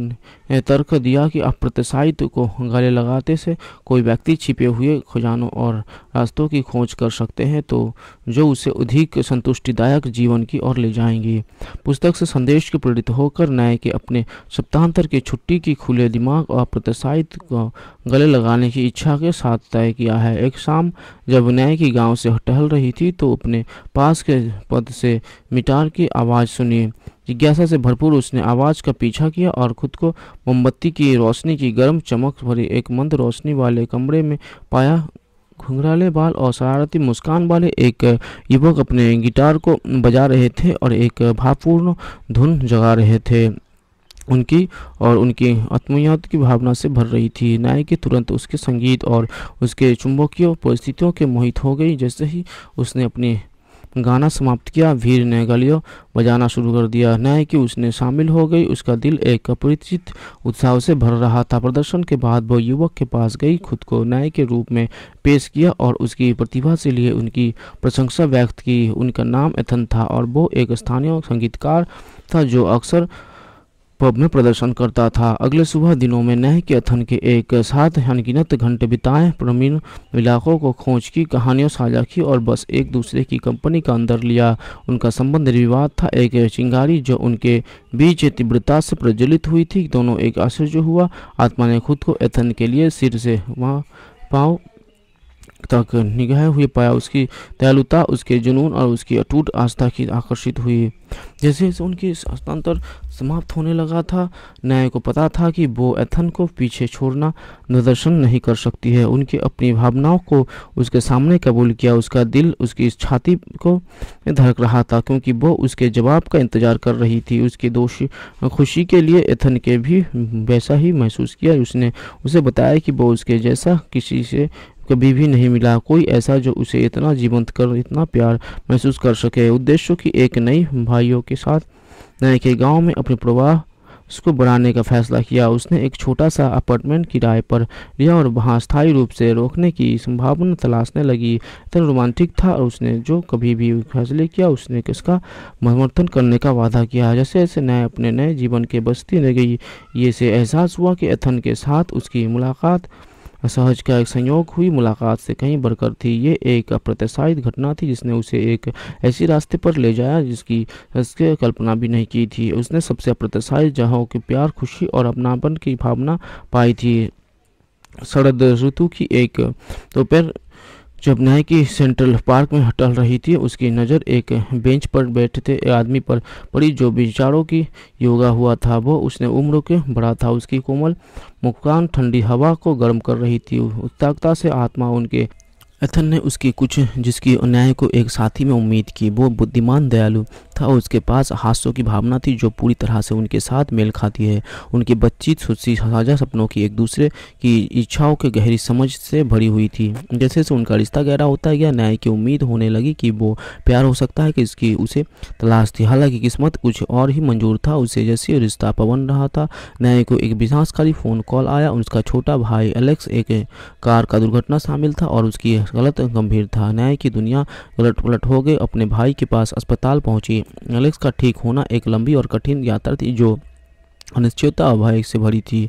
ने तर्क दिया कि अप्रत्याशित को गले लगाते से कोई व्यक्ति छिपे हुए खजानों और रास्तों की खोज कर सकते हैं तो जो उसे अधिक संतुष्टिदायक जीवन की ओर ले जाएंगी पुस्तक से संदेश के प्रेरित होकर न्याय के अपने सप्ताहांतर की छुट्टी की खुले दिमाग और प्रतिसाहित को गले लगाने की इच्छा के साथ तय किया है एक शाम जब न्याय की गांव से टहल रही थी तो अपने पास के पद से मिटार की आवाज़ सुनी जिज्ञासा से भरपूर उसने आवाज़ का पीछा किया और खुद को मोमबत्ती की रोशनी की गर्म चमक भरी एक मंद रोशनी वाले कमरे में पाया घुंघराले बाल और शरारती मुस्कान वाले एक युवक अपने गिटार को बजा रहे थे और एक भावपूर्ण धुन जगा रहे थे उनकी और उनकी आत्मयात की भावना से भर रही थी नायिकी तुरंत उसके संगीत और उसके चुंबकीय परिस्थितियों के मोहित हो गई जैसे ही उसने अपनी गाना समाप्त किया भीड़ ने गलियों बजाना शुरू कर दिया न्याय की उसने शामिल हो गई उसका दिल एक अपरिचित उत्साह से भर रहा था प्रदर्शन के बाद वो युवक के पास गई खुद को न्याय के रूप में पेश किया और उसकी प्रतिभा से लिए उनकी प्रशंसा व्यक्त की उनका नाम एथन था और वो एक स्थानीय संगीतकार था जो अक्सर पब में प्रदर्शन करता था अगले सुबह दिनों में नह के अथन के एक साथ अनगिनत घंटे बिताए प्रवीण इलाकों को खोज की कहानियों साझा की और बस एक दूसरे की कंपनी का अंदर लिया उनका संबंध विवाद था एक चिंगारी जो उनके बीच तीव्रता से प्रज्वलित हुई थी दोनों एक आश्चर्य हुआ आत्मा ने खुद को एथन के लिए सिर से वहाँ पाँव तक निगह हुए पाया उसकी दयालुता उसके जुनून और उसकी अटूट आस्था की आकर्षित हुई जैसे उनकी हस्तांतर समाप्त होने लगा था न्याय को पता था कि वो एथन को पीछे छोड़ना निर्दर्शन नहीं कर सकती है उनकी अपनी भावनाओं को उसके सामने कबूल किया उसका दिल उसकी छाती को धड़क रहा था क्योंकि वो उसके जवाब का इंतजार कर रही थी उसकी दोषी खुशी के लिए एथन के भी वैसा ही महसूस किया उसने उसे बताया कि वो उसके जैसा किसी से कभी भी नहीं मिला कोई ऐसा जो उसे इतना जीवंत कर इतना प्यार महसूस कर सके उद्देश्य की एक नई भाइयों के साथ नए के गांव में अपने प्रवाह उसको बढ़ाने का फैसला किया उसने एक छोटा सा अपार्टमेंट किराए पर लिया और वहाँ स्थायी रूप से रोकने की संभावना तलाशने लगी इतना रोमांटिक था और उसने जो कभी भी फैसले किया उसने इसका समर्थन करने का वादा किया जैसे जैसे नए अपने नए जीवन के बस्ती में गई ये से एहसास हुआ कि एथन के साथ उसकी मुलाकात असहज का एक संयोग हुई मुलाकात से कहीं बढ़कर थी ये एक अप्रत्याशित घटना थी जिसने उसे एक ऐसी रास्ते पर ले जाया जिसकी उसके कल्पना भी नहीं की थी उसने सबसे अप्रत्याशित जहाँ के प्यार खुशी और अपनापन की भावना पाई थी शरद ऋतु की एक दोपहर तो जब नायकी की सेंट्रल पार्क में टहल रही थी उसकी नज़र एक बेंच पर बैठते आदमी पर पड़ी जो विचारों की योगा हुआ था वो उसने उम्र के बड़ा था उसकी कोमल मुक्कान ठंडी हवा को गर्म कर रही थी उत्ताकता से आत्मा उनके एथन ने उसकी कुछ जिसकी न्याय को एक साथी में उम्मीद की वो बुद्धिमान दयालु था और उसके पास हास्यों की भावना थी जो पूरी तरह से उनके साथ मेल खाती है उनकी बच्ची सुस्सी साझा सपनों की एक दूसरे की इच्छाओं की गहरी समझ से भरी हुई थी जैसे से उनका रिश्ता गहरा होता गया न्याय की उम्मीद होने लगी कि वो प्यार हो सकता है कि इसकी उसे तलाश थी हालांकि किस्मत कुछ और ही मंजूर था उसे जैसे रिश्ता पवन रहा था न्याय को एक विनाशकारी फ़ोन कॉल आया उसका छोटा भाई एलेक्स एक कार का दुर्घटना शामिल था और उसकी गलत गंभीर था न्याय की दुनिया उलट पलट हो गई अपने भाई के पास अस्पताल पहुंची एलेक्स का ठीक होना एक लंबी और कठिन यात्रा थी जो अनिश्चितता और भाई से भरी थी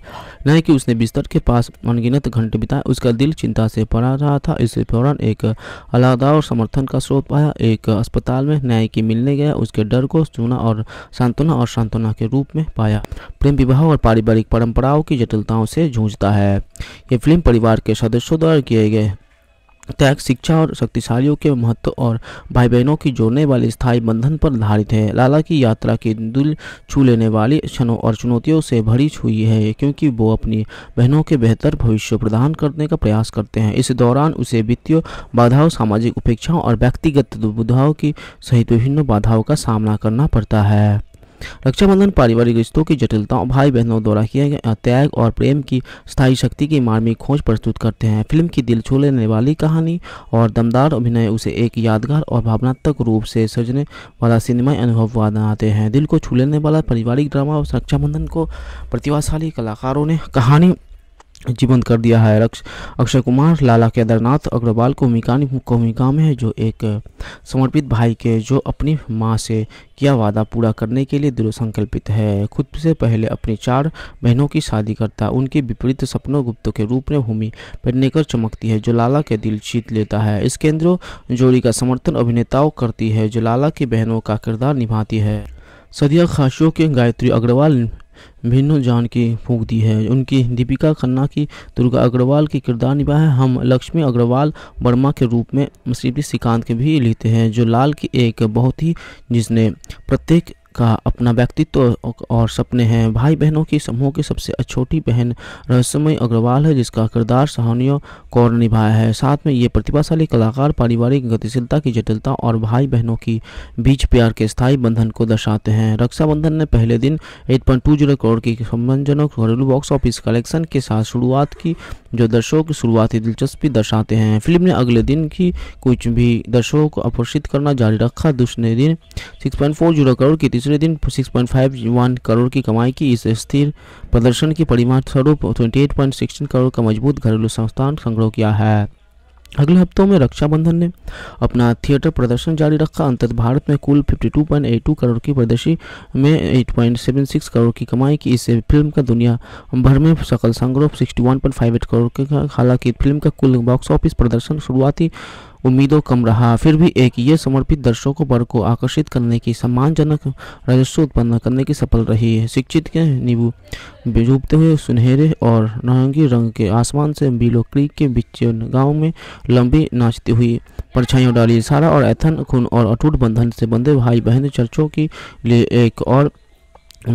न कि उसने बिस्तर के पास अनगिनत घंटे बिताए उसका दिल चिंता से पड़ा रहा था इस फौरन एक अलादा और समर्थन का स्रोत पाया एक अस्पताल में न्याय की मिलने गया उसके डर को चूना और सांत्वना और सांत्वना के रूप में पाया प्रेम विवाह और पारिवारिक परंपराओं की जटिलताओं से जूझता है ये फिल्म परिवार के सदस्यों द्वारा किए गए त्याग शिक्षा और शक्तिशालियों के महत्व और भाई बहनों की जोड़ने वाले स्थायी बंधन पर आधारित है लाला की यात्रा के दिल छू लेने वाली क्षणों और चुनौतियों से भरी हुई है क्योंकि वो अपनी बहनों के बेहतर भविष्य प्रदान करने का प्रयास करते हैं इस दौरान उसे वित्तीय बाधाओं सामाजिक उपेक्षाओं और व्यक्तिगत दुविधाओं की सहित विभिन्न बाधाओं का सामना करना पड़ता है रक्षाबंधन पारिवारिक रिश्तों की जटिलताओं भाई बहनों द्वारा किए गए त्याग और प्रेम की स्थायी शक्ति की मार्मिक खोज प्रस्तुत करते हैं फिल्म की दिल छू लेने वाली कहानी और दमदार अभिनय उसे एक यादगार और भावनात्मक रूप से सजने वाला सिनेमाई अनुभव बनाते हैं दिल को छू लेने वाला पारिवारिक ड्रामा और रक्षाबंधन को प्रतिभाशाली कलाकारों ने कहानी जीवंत कर दिया है रक्ष अक्षय कुमार लाला केदारनाथ अग्रवाल को मिकानी भूमिका में है जो एक समर्पित भाई के जो अपनी माँ से किया वादा पूरा करने के लिए दृढ़ संकल्पित है खुद से पहले अपनी चार बहनों की शादी करता उनके विपरीत सपनों गुप्त के रूप में भूमि पहनकर चमकती है जो लाला के दिल जीत लेता है इस केंद्र जोड़ी का समर्थन अभिनेताओं करती है जो लाला की बहनों का किरदार निभाती है सदिया खाशियों के गायत्री अग्रवाल भिन्नू जान की फूक दी है उनकी दीपिका खन्ना की दुर्गा अग्रवाल की किरदार निभा है हम लक्ष्मी अग्रवाल वर्मा के रूप में श्रीपति श्रीकांत के भी लेते हैं जो लाल की एक बहुत ही जिसने प्रत्येक का अपना व्यक्तित्व और सपने हैं भाई बहनों की समूह की सबसे छोटी बहन रहस्यमय अग्रवाल है जिसका किरदार सहानिया कौर निभाया है साथ में ये प्रतिभाशाली कलाकार पारिवारिक गतिशीलता की जटिलता और भाई बहनों की बीच प्यार के स्थायी बंधन को दर्शाते हैं रक्षाबंधन ने पहले दिन eight point two zero crore की सम्मानजनक घरेलू बॉक्स ऑफिस कलेक्शन के साथ शुरुआत की जो दर्शकों की शुरुआती दिलचस्पी दर्शाते हैं फिल्म ने अगले दिन की कुछ भी दर्शकों को आकर्षित करना जारी रखा दूसरे दिन जीरो करोड़ की तीसरे दिन 6.51 करोड़ की कमाई की इस स्थिर प्रदर्शन की परिमाण स्वरूप ट्वेंटी करोड़ का मजबूत घरेलू संस्थान संग्रह किया है अगले हफ्तों में रक्षाबंधन ने अपना थिएटर प्रदर्शन जारी रखा अंतत भारत में कुल 52.82 करोड़ की प्रदर्शी में 8.76 करोड़ की कमाई की इससे फिल्म का दुनिया भर में सकल संग्रह 61.58 करोड़ के हालांकि फिल्म का कुल बॉक्स ऑफिस प्रदर्शन शुरुआती उम्मीदों कम रहा फिर भी एक ये समर्पित दर्शकों वर्ग को आकर्षित करने की सम्मानजनक राजस्व उत्पन्न करने की सफल रही है शिक्षित के नींबू डूबते हुए सुनहरे और नारंगी रंग के आसमान से बिलो क्रीक के बीच गांव में लंबी नाचती हुई परछाइयों डाली सारा और एथन खून और अटूट बंधन से बंधे भाई बहन चर्चों के लिए एक और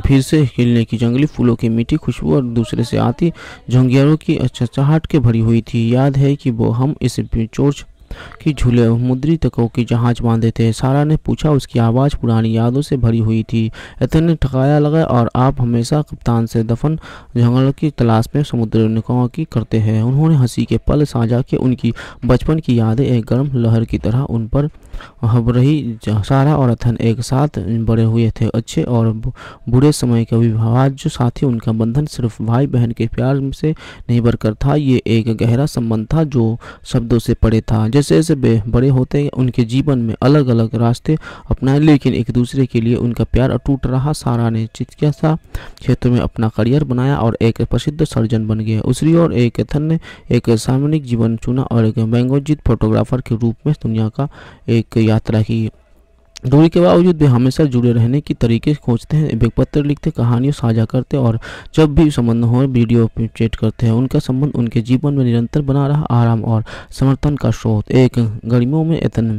फिर से हिलने की जंगली फूलों की मीठी खुशबू और दूसरे से आती झुंगियरों की चहचहाट के भरी हुई थी याद है कि वो हम इस चोर्च कि झूले मुद्री तकों की जहाज बांधे थे सारा ने पूछा उसकी आवाज़ पुरानी यादों से भरी हुई थी एथन ने ठकाया लगा और आप हमेशा कप्तान से दफन जंगल की तलाश में समुद्र निकाह की करते हैं उन्होंने हंसी के पल साझा के उनकी बचपन की यादें एक गर्म लहर की तरह उन पर हब रही सारा और अथन एक साथ बड़े हुए थे अच्छे और बुरे समय के जो साथी उनका बंधन सिर्फ भाई बहन के प्यार से नहीं बरकर था ये एक गहरा संबंध था जो शब्दों से पड़े था जैसे जैसे जैसे वे बड़े होते हैं उनके जीवन में अलग अलग रास्ते अपनाए लेकिन एक दूसरे के लिए उनका प्यार अटूट रहा सारा ने चिकित्सा क्षेत्र में अपना करियर बनाया और एक प्रसिद्ध सर्जन बन गया उसी ओर एक एथन ने एक सामूहिक जीवन चुना और एक बैंगोजित फोटोग्राफर के रूप में दुनिया का एक यात्रा की दूरी के बावजूद भी हमेशा जुड़े रहने की तरीके खोजते हैं पत्र लिखते कहानियों साझा करते और जब भी संबंध हो वीडियो चैट करते हैं उनका संबंध उनके जीवन में निरंतर बना रहा आराम और समर्थन का स्रोत एक गर्मियों में एतन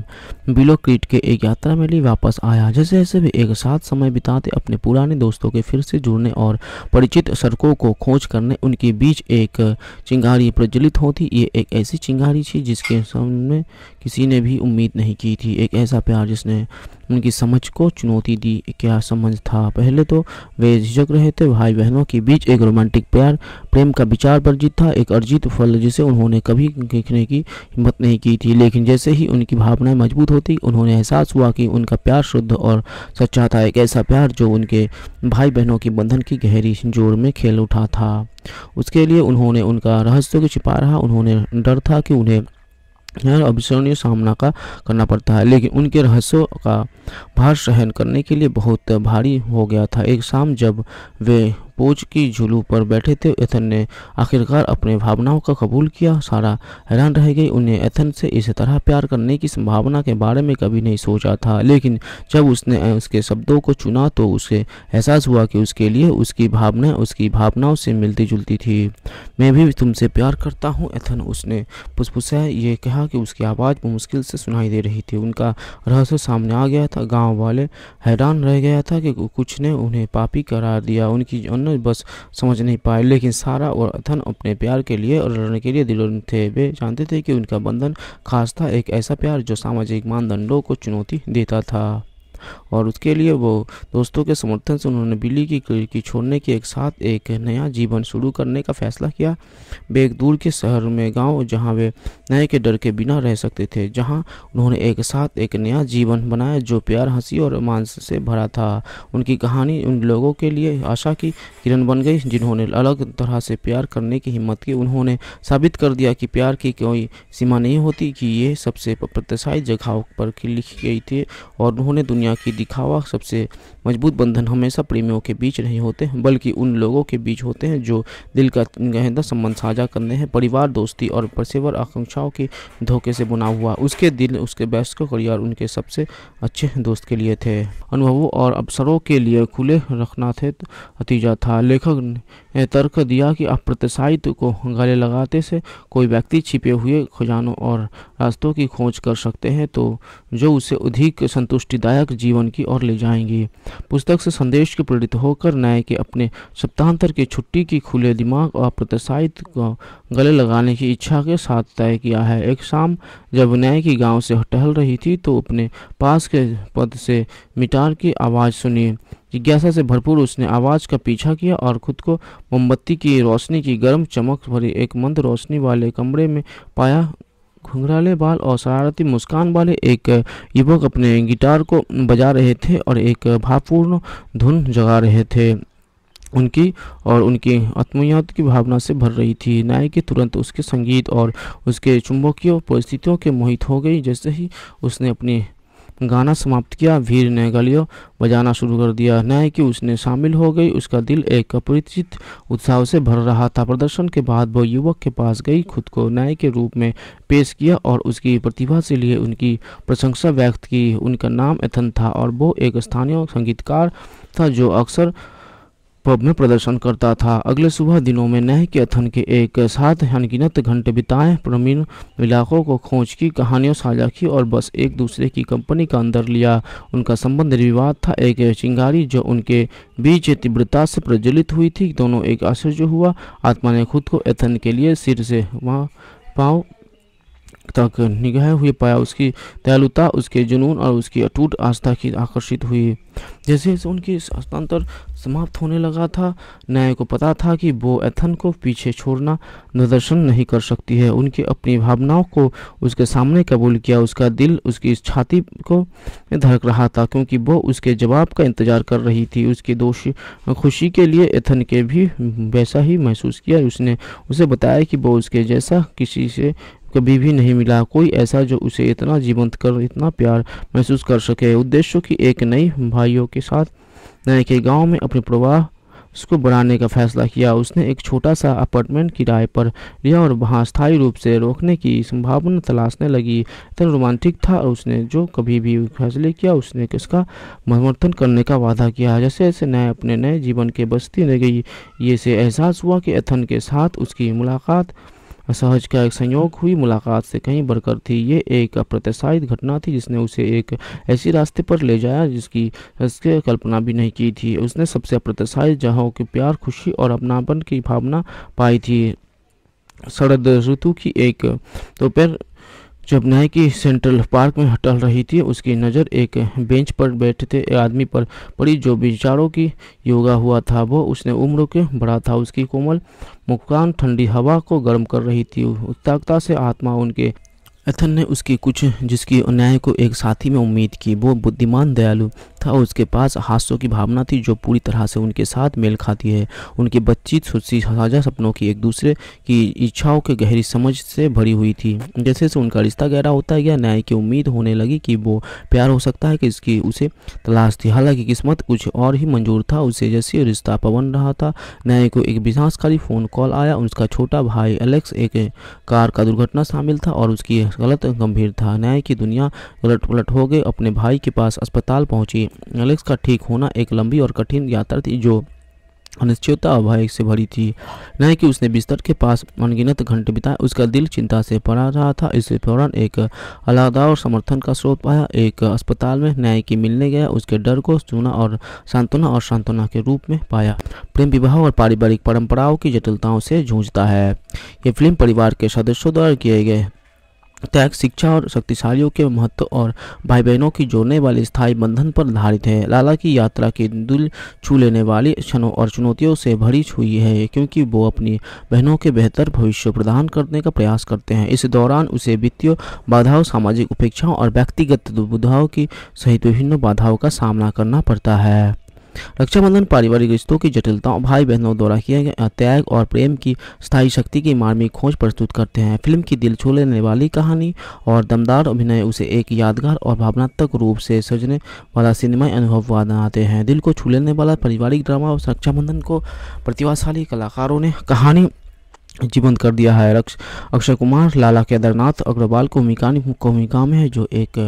बिलोक्रीट के एक यात्रा में लिए वापस आया जैसे जैसे भी एक साथ समय बिताते अपने पुराने दोस्तों के फिर से जुड़ने और परिचित सड़कों को खोज करने उनके बीच एक चिंगारी प्रज्वलित होती ये एक ऐसी चिंगारी थी जिसके सामने किसी ने भी उम्मीद नहीं की थी एक ऐसा प्यार जिसने उनकी समझ को चुनौती दी क्या समझ था पहले तो वे झिझक रहे थे भाई बहनों के बीच एक रोमांटिक प्यार प्रेम का विचार वर्जित था एक अर्जित फल जिसे उन्होंने कभी देखने की हिम्मत नहीं की थी लेकिन जैसे ही उनकी भावनाएं मजबूत होती उन्होंने एहसास हुआ कि उनका प्यार शुद्ध और सच्चा था एक ऐसा प्यार जो उनके भाई बहनों के बंधन की गहरी जोड़ में खेल उठा था उसके लिए उन्होंने उनका रहस्य को छिपा रहा उन्होंने डर था कि उन्हें अविस्मरणीय सामना का करना पड़ता है लेकिन उनके रहस्यों का भार सहन करने के लिए बहुत भारी हो गया था एक शाम जब वे पोज की झुलू पर बैठे थे एथन ने आखिरकार अपने भावनाओं का कबूल किया सारा हैरान रह गई उन्हें एथन से इस तरह प्यार करने की संभावना के बारे में कभी नहीं सोचा था लेकिन जब उसने उसके शब्दों को चुना तो उसे एहसास हुआ कि उसके लिए उसकी भावनाएं उसकी भावनाओं से मिलती जुलती थी मैं भी तुमसे प्यार करता हूँ एथन उसने पुसपुसाए ये कहा कि उसकी आवाज़ मुश्किल से सुनाई दे रही थी उनका रहस्य सामने आ गया था गांव वाले हैरान रह गया था कि कुछ ने उन्हें पापी करार दिया उनकी जानू बस समझ नहीं पाए लेकिन सारा और अथन अपने प्यार के लिए और लड़ने के लिए दिलों थे वे जानते थे कि उनका बंधन खास था एक ऐसा प्यार जो सामाजिक मानदंडों को चुनौती देता था और उसके लिए वो दोस्तों के समर्थन से उन्होंने बिल्ली की खिड़की छोड़ने के एक साथ एक नया जीवन शुरू करने का फैसला किया वे एक दूर के शहर में गांव जहां वे नए के डर के बिना रह सकते थे जहां उन्होंने एक साथ एक नया जीवन बनाया जो प्यार हंसी और मांस से भरा था उनकी कहानी उन लोगों के लिए आशा की किरण बन गई जिन्होंने अलग तरह से प्यार करने की हिम्मत की उन्होंने साबित कर दिया कि प्यार की कोई सीमा नहीं होती कि ये सबसे प्रतिशायी जगहों पर लिखी गई थी और उन्होंने दुनिया दुनिया की दिखावा सबसे मजबूत बंधन हमेशा प्रेमियों के बीच नहीं होते हैं बल्कि उन लोगों के बीच होते हैं जो दिल का गहदा संबंध साझा करने हैं परिवार दोस्ती और पेशेवर आकांक्षाओं के धोखे से बुना हुआ उसके दिल उसके व्यस्त करियर उनके सबसे अच्छे दोस्त के लिए थे अनुभवों और अवसरों के लिए खुले रखना थे नतीजा था लेखक ने तर्क दिया कि अप्रत्याशित को गले लगाते से कोई व्यक्ति छिपे हुए खजानों और रास्तों की खोज कर सकते हैं तो जो उसे अधिक संतुष्टिदायक जीवन की ओर ले जाएंगी पुस्तक से संदेश के प्रेरित होकर न्याय के अपने सप्ताहांतर के छुट्टी की खुले दिमाग और प्रत्याशित को गले लगाने की इच्छा के साथ तय किया है एक शाम जब न्याय की गांव से टहल रही थी तो अपने पास के पद से मिटार की आवाज़ सुनी जिज्ञासा से भरपूर उसने आवाज़ का पीछा किया और खुद को मोमबत्ती की रोशनी की गर्म चमक भरी एक मंद रोशनी वाले कमरे में पाया घुंघराले बाल और शरारती मुस्कान वाले एक युवक अपने गिटार को बजा रहे थे और एक भावपूर्ण धुन जगा रहे थे उनकी और उनकी आत्मयात की भावना से भर रही थी नायकी तुरंत उसके संगीत और उसके चुंबकीय परिस्थितियों के मोहित हो गई जैसे ही उसने अपनी गाना समाप्त किया भीड़ ने गलियों बजाना शुरू कर दिया न्याय की उसने शामिल हो गई उसका दिल एक अपरिचित उत्साह से भर रहा था प्रदर्शन के बाद वह युवक के पास गई खुद को न्याय के रूप में पेश किया और उसकी प्रतिभा से लिए उनकी प्रशंसा व्यक्त की उनका नाम एथन था और वो एक स्थानीय संगीतकार था जो अक्सर पब में प्रदर्शन करता था अगले सुबह दिनों में नह के अथन के एक साथ अनगिनत घंटे बिताए प्रवीण इलाकों को खोज की कहानियों साझा की और बस एक दूसरे की कंपनी का अंदर लिया उनका संबंध विवाद था एक चिंगारी जो उनके बीच तीव्रता से प्रज्वलित हुई थी दोनों एक आश्चर्य हुआ आत्मा ने खुद को एथन के लिए सिर से वहाँ पाँव तक निगह हुए पाया उसकी दयालुता उसके जुनून और उसकी अटूट आस्था की आकर्षित हुई जैसे जैसे उनकी हस्तांतर समाप्त होने लगा था न्याय को पता था कि वो एथन को पीछे छोड़ना निदर्शन नहीं कर सकती है उनकी अपनी भावनाओं को उसके सामने कबूल किया उसका दिल उसकी छाती को धड़क रहा था क्योंकि वो उसके जवाब का इंतजार कर रही थी उसकी दोषी खुशी के लिए एथन के भी वैसा ही महसूस किया उसने उसे बताया कि वो उसके जैसा किसी से कभी भी नहीं मिला कोई ऐसा जो उसे इतना जीवंत कर इतना प्यार महसूस कर सके उद्देश्यों की एक नई भाइयों के साथ नए के गांव में अपने प्रवाह उसको बढ़ाने का फैसला किया उसने एक छोटा सा अपार्टमेंट किराए पर लिया और वहाँ स्थायी रूप से रोकने की संभावना तलाशने लगी इतना रोमांटिक था और उसने जो कभी भी फैसले किया उसने किसका समर्थन करने का वादा किया जैसे जैसे नए अपने नए जीवन के बस्ती में गई ये से एहसास हुआ कि एथन के साथ उसकी मुलाकात असहज का एक संयोग हुई मुलाकात से कहीं बढ़कर थी ये एक अप्रत्याशित घटना थी जिसने उसे एक ऐसी रास्ते पर ले जाया जिसकी उसके कल्पना भी नहीं की थी उसने सबसे अप्रत्याशित जहाँ के प्यार खुशी और अपनापन की भावना पाई थी शरद ऋतु की एक दोपहर तो जब नायकी की सेंट्रल पार्क में टहल रही थी उसकी नज़र एक बेंच पर बैठते आदमी पर पड़ी जो विचारों की योगा हुआ था वो उसने उम्र के बड़ा था उसकी कोमल मुकान ठंडी हवा को गर्म कर रही थी उत्ताकता से आत्मा उनके एथन ने उसकी कुछ जिसकी न्याय को एक साथी में उम्मीद की वो बुद्धिमान दयालु था और उसके पास हास्यों की भावना थी जो पूरी तरह से उनके साथ मेल खाती है उनकी बातचीत सुरसी साझा सपनों की एक दूसरे की इच्छाओं की गहरी समझ से भरी हुई थी जैसे से उनका रिश्ता गहरा होता गया न्याय की उम्मीद होने लगी कि वो प्यार हो सकता है कि इसकी उसे तलाश थी हालांकि किस्मत कुछ और ही मंजूर था उसे जैसे रिश्ता पवन रहा था न्याय को एक विनाशकारी फ़ोन कॉल आया उसका छोटा भाई एलेक्स एक कार का दुर्घटना शामिल था और उसकी गलत गंभीर था न्याय की दुनिया उलट पलट हो गई अपने भाई के पास अस्पताल पहुंची एलेक्स का ठीक होना एक लंबी और कठिन यात्रा थी जो अनिश्चयता भय से भरी थी न कि उसने बिस्तर के पास अनगिनत घंटे बिताए उसका दिल चिंता से पड़ा रहा था इस दौरान एक अलादा और समर्थन का स्रोत पाया एक अस्पताल में न्याय की मिलने गया उसके डर को चुना और सांत्वना और सांत्वना के रूप में पाया प्रेम विवाह और पारिवारिक परंपराओं की जटिलताओं से जूझता है ये फिल्म परिवार के सदस्यों द्वारा किए गए त्याग शिक्षा और शक्तिशालियों के महत्व और भाई बहनों की जोड़ने वाले स्थायी बंधन पर आधारित है लाला की यात्रा के दिल छू लेने वाली क्षणों और चुनौतियों से भरी हुई है क्योंकि वो अपनी बहनों के बेहतर भविष्य प्रदान करने का प्रयास करते हैं इस दौरान उसे वित्तीय बाधाओं सामाजिक उपेक्षाओं और व्यक्तिगत दुविधाओं की सहित विभिन्न बाधाओं का सामना करना पड़ता है रक्षाबंधन पारिवारिक रिश्तों की जटिलताओं भाई बहनों द्वारा किए गए त्याग और प्रेम की स्थायी शक्ति की मार्मिक खोज प्रस्तुत करते हैं फिल्म की दिल छू लेने वाली कहानी और दमदार अभिनय उसे एक यादगार और भावनात्मक रूप से सजने वाला सिनेमाई अनुभव बनाते हैं दिल को छू लेने वाला पारिवारिक ड्रामा और रक्षाबंधन को प्रतिभाशाली कलाकारों ने कहानी जीवंत कर दिया है अक्षय कुमार लाला केदारनाथ अग्रवाल को मिकानी भूमिका में है जो एक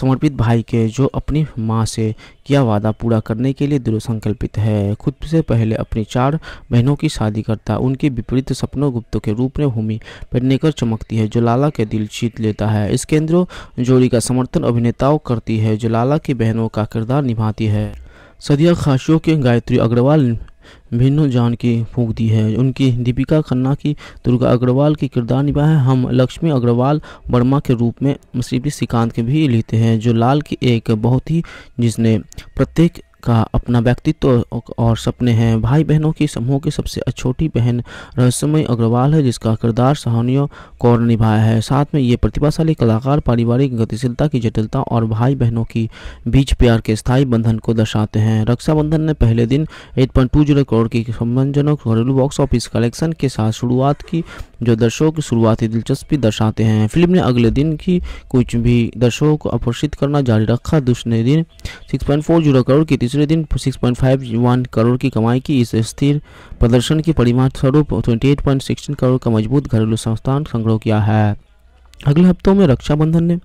समर्पित भाई के जो अपनी माँ से किया वादा पूरा करने के लिए दृढ़ संकल्पित है खुद से पहले अपनी चार बहनों की शादी करता उनके विपरीत सपनों गुप्त के रूप में भूमि पेडनेकर चमकती है जो लाला के दिल जीत लेता है इस केंद्र जोड़ी का समर्थन अभिनेताओं करती है जो लाला की बहनों का किरदार निभाती है सदिया खासियों के गायत्री अग्रवाल भिन्नू जान की फूक दी है उनकी दीपिका खन्ना की दुर्गा अग्रवाल की किरदार निभाए हम लक्ष्मी अग्रवाल वर्मा के रूप में श्रीपति श्रीकांत के भी लेते हैं जो लाल की एक बहुत ही जिसने प्रत्येक का अपना व्यक्तित्व और सपने हैं भाई बहनों की समूह की सबसे छोटी बहन रहस्यमय अग्रवाल है जिसका किरदार सहानियों कौर निभाया है साथ में ये प्रतिभाशाली कलाकार पारिवारिक गतिशीलता की जटिलता और भाई बहनों की बीच प्यार के स्थायी बंधन को दर्शाते हैं रक्षाबंधन ने पहले दिन जीरो करोड़ की सम्मानजनक घरेलू बॉक्स ऑफिस कलेक्शन के साथ शुरुआत की जो दर्शकों की शुरुआती दिलचस्पी दर्शाते हैं फिल्म ने अगले दिन की कुछ भी दर्शकों को आकर्षित करना जारी रखा दूसरे दिन six point four zero crore की तीसरी तीसरे दिन 6.51 करोड़ की कमाई की इस स्थिर प्रदर्शन की परिमाण स्वरूप 28.16 करोड़ का मजबूत घरेलू संस्थान संग्रह किया है अगले हफ्तों में रक्षाबंधन ने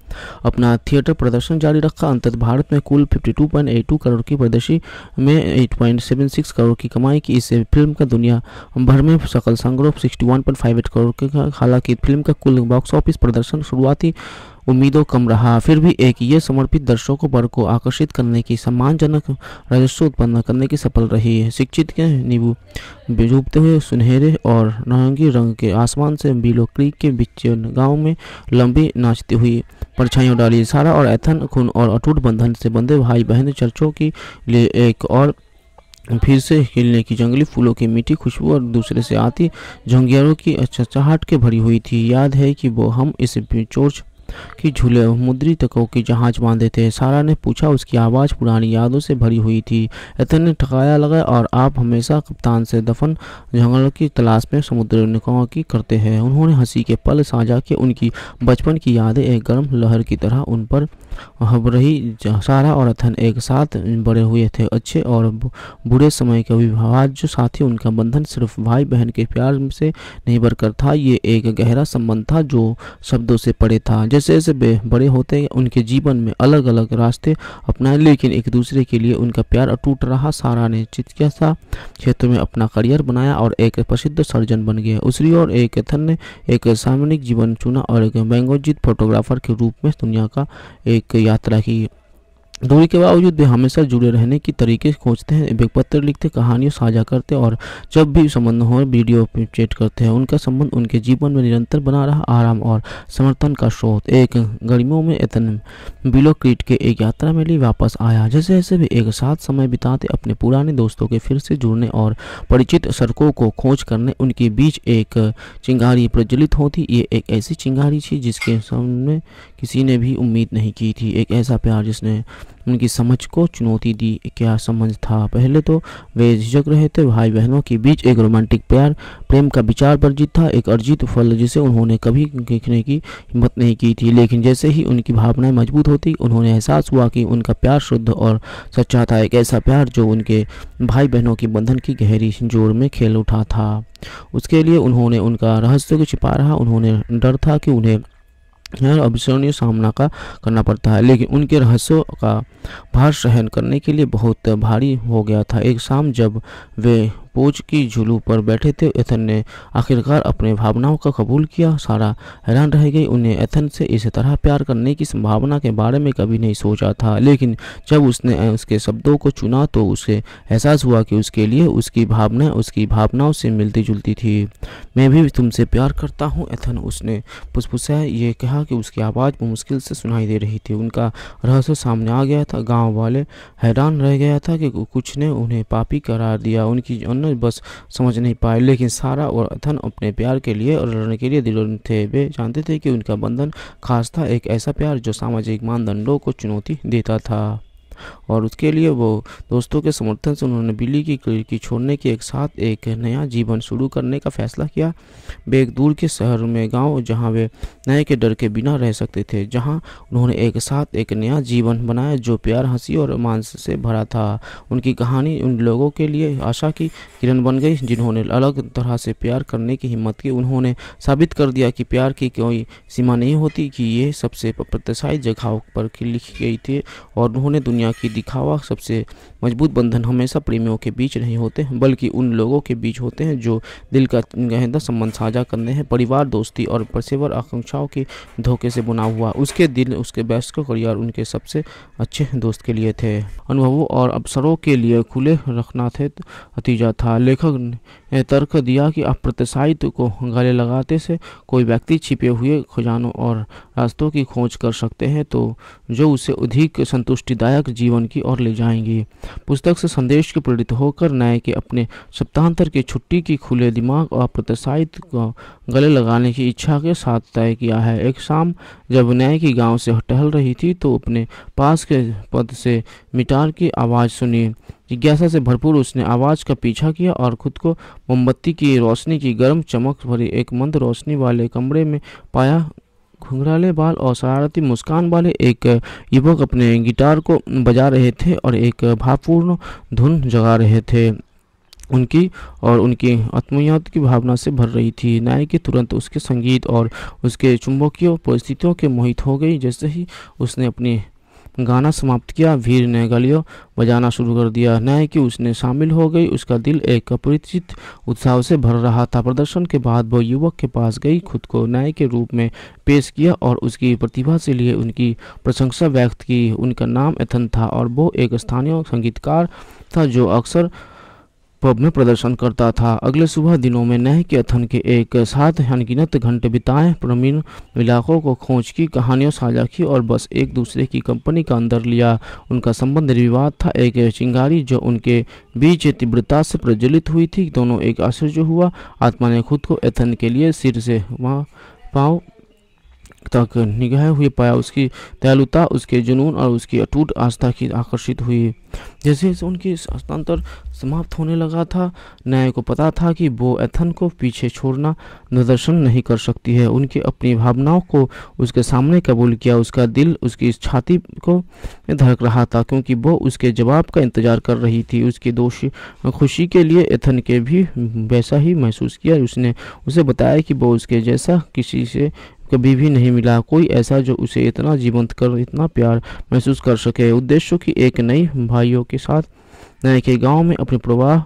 अपना थिएटर प्रदर्शन जारी रखा अंतत भारत में कुल 52.82 करोड़ की प्रदर्शी में 8.76 करोड़ की कमाई की इस फिल्म का दुनिया भर में सकल संग्रह 61.58 करोड़ के हालांकि फिल्म का कुल बॉक्स ऑफिस प्रदर्शन शुरुआती उम्मीदों कम रहा फिर भी एक ये समर्पित दर्शकों वर्ग को आकर्षित करने की सम्मानजनक राजस्व उत्पन्न करने की सफल रही है शिक्षित के नींबू डूबते हुए सुनहरे और नारंगी रंग के आसमान से बिलो क्रीक के बीच गांव में लंबी नाचती हुई परछाइयों डाली सारा और एथन खून और अटूट बंधन से बंधे भाई बहन चर्चों के लिए एक और फिर से हिलने की जंगली फूलों की मीठी खुशबू और दूसरे से आती झंगियारों की चहचहाट के भरी हुई थी याद है कि वो हम इस चोर्च कि झूले मुद्री तकों के जहाज बांधे थे सारा ने पूछा उसकी आवाज़ पुरानी यादों से भरी हुई थी एथन ने ठकाया लगा और आप हमेशा कप्तान से दफन जंगलों की तलाश में समुद्र निकाह की करते हैं उन्होंने हंसी के पल साझा के उनकी बचपन की यादें एक गर्म लहर की तरह उन पर हब रही सारा और अथन एक साथ बड़े हुए थे अच्छे और बुरे समय के अविभाज्य साथी उनका बंधन सिर्फ भाई बहन के प्यार से नहीं बरकर था ये एक गहरा संबंध था जो शब्दों से पड़े था जैसे जैसे वे बड़े होते हैं उनके जीवन में अलग अलग रास्ते अपनाए लेकिन एक दूसरे के लिए उनका प्यार अटूट रहा सारा ने चिकित्सा क्षेत्र में अपना करियर बनाया और एक प्रसिद्ध सर्जन बन गया दूसरी ओर एक एथन ने एक सामयिक जीवन चुना और एक मैंगोजित फोटोग्राफर के रूप में दुनिया का एक यात्रा की दूरी के बावजूद वे हमेशा जुड़े रहने की तरीके खोजते हैं वे पत्र लिखते कहानियों साझा करते और जब भी संबंध हो वीडियो चैट करते हैं उनका संबंध उनके जीवन में निरंतर बना रहा आराम और समर्थन का स्रोत एक गर्मियों में एतन बिलोक्रीट के एक यात्रा में लिए वापस आया जैसे जैसे वे एक साथ समय बिताते अपने पुराने दोस्तों के फिर से जुड़ने और परिचित सड़कों को खोज करने उनके बीच एक चिंगारी प्रज्वलित होती ये एक ऐसी चिंगारी थी जिसके सामने किसी ने भी उम्मीद नहीं की थी एक ऐसा प्यार जिसने उनकी समझ को चुनौती दी क्या समझ था पहले तो वे झिझक रहे थे भाई बहनों के बीच एक रोमांटिक प्यार प्रेम का विचार वर्जित था एक अर्जित फल जिसे उन्होंने कभी देखने की हिम्मत नहीं की थी लेकिन जैसे ही उनकी भावनाएं मजबूत होती उन्होंने एहसास हुआ कि उनका प्यार शुद्ध और सच्चा था एक ऐसा प्यार जो उनके भाई बहनों के बंधन की गहरी जोड़ में खेल उठा था उसके लिए उन्होंने उनका रहस्य को छिपा रहा उन्होंने डर था कि उन्हें अभिसरणीय सामना का करना पड़ता है लेकिन उनके रहस्यों का भार सहन करने के लिए बहुत भारी हो गया था एक शाम जब वे पोज की झुलू पर बैठे थे एथन ने आखिरकार अपने भावनाओं का कबूल किया सारा हैरान रह गई उन्हें एथन से इस तरह प्यार करने की संभावना के बारे में कभी नहीं सोचा था लेकिन जब उसने उसके शब्दों को चुना तो उसे एहसास हुआ कि उसके लिए उसकी भावनाएं उसकी भावनाओं से मिलती जुलती थी मैं भी तुमसे प्यार करता हूँ एथन उसने पुसपुसाए ये कहा कि उसकी आवाज़ को मुश्किल से सुनाई दे रही थी उनका रहस्य सामने आ गया था गांव वाले हैरान रह गया था कि कुछ ने उन्हें पापी करार दिया उनकी उन जानो बस समझ नहीं पाए लेकिन सारा और अथन अपने प्यार के लिए और लड़ने के लिए दिलोन थे वे जानते थे कि उनका बंधन खास था एक ऐसा प्यार जो सामाजिक मानदंडों को चुनौती देता था और उसके लिए वो दोस्तों के समर्थन से उन्होंने बिल्ली की खिड़की छोड़ने के एक साथ एक नया जीवन शुरू करने का फैसला किया वे एक दूर के शहर में गांव जहां वे नए के डर के बिना रह सकते थे जहां उन्होंने एक साथ एक नया जीवन बनाया जो प्यार हंसी और मांस से भरा था उनकी कहानी उन लोगों के लिए आशा की किरण बन गई जिन्होंने अलग तरह से प्यार करने की हिम्मत की उन्होंने साबित कर दिया कि प्यार की कोई सीमा नहीं होती कि ये सबसे प्रतिशायी जगहों पर लिखी गई थी और उन्होंने दुनिया दुनिया की दिखावा सबसे मजबूत बंधन हमेशा प्रेमियों के बीच नहीं होते हैं बल्कि उन लोगों के बीच होते हैं जो दिल का गहदा संबंध साझा करने हैं परिवार दोस्ती और पेशेवर आकांक्षाओं के धोखे से बुना हुआ उसके दिल उसके व्यस्त करियर उनके सबसे अच्छे दोस्त के लिए थे अनुभवों और अवसरों के लिए खुले रखना थे नतीजा था लेखक ने तर्क दिया कि अप्रत्याशित को गले लगाते से कोई व्यक्ति छिपे हुए खजानों और रास्तों की खोज कर सकते हैं तो जो उसे अधिक संतुष्टिदायक जीवन की ओर ले जाएंगी पुस्तक से संदेश के प्रेरित होकर नए के अपने सप्ताहांतर की छुट्टी की खुले दिमाग और प्रत्याशित को गले लगाने की इच्छा के साथ तय किया है एक शाम जब नए की गांव से टहल रही थी तो अपने पास के पद से मिटार की आवाज़ सुनी जिज्ञासा से भरपूर उसने आवाज़ का पीछा किया और खुद को मोमबत्ती की रोशनी की गर्म चमक भरी एक मंद रोशनी वाले कमरे में पाया घुंघराले बाल और शरारती मुस्कान वाले एक युवक अपने गिटार को बजा रहे थे और एक भावपूर्ण धुन जगा रहे थे उनकी और उनकी आत्मयात की भावना से भर रही थी नायकी तुरंत उसके संगीत और उसके चुंबकीय परिस्थितियों के मोहित हो गई जैसे ही उसने अपनी गाना समाप्त किया भीड़ ने गलियों बजाना शुरू कर दिया न्याय की उसने शामिल हो गई उसका दिल एक अपरिचित उत्साह से भर रहा था प्रदर्शन के बाद वह युवक के पास गई खुद को न्याय के रूप में पेश किया और उसकी प्रतिभा से लिए उनकी प्रशंसा व्यक्त की उनका नाम एथन था और वो एक स्थानीय संगीतकार था जो अक्सर पब में प्रदर्शन करता था अगले सुबह दिनों में नह के अथन के एक साथ अनगिनत घंटे बिताए प्रवीण इलाकों को खोज की कहानियों साझा की और बस एक दूसरे की कंपनी का अंदर लिया उनका संबंध विवाद था एक चिंगारी जो उनके बीच तीव्रता से प्रज्वलित हुई थी दोनों एक आश्चर्य हुआ आत्मा ने खुद को एथन के लिए सिर से वहाँ पाँव तक निगाह हुए पाया उसकी दयालुता उसके जुनून और उसकी अटूट आस्था की आकर्षित हुई जैसे जैसे उनके हस्तांतर समाप्त होने लगा था न्याय को पता था कि वो एथन को पीछे छोड़ना निदर्शन नहीं कर सकती है उनके अपनी भावनाओं को उसके सामने कबूल किया उसका दिल उसकी छाती को धड़क रहा था क्योंकि वो उसके जवाब का इंतजार कर रही थी उसकी दोष खुशी के लिए एथन के भी वैसा ही महसूस किया उसने उसे बताया कि वो उसके जैसा किसी से कभी भी नहीं मिला कोई ऐसा जो उसे इतना जीवंत कर इतना प्यार महसूस कर सके उद्देश्यों की एक नई भाइयों के साथ नए के गांव में अपने प्रवाह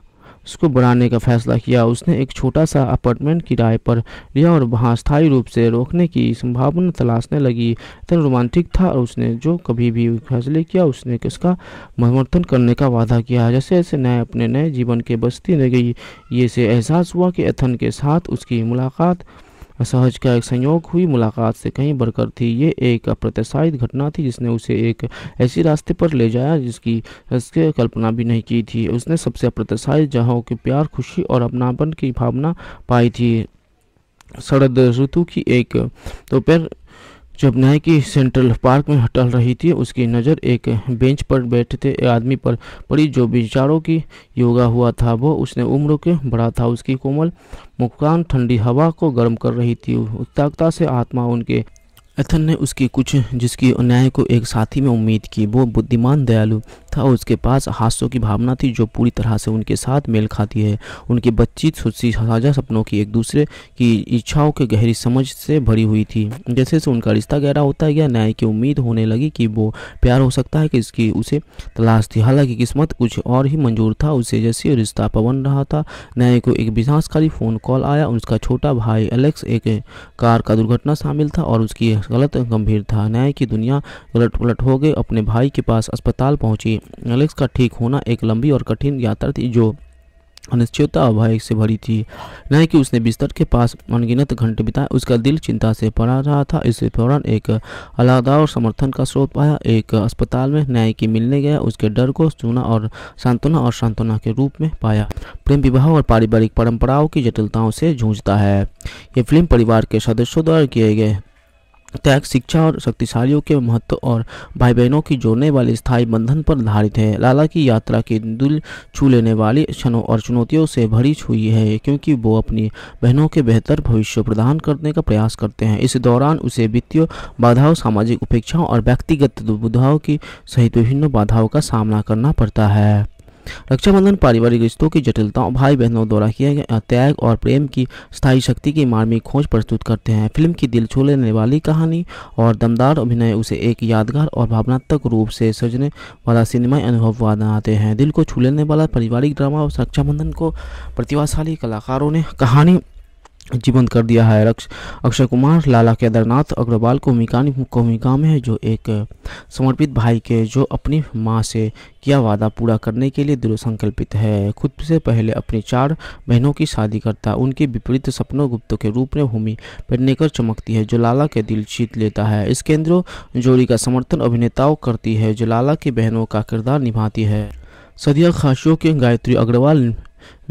उसको बढ़ाने का फैसला किया उसने एक छोटा सा अपार्टमेंट किराए पर लिया और वहाँ स्थायी रूप से रोकने की संभावना तलाशने लगी इतना रोमांटिक था और उसने जो कभी भी फैसले किया उसने किसका समर्थन करने का वादा किया जैसे जैसे नए अपने नए जीवन के बस्ती में गई ये से एहसास हुआ कि एथन के साथ उसकी मुलाकात असहज का एक संयोग हुई मुलाकात से कहीं बढ़कर थी ये एक अप्रत्याशित घटना थी जिसने उसे एक ऐसी रास्ते पर ले जाया जिसकी उसके कल्पना भी नहीं की थी उसने सबसे अप्रत्याशित जहाँ के प्यार खुशी और अपनापन की भावना पाई थी शरद ऋतु की एक दोपहर तो जब न्याय की सेंट्रल पार्क में टहल रही थी उसकी नज़र एक बेंच पर बैठते आदमी पर पड़ी जो विचारों की योगा हुआ था वो उसने उम्र के बड़ा था उसकी कोमल मुकान ठंडी हवा को गर्म कर रही थी उत्ताकता से आत्मा उनके एथन ने उसकी कुछ जिसकी अन्याय को एक साथी में उम्मीद की वो बुद्धिमान दयालु था उसके पास हादसों की भावना थी जो पूरी तरह से उनके साथ मेल खाती है उनकी बच्ची सुस्सी साझा सपनों की एक दूसरे की इच्छाओं की गहरी समझ से भरी हुई थी जैसे से उनका रिश्ता गहरा होता गया न्याय की उम्मीद होने लगी कि वो प्यार हो सकता है कि इसकी उसे तलाश थी हालांकि किस्मत कुछ और ही मंजूर था उसे जैसे रिश्ता पवन रहा था न्याय को एक विनाशकारी फ़ोन कॉल आया उसका छोटा भाई एलेक्स एक कार का दुर्घटना शामिल था और उसकी गलत गंभीर था न्याय की दुनिया उलट पलट हो गई अपने भाई के पास अस्पताल पहुंची एलेक्स का ठीक होना एक लंबी और कठिन यात्रा थी जो अनिश्चितता और भय से भरी थी न कि उसने बिस्तर के पास अनगिनत घंटे बिताए उसका दिल चिंता से पड़ा रहा था इस दौरान एक अलादा और समर्थन का स्रोत पाया एक अस्पताल में न्याय की मिलने गया उसके डर को सुना और सांत्वना और सांत्वना के रूप में पाया प्रेम विवाह और पारिवारिक परंपराओं की जटिलताओं से जूझता है ये फिल्म परिवार के सदस्यों द्वारा किए गए त्याग शिक्षा और शक्तिशालियों के महत्व और भाई बहनों की जोड़ने वाले स्थायी बंधन पर आधारित है लाला की यात्रा की दिल छू लेने वाली क्षणों और चुनौतियों से भरी हुई है क्योंकि वो अपनी बहनों के बेहतर भविष्य प्रदान करने का प्रयास करते हैं इस दौरान उसे वित्तीय बाधाओं सामाजिक उपेक्षाओं और व्यक्तिगत दुविधाओं की सहित विभिन्न बाधाओं का सामना करना पड़ता है रक्षाबंधन पारिवारिक रिश्तों की जटिलताओं भाई बहनों द्वारा किए गए त्याग और प्रेम की स्थायी शक्ति की मार्मिक खोज प्रस्तुत करते हैं फिल्म की दिल छू लेने वाली कहानी और दमदार अभिनय उसे एक यादगार और भावनात्मक रूप से सजने वाला सिनेमाई अनुभव बनाते हैं दिल को छू लेने वाला पारिवारिक ड्रामा और रक्षाबंधन को प्रतिभाशाली कलाकारों ने कहानी जीवंत कर दिया है अक्षय कुमार लाला केदारनाथ अग्रवाल को मिकानी भूमिका में है जो एक समर्पित भाई के जो अपनी माँ से किया वादा पूरा करने के लिए दृढ़ संकल्पित है खुद से पहले अपनी चार बहनों की शादी करता उनके विपरीत सपनों गुप्त के रूप में भूमि पेटनेकर चमकती है जो लाला के दिल जीत लेता है इस केंद्र जोड़ी का समर्थन अभिनेताओं करती है जो लाला की बहनों का किरदार निभाती है सदिया खासियों के गायत्री अग्रवाल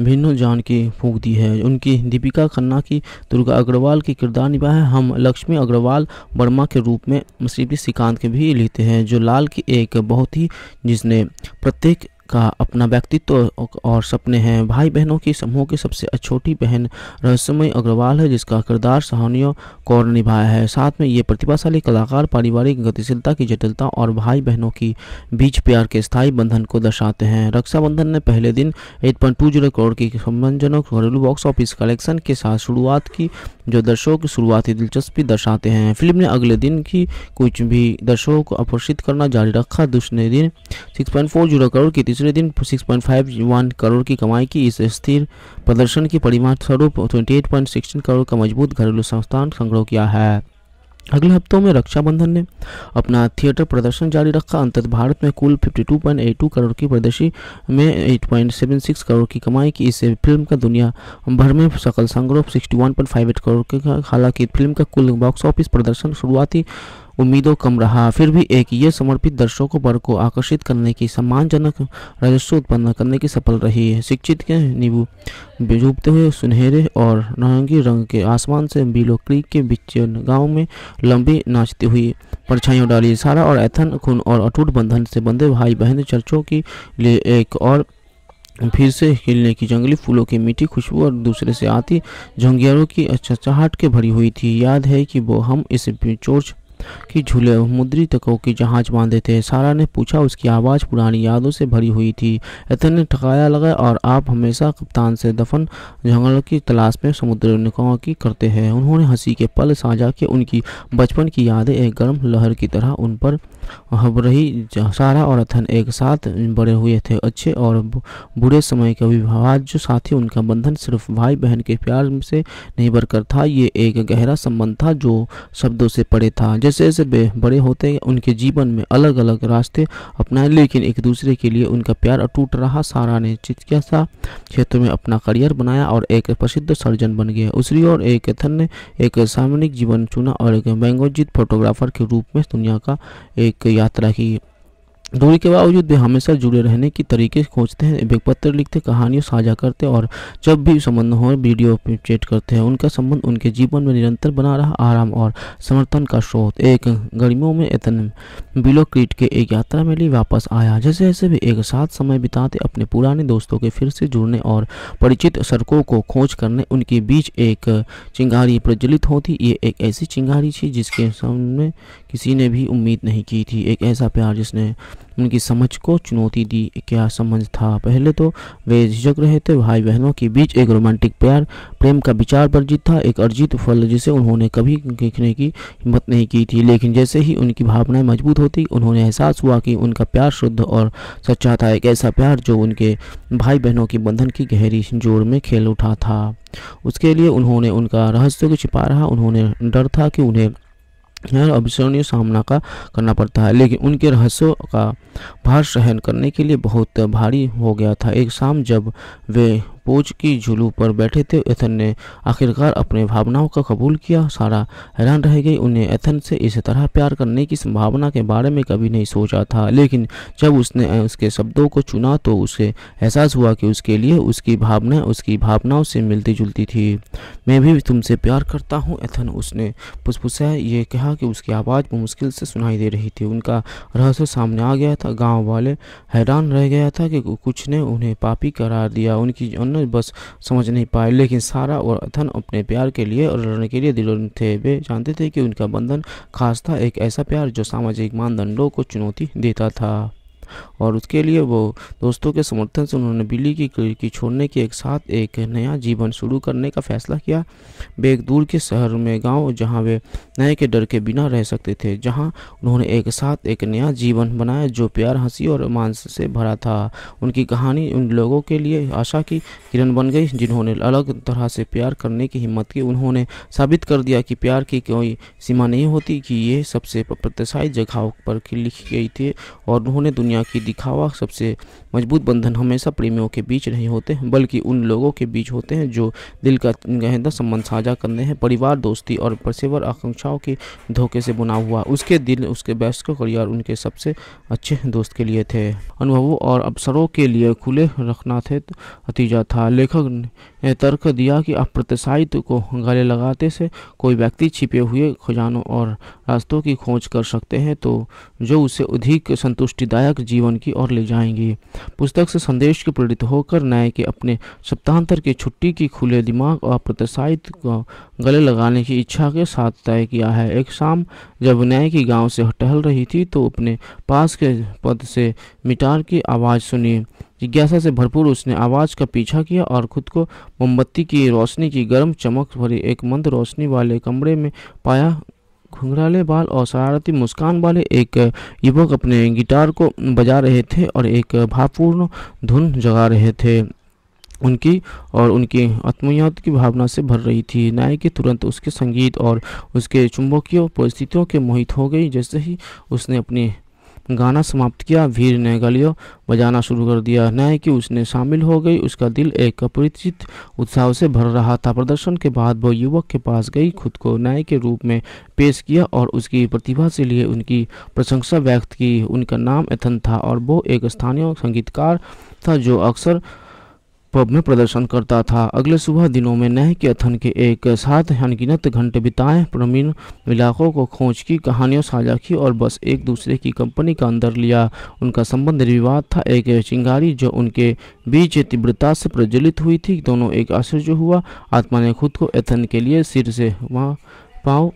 भिन्नू जान की फूक दी है उनकी दीपिका खन्ना की दुर्गा अग्रवाल की किरदार निभा है हम लक्ष्मी अग्रवाल वर्मा के रूप में श्रीपी श्रीकांत के भी लेते हैं जो लाल की एक बहुत ही जिसने प्रत्येक का अपना व्यक्तित्व और सपने हैं भाई बहनों की समूह की सबसे छोटी बहन रहस्यमय अग्रवाल है जिसका किरदार सहानियों कौर निभाया है साथ में ये प्रतिभाशाली कलाकार पारिवारिक गतिशीलता की जटिलता और भाई बहनों की बीच प्यार के स्थायी बंधन को दर्शाते हैं रक्षाबंधन ने पहले दिन जीरो करोड़ की सम्मानजनक घरेलू बॉक्स ऑफिस कलेक्शन के साथ शुरुआत की जो दर्शकों की शुरुआती दिलचस्पी दर्शाते हैं फिल्म ने अगले दिन की कुछ भी दर्शकों को आकर्षित करना जारी रखा दूसरे दिन six point four zero crore की दूसरे दिन 6.51 करोड़ की कमाई की इस स्थिर प्रदर्शन की परिमाण स्वरूप 28.16 करोड़ का मजबूत घरेलू संस्थान संग्रह किया है अगले हफ्तों में रक्षाबंधन ने अपना थिएटर प्रदर्शन जारी रखा अंतत भारत में कुल 52.82 करोड़ की प्रदर्शी में 8.76 करोड़ की कमाई की इस फिल्म का दुनिया भर में सकल संग्रह 61.58 करोड़ के हालांकि फिल्म का कुल बॉक्स ऑफिस प्रदर्शन शुरुआती उम्मीदों कम रहा फिर भी एक ये समर्पित दर्शकों वर्ग को आकर्षित करने की सम्मानजनक राजस्व उत्पन्न करने की सफल रही है शिक्षित के नींबू डूबते हुए सुनहरे और नारंगी रंग के आसमान से बिलो क्रीक के बीच गाँव में लंबी नाचती हुई परछाइयों डाली सारा और एथन खून और अटूट बंधन से बंधे भाई बहन चर्चों के लिए एक और फिर से हिलने की जंगली फूलों की मीठी खुशबू और दूसरे से आती झंगियारों की अच्छा चाहट के भरी हुई थी याद है कि वो हम इस चोर की झूले मुद्रितकों की जहाज बांधे थे सारा ने पूछा उसकी आवाज़ पुरानी यादों से भरी हुई थी एथन ने ठकाया लगा और आप हमेशा कप्तान से दफन जंगलों की तलाश में समुद्र निकाह की करते हैं उन्होंने हंसी के पल साझा के उनकी बचपन की यादें एक गर्म लहर की तरह उन पर हबरही सारा और अथन एक साथ बड़े हुए थे अच्छे और बुरे समय के अविभाज्य जो साथी उनका बंधन सिर्फ भाई बहन के प्यार से नहीं बरकर था ये एक गहरा संबंध था जो शब्दों से पड़े था जैसे जैसे बड़े होते उनके जीवन में अलग अलग रास्ते अपनाए लेकिन एक दूसरे के लिए उनका प्यार अटूट रहा सारा ने चिकिया सा क्षेत्र में अपना करियर बनाया और एक प्रसिद्ध सर्जन बन गया दूसरी और एक अथन ने एक सामयिक जीवन चुना और एक बैंगोजित फोटोग्राफर के रूप में दुनिया का एक एक यात्रा की दूरी के बावजूद भी हमेशा जुड़े रहने की तरीके खोजते हैं एक पत्र लिखते कहानियों साझा करते और जब भी संबंध हो वीडियो चैट करते हैं उनका संबंध उनके जीवन में निरंतर बना रहा आराम और समर्थन का स्रोत एक गर्मियों में एतन क्रीट के एक यात्रा में लिए वापस आया जैसे जैसे भी एक साथ समय बिताते अपने पुराने दोस्तों के फिर से जुड़ने और परिचित सड़कों को खोज करने उनके बीच एक चिंगारी प्रज्वलित होती ये एक ऐसी चिंगारी थी जिसके सामने किसी ने भी उम्मीद नहीं की थी एक ऐसा प्यार जिसने उनकी समझ को चुनौती दी क्या समझ था पहले तो वे झिझक रहे थे भाई बहनों के बीच एक रोमांटिक प्यार प्रेम का विचार वर्जित था एक अर्जित फल जिसे उन्होंने कभी देखने की हिम्मत नहीं की थी लेकिन जैसे ही उनकी भावनाएं मजबूत होती उन्होंने एहसास हुआ कि उनका प्यार शुद्ध और सच्चा था एक ऐसा प्यार जो उनके भाई बहनों के बंधन की गहरी जोड़ में खेल उठा था उसके लिए उन्होंने उनका रहस्य को छिपा रहा उन्होंने डर था कि उन्हें अविस्मरणीय सामना का करना पड़ता है लेकिन उनके रहस्यों का भार सहन करने के लिए बहुत भारी हो गया था एक शाम जब वे पोज की झुलू पर बैठे थे एथन ने आखिरकार अपने भावनाओं का कबूल किया सारा हैरान रह गई उन्हें एथन से इस तरह प्यार करने की संभावना के बारे में कभी नहीं सोचा था लेकिन जब उसने उसके शब्दों को चुना तो उसे एहसास हुआ कि उसके लिए उसकी भावना उसकी भावनाओं से मिलती जुलती थी मैं भी तुमसे प्यार करता हूँ एथन उसने पुसपुसाए ये कहा कि उसकी आवाज़ मुश्किल से सुनाई दे रही थी उनका रहस्य सामने आ गया था गांव वाले हैरान रह गया था कि कुछ ने उन्हें पापी करार दिया उनकी अन्य दोनों बस समझ नहीं पाए लेकिन सारा और अथन अपने प्यार के लिए और लड़ने के लिए दिलोन थे वे जानते थे कि उनका बंधन खास था एक ऐसा प्यार जो सामाजिक मानदंडों को चुनौती देता था और उसके लिए वो दोस्तों के समर्थन से उन्होंने बिल्ली की खिड़की छोड़ने के एक साथ एक नया जीवन शुरू करने का फैसला किया वे एक दूर के शहर में गांव जहां वे नए के डर के बिना रह सकते थे जहां उन्होंने एक साथ एक नया जीवन बनाया जो प्यार हंसी और मांस से भरा था उनकी कहानी उन लोगों के लिए आशा की किरण बन गई जिन्होंने अलग तरह से प्यार करने की हिम्मत की उन्होंने साबित कर दिया कि प्यार की कोई सीमा नहीं होती कि ये सबसे प्रतिशायी जगहों पर लिखी गई थी और उन्होंने दुनिया दुनिया की दिखावा सबसे मजबूत बंधन हमेशा प्रेमियों के बीच नहीं होते बल्कि उन लोगों के बीच होते हैं जो दिल का गहदा संबंध साझा करने हैं परिवार दोस्ती और पेशेवर आकांक्षाओं के धोखे से बुना हुआ उसके दिल उसके व्यस्त करियर उनके सबसे अच्छे दोस्त के लिए थे अनुभवों और अवसरों के लिए खुले रखना थे नतीजा था लेखक ने तर्क दिया कि अप्रत्याशित को गले लगाते से कोई व्यक्ति छिपे हुए खजानों और रास्तों की खोज कर सकते हैं तो जो उसे अधिक संतुष्टिदायक जीवन की ओर ले जाएंगी पुस्तक से संदेश के प्रेरित होकर नए के अपने सप्ताहांतर की छुट्टी की खुले दिमाग और प्रत्याशित को गले लगाने की इच्छा के साथ तय किया है एक शाम जब नए की गांव से टहल रही थी तो अपने पास के पद से मिटार की आवाज़ सुनी जिज्ञासा से भरपूर उसने आवाज़ का पीछा किया और खुद को मोमबत्ती की रोशनी की गर्म चमक भरी एक मंद रोशनी वाले कमरे में पाया घुंघराले बाल और शरारती मुस्कान वाले एक युवक अपने गिटार को बजा रहे थे और एक भावपूर्ण धुन जगा रहे थे उनकी और उनकी आत्मयात की भावना से भर रही थी नायकी तुरंत उसके संगीत और उसके चुंबकीय परिस्थितियों के मोहित हो गई जैसे ही उसने अपनी गाना समाप्त किया भीड़ ने गलियों बजाना शुरू कर दिया न्याय की उसने शामिल हो गई उसका दिल एक अपरिचित उत्साह से भर रहा था प्रदर्शन के बाद वो युवक के पास गई खुद को न्याय के रूप में पेश किया और उसकी प्रतिभा से लिए उनकी प्रशंसा व्यक्त की उनका नाम एथन था और वो एक स्थानीय संगीतकार था जो अक्सर पब में प्रदर्शन करता था अगले सुबह दिनों में नह के अथन के एक साथ अनगिनत घंटे बिताए प्रवीण इलाकों को खोज की कहानियों साझा की और बस एक दूसरे की कंपनी का अंदर लिया उनका संबंध विवाद था एक चिंगारी जो उनके बीच तीव्रता से प्रज्वलित हुई थी दोनों एक आश्चर्य हुआ आत्मा ने खुद को एथन के लिए सिर से वहाँ पाँव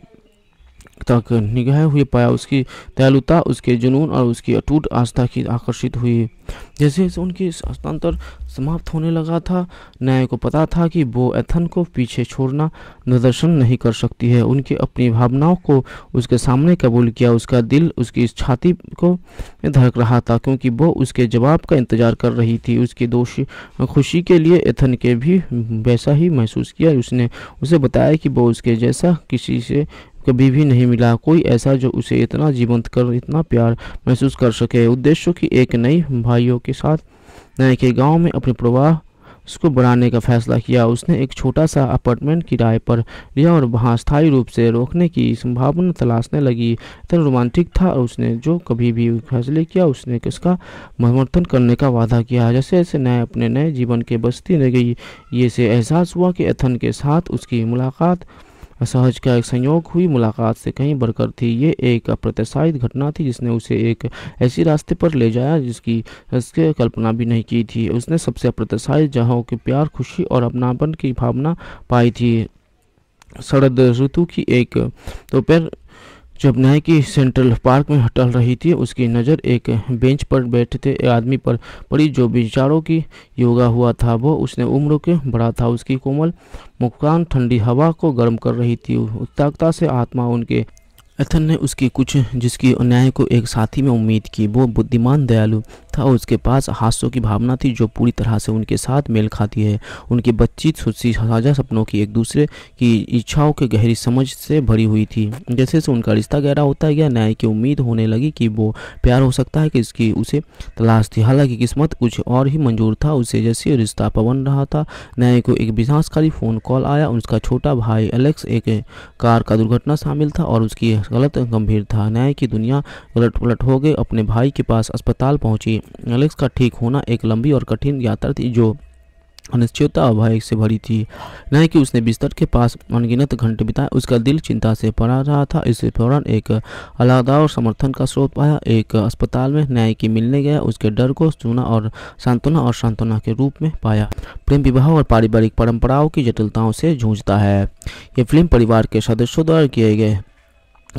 तक निगह हुए पाया उसकी दयालुता उसके जुनून और उसकी अटूट आस्था की आकर्षित हुई जैसे जैसे उनकी हस्तांतर समाप्त होने लगा था न्याय को पता था कि वो एथन को पीछे छोड़ना निदर्शन नहीं कर सकती है उनकी अपनी भावनाओं को उसके सामने कबूल किया उसका दिल उसकी इस छाती को धड़क रहा था क्योंकि वो उसके जवाब का इंतजार कर रही थी उसकी दोष खुशी के लिए एथन के भी वैसा ही महसूस किया उसने उसे बताया कि वो उसके जैसा किसी से कभी भी नहीं मिला कोई ऐसा जो उसे इतना जीवंत कर इतना प्यार महसूस कर सके उद्देश्यों की एक नई भाइयों के साथ नए के गांव में अपने प्रवाह उसको बढ़ाने का फैसला किया उसने एक छोटा सा अपार्टमेंट किराए पर लिया और वहाँ स्थायी रूप से रोकने की संभावना तलाशने लगी इतना रोमांटिक था और उसने जो कभी भी फैसले किया उसने किसका समर्थन करने का वादा किया जैसे जैसे नए अपने नए जीवन के बस्ती रह गई ये से एहसास हुआ कि एथन के साथ उसकी मुलाकात असहज का एक संयोग हुई मुलाकात से कहीं बढ़कर थी ये एक अप्रत्याशित घटना थी जिसने उसे एक ऐसी रास्ते पर ले जाया जिसकी उसके कल्पना भी नहीं की थी उसने सबसे अप्रत्याशित जहाँ के प्यार खुशी और अपनापन की भावना पाई थी शरद ऋतु की एक दोपहर तो जब न्याय की सेंट्रल पार्क में टहल रही थी उसकी नज़र एक बेंच पर बैठते आदमी पर पड़ी जो विचारों की योगा हुआ था वो उसने उम्र के बड़ा था उसकी कोमल मुस्कान ठंडी हवा को गर्म कर रही थी उत्ताकता से आत्मा उनके एथन ने उसकी कुछ जिसकी अन्याय को एक साथी में उम्मीद की वो बुद्धिमान दयालु था उसके पास हादसों की भावना थी जो पूरी तरह से उनके साथ मेल खाती है उनकी बच्ची सुशी साझा सपनों की एक दूसरे की इच्छाओं की गहरी समझ से भरी हुई थी जैसे जैसे उनका रिश्ता गहरा होता गया न्याय की उम्मीद होने लगी कि वो प्यार हो सकता है कि इसकी उसे तलाश थी हालांकि किस्मत कुछ और ही मंजूर था उसे जैसे रिश्ता पवन रहा था न्याय को एक विनाशकारी फ़ोन कॉल आया उसका छोटा भाई एलेक्स एक कार का दुर्घटना शामिल था और उसकी गलत गंभीर था न्याय की दुनिया उलट पलट हो गई अपने भाई के पास अस्पताल पहुंची एलेक्स का ठीक होना एक लंबी और कठिन यात्रा थी जो अनिश्चितता और भय से भरी थी न कि उसने बिस्तर के पास अनगिनत घंटे बिताए उसका दिल चिंता से पड़ा रहा था इस दौरान एक अलादा और समर्थन का स्रोत पाया एक अस्पताल में न्याय की मिलने गया उसके डर को सुना और सांत्वना और सांत्वना के रूप में पाया प्रेम विवाह और पारिवारिक परंपराओं की जटिलताओं से जूझता है ये फिल्म परिवार के सदस्यों द्वारा किए गए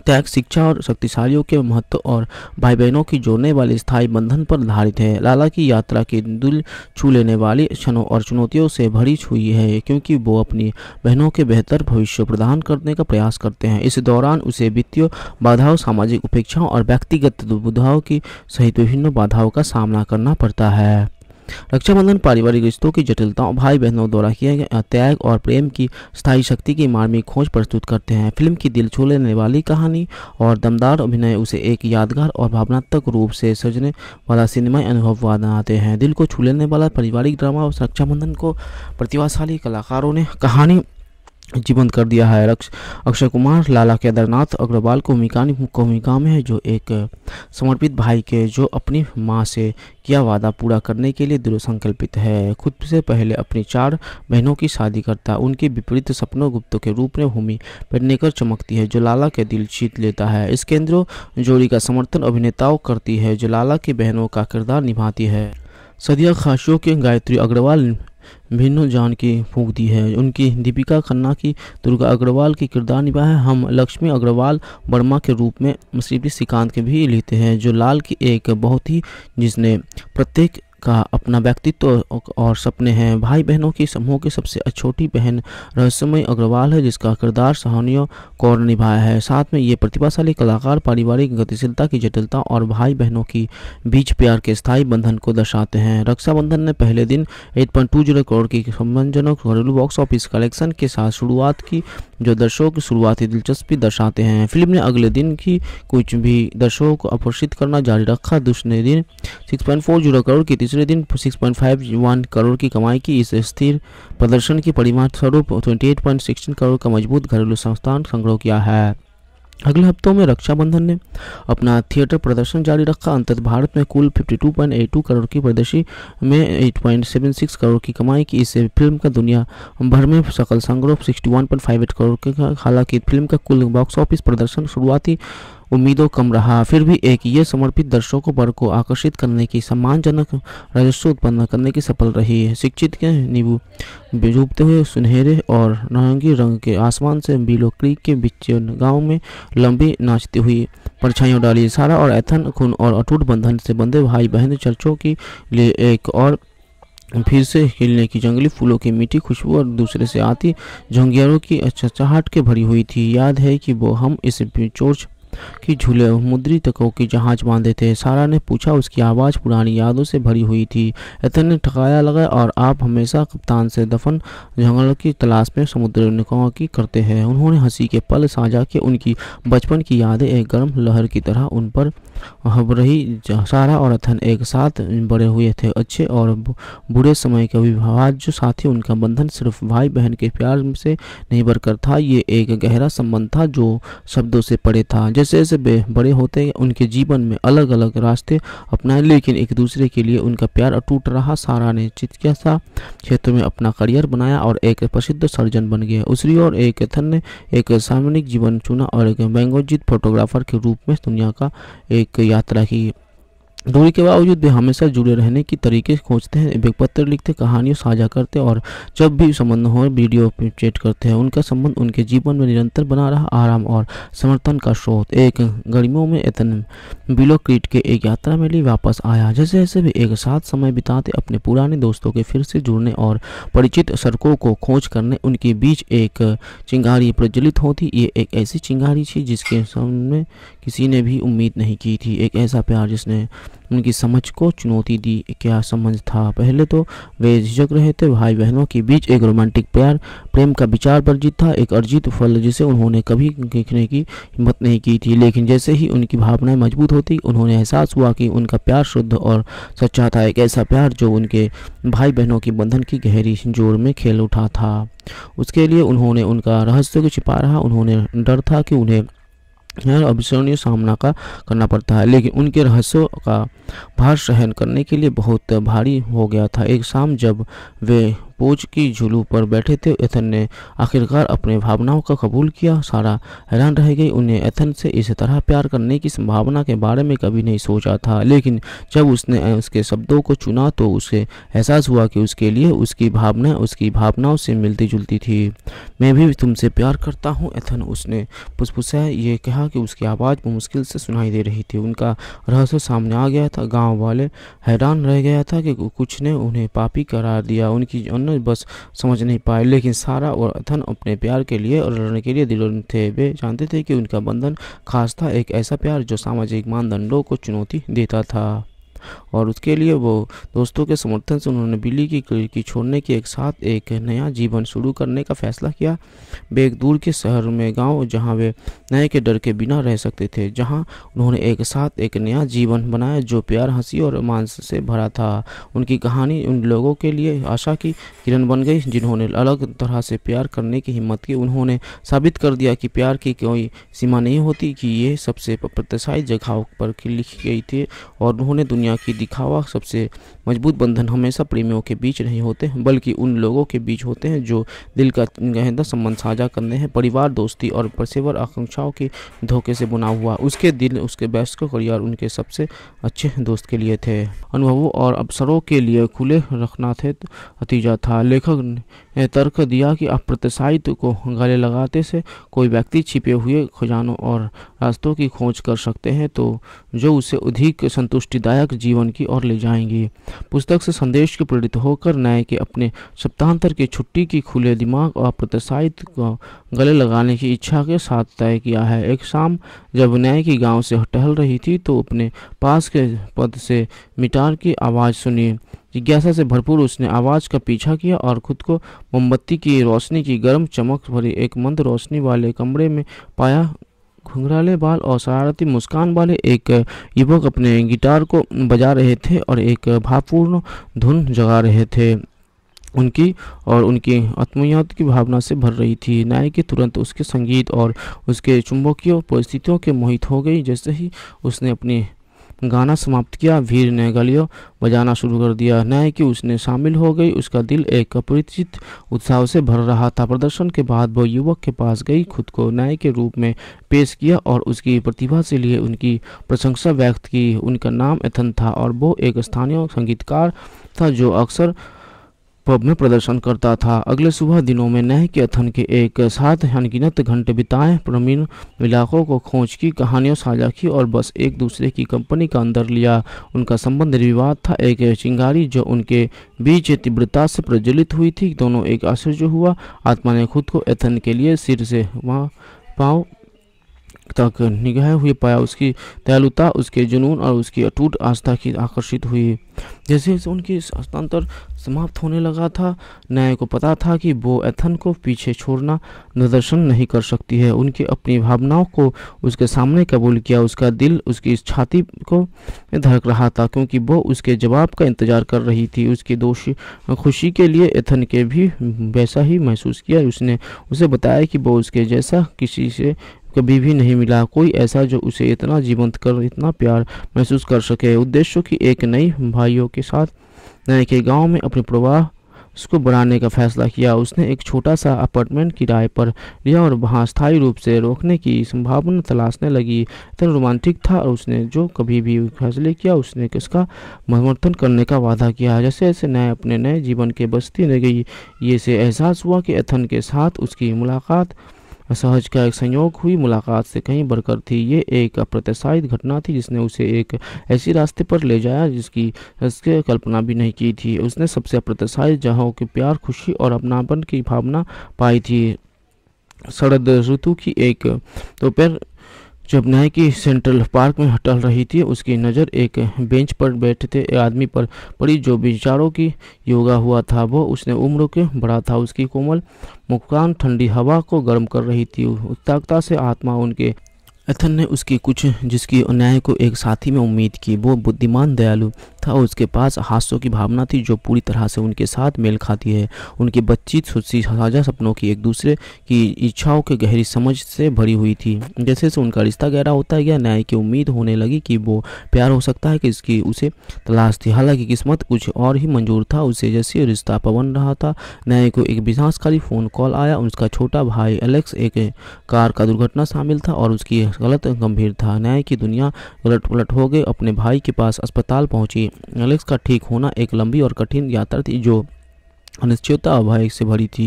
त्याग शिक्षा और शक्तिशालियों के महत्व और भाई बहनों की जोड़ने वाले स्थायी बंधन पर आधारित है लाला की यात्रा की दिल छू लेने वाली क्षणों और चुनौतियों से भरी हुई है क्योंकि वो अपनी बहनों के बेहतर भविष्य प्रदान करने का प्रयास करते हैं इस दौरान उसे वित्तीय बाधाओं सामाजिक उपेक्षाओं और व्यक्तिगत दुविधाओं की सहित विभिन्न बाधाओं का सामना करना पड़ता है रक्षाबंधन पारिवारिक रिश्तों की जटिलताओं भाई बहनों द्वारा किए गए त्याग और प्रेम की स्थायी शक्ति की मार्मिक खोज प्रस्तुत करते हैं फिल्म की दिल छू लेने वाली कहानी और दमदार अभिनय उसे एक यादगार और भावनात्मक रूप से सजने वाला सिनेमाई अनुभव बनाते हैं दिल को छू लेने वाला पारिवारिक ड्रामा और रक्षाबंधन को प्रतिभाशाली कलाकारों ने कहानी जीवंत कर दिया है अक्षय कुमार लाला केदारनाथ अग्रवाल को भूमिका में है जो एक समर्पित भाई के जो अपनी माँ से किया वादा पूरा करने के लिए दृढ़ संकल्पित है खुद से पहले अपनी चार बहनों की शादी करता उनके विपरीत सपनों गुप्तों के रूप में भूमि पेडनेकर चमकती है जो लाला के दिल जीत लेता है इस केंद्र जोड़ी का समर्थन अभिनेताओं करती है जो लाला की बहनों का किरदार निभाती है सदिया खासियों के गायत्री अग्रवाल भिन्नू जान की फूक दी है उनकी दीपिका खन्ना की दुर्गा अग्रवाल की किरदार निभा है हम लक्ष्मी अग्रवाल वर्मा के रूप में मुसीबी श्रीकांत के भी लेते हैं जो लाल की एक बहुत ही जिसने प्रत्येक का अपना व्यक्तित्व और सपने हैं भाई बहनों की समूह की सबसे छोटी बहन रहस्यमय अग्रवाल है जिसका किरदार सहनीय कौर निभाया है साथ में ये प्रतिभाशाली कलाकार पारिवारिक गतिशीलता की जटिलता और भाई बहनों की बीच प्यार के स्थायी बंधन को दर्शाते हैं रक्षाबंधन ने पहले दिन eight point two zero crore की सम्मानजनक घरेलू बॉक्स ऑफिस कलेक्शन के साथ शुरुआत की जो दर्शकों की शुरुआती दिलचस्पी दर्शाते हैं फिल्म ने अगले दिन की कुछ भी दर्शकों को आकर्षित करना जारी रखा दूसरे दिन 6.40 करोड़ की तीसरे दिन 6.51 करोड़ की कमाई की इस स्थिर प्रदर्शन की परिमाण स्वरूप ट्वेंटी करोड़ का मजबूत घरेलू संस्थान संग्रह किया है अगले हफ्तों में रक्षाबंधन ने अपना थिएटर प्रदर्शन जारी रखा अंतत भारत में कुल 52.82 करोड़ की प्रदर्शी में 8.76 करोड़ की कमाई की इससे फिल्म का दुनिया भर में सकल संग्रह 61.58 करोड़ का हालांकि फिल्म का कुल बॉक्स ऑफिस प्रदर्शन शुरुआती उम्मीदों कम रहा फिर भी एक ये समर्पित दर्शकों वर्ग को आकर्षित करने की सम्मानजनक राजस्व उत्पन्न करने की सफल रही है शिक्षित के नींबू डूबते हुए सुनहरे और नारंगी रंग के आसमान से बिलो क्रीक के बीच गांव में लंबी नाचती हुई परछाइयों डाली सारा और एथन खून और अटूट बंधन से बंधे भाई बहन चर्चों के लिए एक और फिर से खिलने की जंगली फूलों की मीठी खुशबू और दूसरे से आती झंगियारों की चहचहाट के भरी हुई थी याद है कि वो हम इस चोर्च कि झूले मुद्रित को की जहाज बांधे थे सारा ने पूछा उसकी आवाज़ पुरानी यादों से भरी हुई थी एथन ने ठकाया लगा और आप हमेशा कप्तान से दफन जंगलों की तलाश में समुद्र निकाह की करते हैं उन्होंने हंसी के पल साझा के उनकी बचपन की यादें एक गर्म लहर की तरह उन पर हब रही सारा और अथन एक साथ बड़े हुए थे अच्छे और बुरे समय के जो साथी उनका बंधन सिर्फ भाई बहन के प्यार से नहीं बरकर था ये एक गहरा संबंध था जो शब्दों से पड़े था जैसे जैसे वे बड़े होते हैं उनके जीवन में अलग अलग रास्ते अपनाए लेकिन एक दूसरे के लिए उनका प्यार अटूट रहा सारा ने चिकित्सा क्षेत्र में अपना करियर बनाया और एक प्रसिद्ध सर्जन बन गया दूसरी ओर एक एथन ने एक सामूहिक जीवन चुना और एक बैंगोजित फोटोग्राफर के रूप में दुनिया का एक यात्रा की दूरी के बावजूद भी हमेशा जुड़े रहने की तरीके खोजते हैं वे पत्र लिखते कहानियों साझा करते और जब भी संबंध हो वीडियो चैट करते हैं उनका संबंध उनके जीवन में निरंतर बना रहा आराम और समर्थन का स्रोत एक गर्मियों में एतन बिलोक्रीट के एक यात्रा में लिए वापस आया जैसे जैसे भी एक साथ समय बिताते अपने पुराने दोस्तों के फिर से जुड़ने और परिचित सड़कों को खोज करने उनके बीच एक चिंगारी प्रज्वलित होती ये एक ऐसी चिंगारी थी जिसके सामने किसी ने भी उम्मीद नहीं की थी एक ऐसा प्यार जिसने उनकी समझ को चुनौती दी क्या समझ था पहले तो वे झिझक रहे थे भाई बहनों के बीच एक रोमांटिक प्यार प्रेम का विचार वर्जित था एक अर्जित फल जिसे उन्होंने कभी देखने की हिम्मत नहीं की थी लेकिन जैसे ही उनकी भावनाएं मजबूत होती उन्होंने एहसास हुआ कि उनका प्यार शुद्ध और सच्चा था एक ऐसा प्यार जो उनके भाई बहनों के बंधन की गहरी जोड़ में खेल उठा था उसके लिए उन्होंने उनका रहस्य को छिपा रहा उन्होंने डर था कि उन्हें अविस्मरणीय सामना का करना पड़ता है लेकिन उनके रहस्यों का भार सहन करने के लिए बहुत भारी हो गया था एक शाम जब वे पोज की झुलू पर बैठे थे एथन ने आखिरकार अपने भावनाओं का कबूल किया सारा हैरान रह गई उन्हें एथन से इस तरह प्यार करने की संभावना के बारे में कभी नहीं सोचा था लेकिन जब उसने उसके शब्दों को चुना तो उसे एहसास हुआ कि उसके लिए उसकी भावनाएं उसकी भावनाओं से मिलती जुलती थी मैं भी तुमसे प्यार करता हूँ एथन उसने पुसपुसाया ये कहा कि उसकी आवाज़ मुश्किल से सुनाई दे रही थी उनका रहस्य सामने आ गया था गांव वाले हैरान रह गया था कि कुछ ने उन्हें पापी करार दिया उनकी अन्य दोनों बस समझ नहीं पाए लेकिन सारा और अथन अपने प्यार के लिए और लड़ने के लिए दिलो थे वे जानते थे कि उनका बंधन खास था एक ऐसा प्यार जो सामाजिक मानदंडों को चुनौती देता था और उसके लिए वो दोस्तों के समर्थन से उन्होंने बिल्ली की खिड़की छोड़ने के एक साथ एक नया जीवन शुरू करने का फैसला किया वे एक दूर के शहर में गांव जहां वे नए के डर के बिना रह सकते थे जहां उन्होंने एक साथ एक नया जीवन बनाया जो प्यार हंसी और मांस से भरा था उनकी कहानी उन लोगों के लिए आशा की किरण बन गई जिन्होंने अलग तरह से प्यार करने की हिम्मत की उन्होंने साबित कर दिया कि प्यार की कोई सीमा नहीं होती कि ये सबसे प्रतिशायी जगहों पर लिखी गई थी और उन्होंने दुनिया दुनिया की दिखावा सबसे मजबूत बंधन हमेशा प्रेमियों के बीच नहीं होते बल्कि उन लोगों के बीच होते हैं जो दिल का गहनता संबंध साझा करने हैं परिवार दोस्ती और पेशेवर आकांक्षाओं के धोखे से बुना हुआ उसके दिल उसके व्यस्त करियर उनके सबसे अच्छे दोस्त के लिए थे अनुभवों और अवसरों के लिए खुले रखना थे नतीजा था लेखक ने तर्क दिया कि अप्रत्याशित को गले लगाते से कोई व्यक्ति छिपे हुए खजानों और रास्तों की खोज कर सकते हैं तो जो उसे अधिक संतुष्टिदायक जीवन की ओर ले जाएंगी पुस्तक से संदेश के प्रेरित होकर नए के अपने सप्ताहांतर की छुट्टी की खुले दिमाग और प्रतिसाहित को गले लगाने की इच्छा के साथ तय किया है एक शाम जब नए की गांव से टहल रही थी तो अपने पास के पद से मिटार की आवाज़ सुनी जिज्ञासा से भरपूर उसने आवाज़ का पीछा किया और खुद को मोमबत्ती की रोशनी की गर्म चमक भरी एक मंद रोशनी वाले कमरे में पाया घुंघराले बाल और शरारती मुस्कान वाले एक युवक अपने गिटार को बजा रहे थे और एक भावपूर्ण धुन जगा रहे थे उनकी और उनकी आत्मीयत की भावना से भर रही थी नायकी तुरंत उसके संगीत और उसके चुंबकीय परिस्थितियों के मोहित हो गई जैसे ही उसने अपनी गाना समाप्त किया भीड़ ने गलियों बजाना शुरू कर दिया न्याय की उसने शामिल हो गई उसका दिल एक अपरिचित उत्साह से भर रहा था प्रदर्शन के बाद वो युवक के पास गई खुद को न्याय के रूप में पेश किया और उसकी प्रतिभा से लिए उनकी प्रशंसा व्यक्त की उनका नाम एथन था और वो एक स्थानीय संगीतकार था जो अक्सर पब में प्रदर्शन करता था अगले सुबह दिनों में नह के अथन के एक साथ अनगिनत घंटे बिताए प्रवीण इलाकों को खोज की कहानियों साझा की और बस एक दूसरे की कंपनी का अंदर लिया उनका संबंध विवाद था एक चिंगारी जो उनके बीच तीव्रता से प्रज्वलित हुई थी दोनों एक आश्चर्य हुआ आत्मा ने खुद को एथन के लिए सिर से वहाँ पाँव तक निगह हुए पाया उसकी दयालुता उसके जुनून और उसकी अटूट आस्था की आकर्षित हुई जैसे जैसे उनकी हस्तांतर समाप्त होने लगा था न्याय को पता था कि वो एथन को पीछे छोड़ना निदर्शन नहीं कर सकती है उनकी अपनी भावनाओं को उसके सामने कबूल किया उसका दिल उसकी छाती को धड़क रहा था क्योंकि वो उसके जवाब का इंतजार कर रही थी उसकी दोषी खुशी के लिए एथन के भी वैसा ही महसूस किया उसने उसे बताया कि वो उसके जैसा किसी से कभी भी नहीं मिला कोई ऐसा जो उसे इतना जीवंत कर इतना प्यार महसूस कर सके उद्देश्यों की एक नई भाइयों के साथ नए के गांव में अपने प्रवाह उसको बढ़ाने का फैसला किया उसने एक छोटा सा अपार्टमेंट किराए पर लिया और वहाँ स्थायी रूप से रोकने की संभावना तलाशने लगी इतना रोमांटिक था और उसने जो कभी भी फैसले किया उसने किसका समर्थन करने का वादा किया जैसे जैसे नए अपने नए जीवन के बस्ती रह गई ये से एहसास हुआ कि एथन के साथ उसकी मुलाकात असहज का एक संयोग हुई मुलाकात से कहीं बढ़कर थी ये एक अप्रत्याशित घटना थी जिसने उसे एक ऐसी रास्ते पर ले जाया जिसकी उसके कल्पना भी नहीं की थी उसने सबसे अप्रत्याशित जहाँ के प्यार खुशी और अपनापन की भावना पाई थी शरद ऋतु की एक दोपहर तो जब नायकी की सेंट्रल पार्क में टहल रही थी उसकी नज़र एक बेंच पर बैठते आदमी पर पड़ी जो विचारों की योगा हुआ था वो उसने उम्र के बड़ा था उसकी कोमल मुकान ठंडी हवा को गर्म कर रही थी उत्ताकता से आत्मा उनके एथन ने उसकी कुछ जिसकी अन्याय को एक साथी में उम्मीद की वो बुद्धिमान दयालु था और उसके पास हास्यों की भावना थी जो पूरी तरह से उनके साथ मेल खाती है उनकी बच्ची सुस्सी साझा सपनों की एक दूसरे की इच्छाओं की गहरी समझ से भरी हुई थी जैसे से उनका रिश्ता गहरा होता गया न्याय की उम्मीद होने लगी कि वो प्यार हो सकता है कि इसकी उसे तलाश थी हालांकि किस्मत कुछ और ही मंजूर था उसे जैसे रिश्ता पवन रहा था न्याय को एक विनाशकारी फ़ोन कॉल आया उसका छोटा भाई एलेक्स एक कार का दुर्घटना शामिल था और उसकी गलत गंभीर था न्याय की दुनिया उलट उलट हो गई अपने भाई के पास अस्पताल पहुंची एलेक्स का ठीक होना एक लंबी और कठिन यात्रा थी जो अनिश्चितता और भय से भरी थी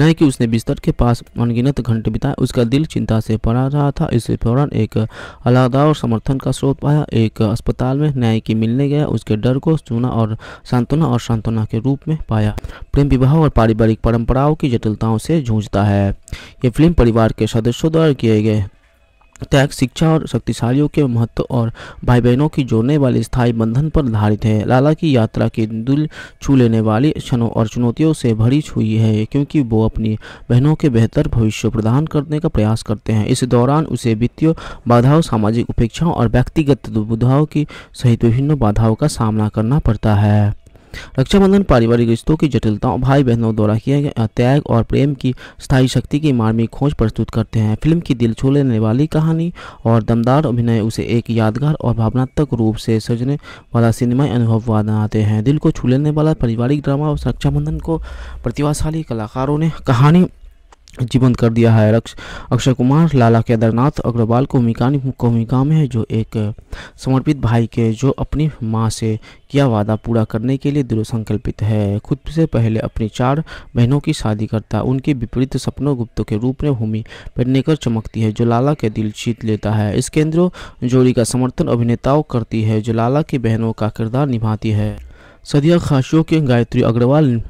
न कि उसने बिस्तर के पास अनगिनत घंटे बिताए उसका दिल चिंता से पड़ा रहा था इस दौरान एक अलादा और समर्थन का स्रोत पाया एक अस्पताल में न्याय की मिलने गया उसके डर को सुना और सांत्वना और सांत्वना के रूप में पाया प्रेम विवाह और पारिवारिक परंपराओं की जटिलताओं से जूझता है ये फिल्म परिवार के सदस्यों द्वारा किए गए त्याग शिक्षा और शक्तिशालियों के महत्व और भाई बहनों की जोड़ने वाले स्थायी बंधन पर आधारित है लाला की यात्रा के दिल छू लेने वाली क्षणों और चुनौतियों से भरी हुई है क्योंकि वो अपनी बहनों के बेहतर भविष्य प्रदान करने का प्रयास करते हैं इस दौरान उसे वित्तीय बाधाओं सामाजिक उपेक्षाओं और व्यक्तिगत दुविधाओं की सहित विभिन्न बाधाओं का सामना करना पड़ता है रक्षाबंधन पारिवारिक रिश्तों की जटिलताओं भाई बहनों द्वारा किए गए त्याग और प्रेम की स्थायी शक्ति की मार्मिक खोज प्रस्तुत करते हैं फिल्म की दिल छू लेने वाली कहानी और दमदार अभिनय उसे एक यादगार और भावनात्मक रूप से सजने वाला सिनेमाई अनुभव बनाते हैं दिल को छू लेने वाला पारिवारिक ड्रामा और रक्षाबंधन को प्रतिभाशाली कलाकारों ने कहानी जीवंत कर दिया है अक्षय कुमार लाला केदारनाथ अग्रवाल को भूमिका में है जो एक समर्पित भाई के जो अपनी माँ से किया वादा पूरा करने के लिए दृढ़ संकल्पित है खुद से पहले अपनी चार बहनों की शादी करता उनके विपरीत सपनों गुप्तों के रूप में भूमि पहनकर चमकती है जो लाला के दिल जीत लेता है इस केंद्र जोड़ी का समर्थन अभिनेताओं करती है जो लाला की बहनों का किरदार निभाती है सदिया खासियों के गायत्री अग्रवाल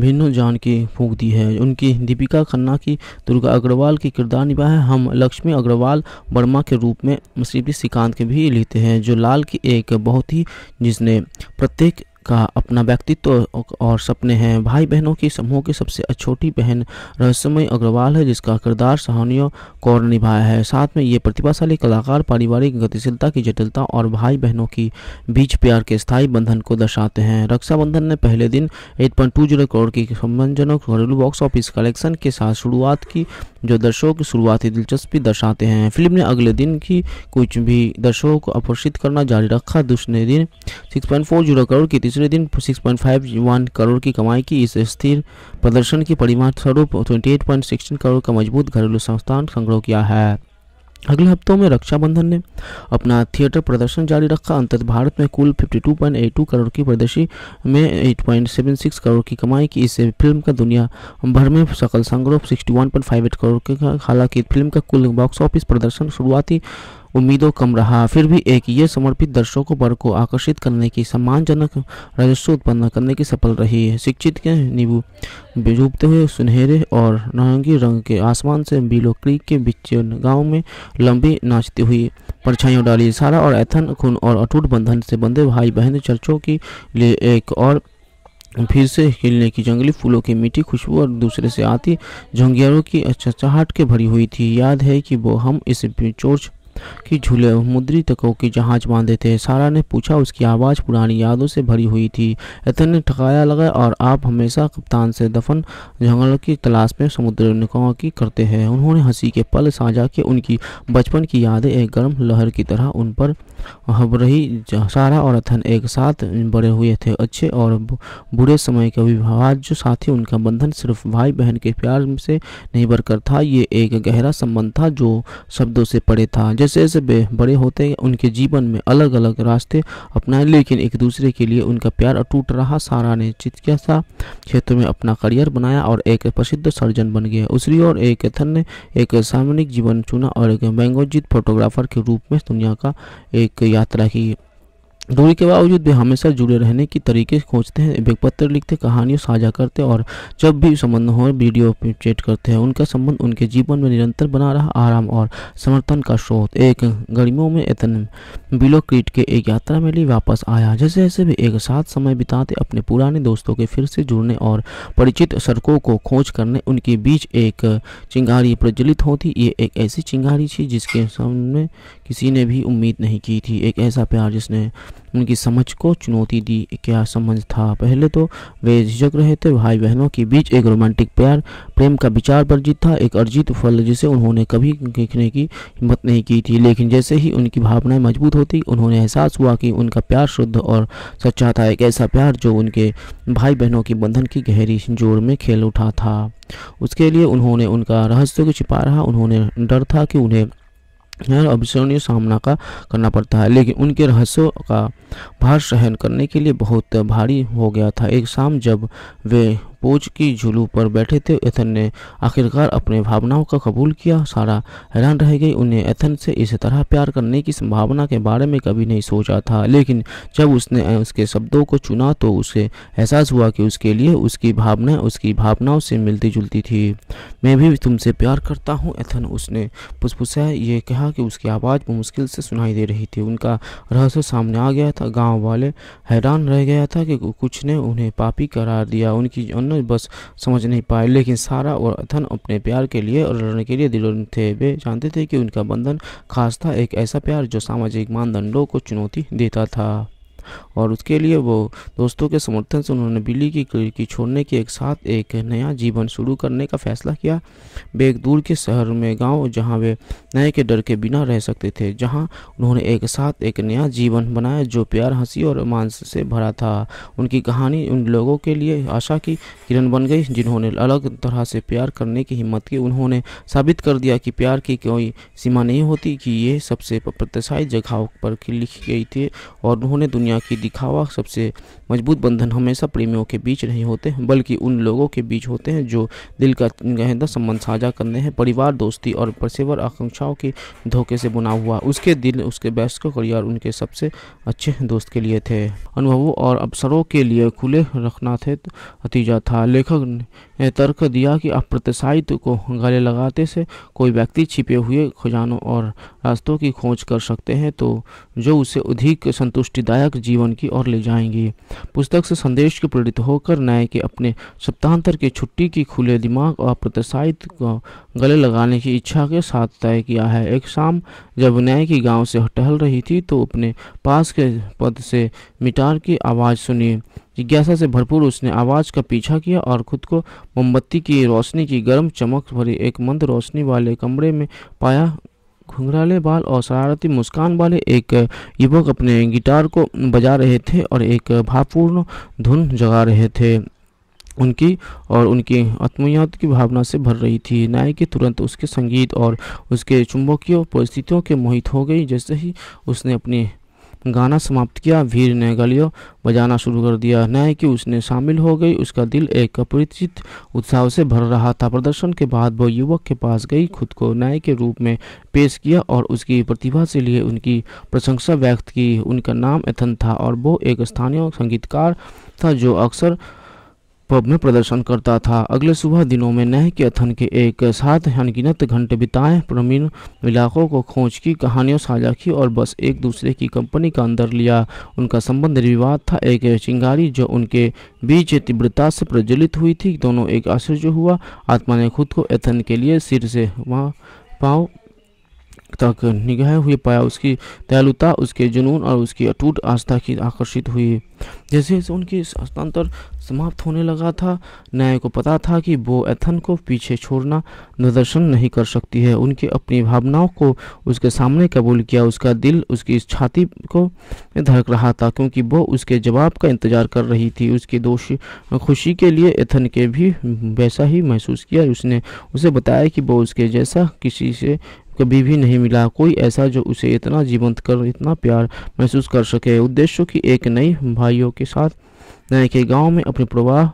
भिन्नू जान की फूक दी है उनकी दीपिका खन्ना की दुर्गा अग्रवाल की किरदार निभा है हम लक्ष्मी अग्रवाल वर्मा के रूप में श्रीपति श्रीकांत के भी लेते हैं जो लाल की एक बहुत ही जिसने प्रत्येक का अपना व्यक्तित्व और सपने हैं भाई बहनों के समूह की सबसे छोटी बहन रहस्यमय अग्रवाल है जिसका किरदार सहानियों कौर ने निभाया है साथ में ये प्रतिभाशाली कलाकार पारिवारिक गतिशीलता की जटिलता और भाई बहनों की बीच प्यार के स्थायी बंधन को दर्शाते हैं रक्षाबंधन ने पहले दिन eight point two zero crore की सम्मानजनक घरेलू बॉक्स ऑफिस कलेक्शन के साथ शुरुआत की जो दर्शकों की शुरुआती दिलचस्पी दर्शाते हैं फिल्म ने अगले दिन की कुछ भी दर्शकों को आकर्षित करना जारी रखा दूसरे दिन 6.40 करोड़ की तीसरे दिन 6.51 करोड़ की कमाई की इस स्थिर प्रदर्शन की परिमाण स्वरूप ट्वेंटी करोड़ का मजबूत घरेलू संस्थान संग्रह किया है अगले हफ्तों में रक्षाबंधन ने अपना थिएटर प्रदर्शन जारी रखा अंतर भारत में कुल 52.82 करोड़ की प्रदर्शी में 8.76 करोड़ की कमाई की इससे फिल्म का दुनिया भर में सकल संग्रह 61.58 करोड़ के हालांकि फिल्म का कुल बॉक्स ऑफिस प्रदर्शन शुरुआती उम्मीदों कम रहा फिर भी एक ये समर्पित दर्शकों वर्ग को आकर्षित करने की सम्मानजनक राजस्व उत्पन्न करने की सफल रही है शिक्षित के नींबू डूबते हुए सुनहरे और नारंगी रंग के आसमान से बिलो क्रीक के बीच गांव में लंबी नाचती हुई परछाइयों डाली सारा और एथन खून और अटूट बंधन से बंधे भाई बहन चर्चों के लिए एक और फिर से हिलने की जंगली फूलों की मीठी खुशबू और दूसरे से आती झंगियारों की चहचहाट के भरी हुई थी याद है कि वो हम इस चोर्च कि झूले मुद्री तकों कि जहाज बांधे थे सारा ने पूछा उसकी आवाज़ पुरानी यादों से भरी हुई थी एथन ने ठकाया लगा और आप हमेशा कप्तान से दफन जंगल की तलाश में समुद्र निकाह की करते हैं उन्होंने हंसी के पल साझा के उनकी बचपन की यादें एक गर्म लहर की तरह उन पर हब रही सारा और अथन एक साथ बड़े हुए थे अच्छे और बुरे समय के जो साथी उनका बंधन सिर्फ भाई बहन के प्यार से नहीं बरकर था ये एक गहरा संबंध था जो शब्दों से पड़े था जैसे जैसे वे बड़े होते हैं उनके जीवन में अलग अलग रास्ते अपनाए लेकिन एक दूसरे के लिए उनका प्यार अटूट रहा सारा ने चिकित्सा क्षेत्र में अपना करियर बनाया और एक प्रसिद्ध सर्जन बन गया उसरी और एक एथन ने एक सामरिक जीवन चुना और एक बैंगोजित फोटोग्राफर के रूप में दुनिया का एक यात्रा की दूरी के बावजूद भी हमेशा जुड़े रहने की तरीके खोजते हैं एक पत्र लिखते कहानियों साझा करते और जब भी संबंध हो वीडियो चैट करते हैं उनका संबंध उनके जीवन में निरंतर बना रहा आराम और समर्थन का स्रोत एक गर्मियों में एतन बिलोक्रीट के एक यात्रा में लिए वापस आया जैसे जैसे भी एक साथ समय बिताते अपने पुराने दोस्तों के फिर से जुड़ने और परिचित सड़कों को खोज करने उनके बीच एक चिंगारी प्रज्वलित होती ये एक ऐसी चिंगारी थी जिसके सामने किसी ने भी उम्मीद नहीं की थी एक ऐसा प्यार जिसने उनकी समझ को चुनौती दी क्या समझ था पहले तो वे झिझक रहे थे भाई बहनों के बीच एक रोमांटिक प्यार प्रेम का विचार वर्जित था एक अर्जित फल जिसे उन्होंने कभी देखने की हिम्मत नहीं की थी लेकिन जैसे ही उनकी भावनाएं मजबूत होती उन्होंने एहसास हुआ कि उनका प्यार शुद्ध और सच्चा था एक ऐसा प्यार जो उनके भाई बहनों के बंधन की गहरी जोर में खेल उठा था उसके लिए उन्होंने उनका रहस्य को छिपा रहा उन्होंने डर था कि उन्हें अभिसरणीय सामना का करना पड़ता है लेकिन उनके रहस्यों का भार सहन करने के लिए बहुत भारी हो गया था एक शाम जब वे पोज की झुलू पर बैठे थे एथन ने आखिरकार अपने भावनाओं का कबूल किया सारा हैरान रह गई उन्हें एथन से इस तरह प्यार करने की संभावना के बारे में कभी नहीं सोचा था लेकिन जब उसने उसके शब्दों को चुना तो उसे एहसास हुआ कि उसके लिए उसकी भावनाएं उसकी भावनाओं से मिलती जुलती थी मैं भी तुमसे प्यार करता हूँ एथन उसने पुसपुसाया ये कहा कि उसकी आवाज़ मुश्किल से सुनाई दे रही थी उनका रहस्य सामने आ गया था गाँव वाले हैरान रह गया था कि कुछ ने उन्हें पापी करार दिया उनकी जानना बस समझ नहीं पाए लेकिन सारा और अथन अपने प्यार के लिए और लड़ने के लिए दिलों थे वे जानते थे कि उनका बंधन खास था एक ऐसा प्यार जो सामाजिक मानदंडों को चुनौती देता था और उसके लिए वो दोस्तों के समर्थन से उन्होंने बिल्ली की खिड़की छोड़ने के एक साथ एक नया जीवन शुरू करने का फैसला किया वे एक दूर के शहर में गांव जहां वे नए के डर के बिना रह सकते थे जहां उन्होंने एक साथ एक नया जीवन बनाया जो प्यार हंसी और मांस से भरा था उनकी कहानी उन लोगों के लिए आशा की किरण बन गई जिन्होंने अलग तरह से प्यार करने की हिम्मत की उन्होंने साबित कर दिया कि प्यार की कोई सीमा नहीं होती कि ये सबसे प्रतिशायी जगहों पर लिखी गई थी और उन्होंने दुनिया दुनिया की दिखावा सबसे मजबूत बंधन हमेशा प्रेमियों के बीच नहीं होते हैं बल्कि उन लोगों के बीच होते हैं जो दिल का गहदा संबंध साझा करने हैं परिवार दोस्ती और पेशेवर आकांक्षाओं के धोखे से बुना हुआ उसके दिल उसके वयस्क करियर उनके सबसे अच्छे दोस्त के लिए थे अनुभवों और अवसरों के लिए खुले रखना थे नतीजा था लेखक ने तर्क दिया कि अप्रत्याशित को गले लगाते से कोई व्यक्ति छिपे हुए खजानों और रास्तों की खोज कर सकते हैं तो जो उसे अधिक संतुष्टिदायक जीवन की ओर ले जाएंगी पुस्तक से संदेश के प्रेरित होकर नए के अपने सप्ताहांतर के छुट्टी की खुले दिमाग और प्रत्याशित को गले लगाने की इच्छा के साथ तय किया है एक शाम जब नए की गांव से टहल रही थी तो अपने पास के पद से मिटार की आवाज़ सुनी जिज्ञासा से भरपूर उसने आवाज़ का पीछा किया और खुद को मोमबत्ती की रोशनी की गर्म चमक भरी एक मंद रोशनी वाले कमरे में पाया घुंघराले बाल और शरारती मुस्कान वाले एक युवक अपने गिटार को बजा रहे थे और एक भावपूर्ण धुन जगा रहे थे उनकी और उनकी आत्मयात की भावना से भर रही थी नायकी तुरंत उसके संगीत और उसके चुंबकीय परिस्थितियों के मोहित हो गई जैसे ही उसने अपनी गाना समाप्त किया भीर ने गलियों बजाना शुरू कर दिया न्याय की उसने शामिल हो गई उसका दिल एक अपरिचित उत्साह से भर रहा था प्रदर्शन के बाद वो युवक के पास गई खुद को न्याय के रूप में पेश किया और उसकी प्रतिभा से लिए उनकी प्रशंसा व्यक्त की उनका नाम एथन था और वो एक स्थानीय संगीतकार था जो अक्सर पब में प्रदर्शन करता था अगले सुबह दिनों में नह के अथन के एक साथ अनगिनत घंटे बिताए प्रवीण इलाकों को खोज की कहानियों साझा की और बस एक दूसरे की कंपनी का अंदर लिया उनका संबंध विवाद था एक चिंगारी जो उनके बीच तीव्रता से प्रज्वलित हुई थी दोनों एक आश्चर्य हुआ आत्मा ने खुद को एथन के लिए सिर से वहाँ पाँव तक निगह हुए पाया उसकी दयालुता उसके जुनून और उसकी अटूट आस्था की आकर्षित हुई जैसे जैसे उनकी हस्तांतर समाप्त होने लगा था न्याय को पता था कि वो एथन को पीछे छोड़ना निदर्शन नहीं कर सकती है उनकी अपनी भावनाओं को उसके सामने कबूल किया उसका दिल उसकी छाती को धड़क रहा था क्योंकि वो उसके जवाब का इंतजार कर रही थी उसकी दोष खुशी के लिए एथन के भी वैसा ही महसूस किया उसने उसे बताया कि वो उसके जैसा किसी से कभी भी नहीं मिला कोई ऐसा जो उसे इतना जीवंत कर इतना प्यार महसूस कर सके उद्देश्यों की एक नई भाइयों के साथ नए के गांव में अपने प्रवाह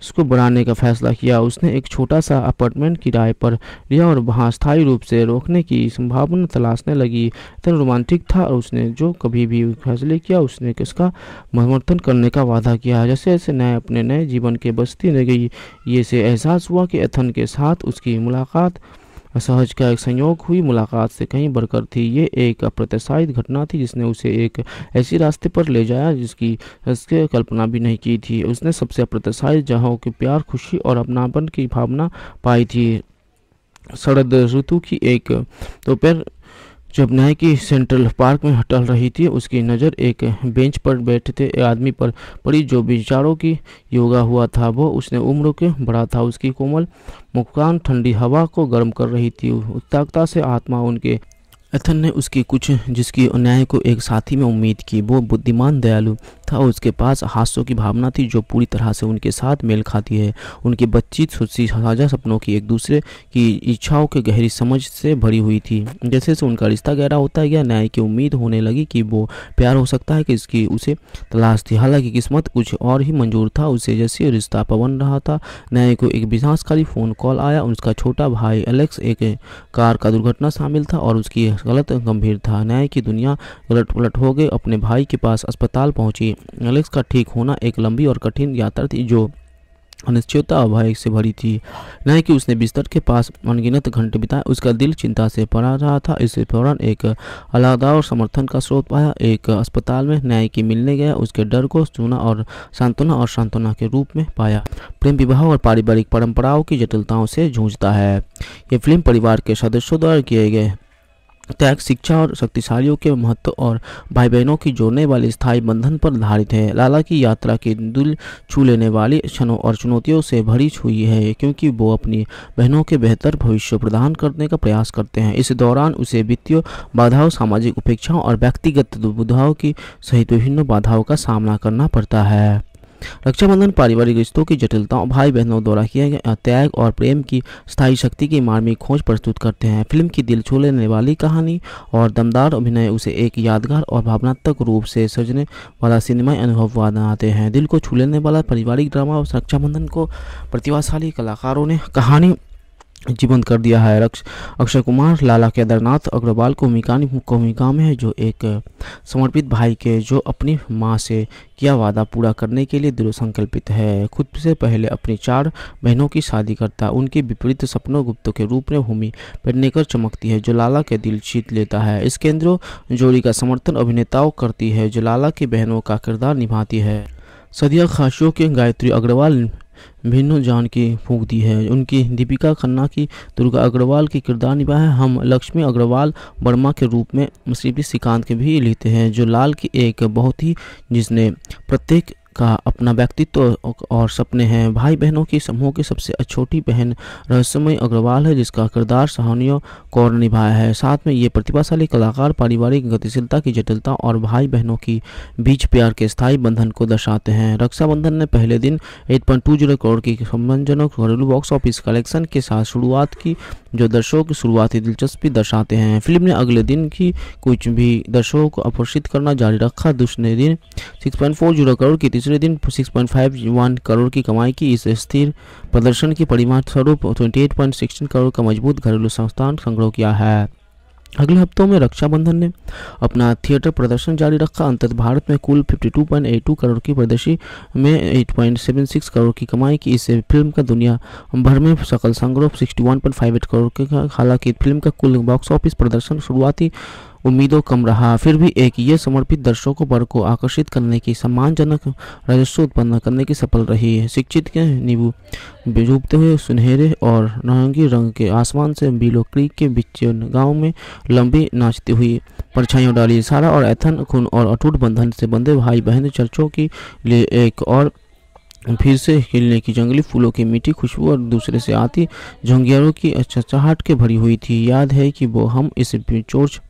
उसको बढ़ाने का फैसला किया उसने एक छोटा सा अपार्टमेंट किराए पर लिया और वहाँ स्थायी रूप से रोकने की संभावना तलाशने लगी इतना रोमांटिक था और उसने जो कभी भी फैसले किया उसने किसका समर्थन करने का वादा किया जैसे जैसे नए अपने नए जीवन के बस्ती में गई ये से एहसास हुआ कि एथन के साथ उसकी मुलाकात असहज का एक संयोग हुई मुलाकात से कहीं बढ़कर थी ये एक अप्रत्याशित घटना थी जिसने उसे एक ऐसी रास्ते पर ले जाया जिसकी उसके कल्पना भी नहीं की थी उसने सबसे अप्रत्याशित जहाँ के प्यार खुशी और अपनापन की भावना पाई थी शरद ऋतु की एक दोपहर तो जब नायकी की सेंट्रल पार्क में टहल रही थी उसकी नज़र एक बेंच पर बैठते आदमी पर पड़ी जो विचारों की योगा हुआ था वो उसने उम्र के बड़ा था उसकी कोमल मुकान ठंडी हवा को गर्म कर रही थी उत्ताकता से आत्मा उनके एथन ने उसकी कुछ जिसकी अन्याय को एक साथी में उम्मीद की वो बुद्धिमान दयालु था उसके पास हादसों की भावना थी जो पूरी तरह से उनके साथ मेल खाती है उनकी बच्ची सुस्सी साझा सपनों की एक दूसरे की इच्छाओं की गहरी समझ से भरी हुई थी जैसे से उनका रिश्ता गहरा होता गया न्याय की उम्मीद होने लगी कि वो प्यार हो सकता है कि इसकी उसे तलाश थी हालांकि किस्मत कुछ और ही मंजूर था उसे जैसे रिश्ता पवन रहा था न्याय को एक विनाशकारी फ़ोन कॉल आया उसका छोटा भाई एलेक्स एक कार का दुर्घटना शामिल था और उसकी गलत गंभीर था न्याय की दुनिया उलट पलट हो गई अपने भाई के पास अस्पताल पहुंची एलेक्स का ठीक होना एक लंबी और कठिन यात्रा थी जो अनिश्चयता भय से भरी थी न कि उसने बिस्तर के पास अनगिनत घंटे बिताए उसका दिल चिंता से पड़ा रहा था इस दौरान एक अलादा और समर्थन का स्रोत पाया एक अस्पताल में न्याय की मिलने गया उसके डर को चुना और सांत्वना और सांत्वना के रूप में पाया प्रेम विवाह और पारिवारिक परंपराओं की जटिलताओं से जूझता है ये फिल्म परिवार के सदस्यों द्वारा किए गए त्याग शिक्षा और शक्तिशालियों के महत्व और भाई बहनों की जोड़ने वाले स्थायी बंधन पर आधारित है लाला की यात्रा के दिल छू लेने वाले क्षणों और चुनौतियों से भरी हुई है क्योंकि वो अपनी बहनों के बेहतर भविष्य प्रदान करने का प्रयास करते हैं इस दौरान उसे वित्तीय बाधाओं सामाजिक उपेक्षाओं और व्यक्तिगत दुविधाओं की सहित विभिन्न बाधाओं का सामना करना पड़ता है रक्षाबंधन पारिवारिक रिश्तों की जटिलताओं भाई बहनों द्वारा किए गए त्याग और प्रेम की स्थायी शक्ति की मार्मिक खोज प्रस्तुत करते हैं फिल्म की दिल छू लेने वाली कहानी और दमदार अभिनय उसे एक यादगार और भावनात्मक रूप से सजने वाला सिनेमाई अनुभव बनाते हैं दिल को छू लेने वाला पारिवारिक ड्रामा और रक्षाबंधन को प्रतिभाशाली कलाकारों ने कहानी जीवंत कर दिया है रक्ष अक्षय कुमार लाला केदारनाथ अग्रवाल को मिकानी भूमिका में है जो एक समर्पित भाई के जो अपनी माँ से किया वादा पूरा करने के लिए दृढ़ संकल्पित है खुद से पहले अपनी चार बहनों की शादी करता उनके विपरीत सपनों गुप्त के रूप में भूमि पड़नेकर चमकती है जो लाला के दिल जीत लेता है इस केंद्र जोड़ी का समर्थन अभिनेताओं करती है जो लाला की बहनों का किरदार निभाती है सदिया खासियों के गायत्री अग्रवाल भिन्नू जान की फूक दी है उनकी दीपिका खन्ना की दुर्गा अग्रवाल की किरदार निभा है हम लक्ष्मी अग्रवाल वर्मा के रूप में मुसीबी श्रीकांत के भी लिखते हैं जो लाल की एक बहुत ही जिसने प्रत्येक का अपना व्यक्तित्व और सपने हैं भाई बहनों के समूह की सबसे छोटी बहन रहस्यमय अग्रवाल है जिसका किरदार सहानियों कौर निभाया है साथ में ये प्रतिभाशाली कलाकार पारिवारिक गतिशीलता की जटिलता और भाई बहनों की बीच प्यार के स्थायी बंधन को दर्शाते हैं रक्षाबंधन ने पहले दिन जीरो करोड़ की सम्मानजनक घरेलू बॉक्स ऑफिस कलेक्शन के साथ शुरुआत की जो दर्शकों की शुरुआती दिलचस्पी दर्शाते हैं फिल्म ने अगले दिन की कुछ भी दर्शकों को आकर्षित करना जारी रखा दूसरे दिन six point four zero crore की तीसरे दिन 6.51 करोड़ की कमाई की इस स्थिर प्रदर्शन की परिमाण स्वरूप 28.16 करोड़ का मजबूत घरेलू संस्थान संग्रह किया है अगले हफ्तों में रक्षाबंधन ने अपना थिएटर प्रदर्शन जारी रखा अंतत भारत में कुल 52.82 करोड़ की प्रदर्शी में 8.76 करोड़ की कमाई की इस फिल्म का दुनिया भर में सकल संग्रह 61.58 करोड़ के हालांकि फिल्म का कुल बॉक्स ऑफिस प्रदर्शन शुरुआती उम्मीदों कम रहा फिर भी एक ये समर्पित दर्शकों पर को आकर्षित करने की सम्मानजनक राजस्व उत्पन्न करने की सफल रही है शिक्षित के नींबू डूबते हुए सुनहरे और नारंगी रंग के आसमान से बिलो क्रीक के बीच गांव में लंबी नाचती हुई परछाइयों डाली सारा और एथन खून और अटूट बंधन से बंधे भाई बहन चर्चों के लिए एक और फिर से हिलने की जंगली फूलों की मीठी खुशबू और दूसरे से आती झोंगियारों की चहचहाट के भरी हुई थी याद है कि वो हम इस चोर्च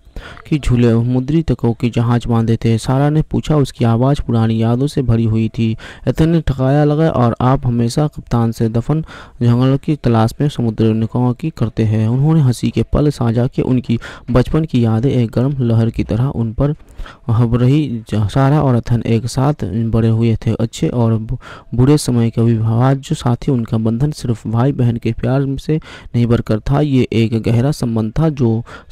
कि झूले मुद्री तकों की जहाज बांधे थे सारा ने पूछा उसकी आवाज़ पुरानी यादों से भरी हुई थी एथन ने ठकाया लगा और आप हमेशा कप्तान से दफन जंगलों की तलाश में समुद्र निकाह की करते हैं उन्होंने हंसी के पल साझा के उनकी बचपन की यादें एक गर्म लहर की तरह उन पर हब रही सारा और अथन एक साथ बड़े हुए थे अच्छे और बुरे समय के जो साथी उनका बंधन सिर्फ भाई बहन के प्यार से नहीं बरकर था ये एक गहरा संबंध था जो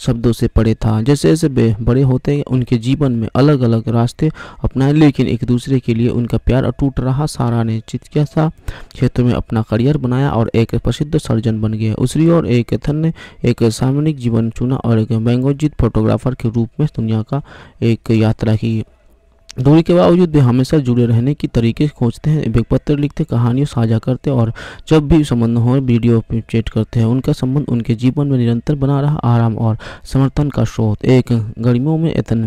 शब्दों से पड़े था जैसे जैसे जैसे वे बड़े होते हैं उनके जीवन में अलग अलग रास्ते अपनाए लेकिन एक दूसरे के लिए उनका प्यार अटूट रहा सारा ने चिकित्सा क्षेत्र में अपना करियर बनाया और एक प्रसिद्ध सर्जन बन गया उसी ओर एक थन ने एक सामूहिक जीवन चुना और एक मैंगोजित फोटोग्राफर के रूप में दुनिया का एक यात्रा की दूरी के बावजूद वे हमेशा जुड़े रहने की तरीके खोजते हैं वे पत्र लिखते कहानियों साझा करते और जब भी संबंध हो वीडियो चैट करते हैं उनका संबंध उनके जीवन में निरंतर बना रहा आराम और समर्थन का स्रोत एक गर्मियों में एतन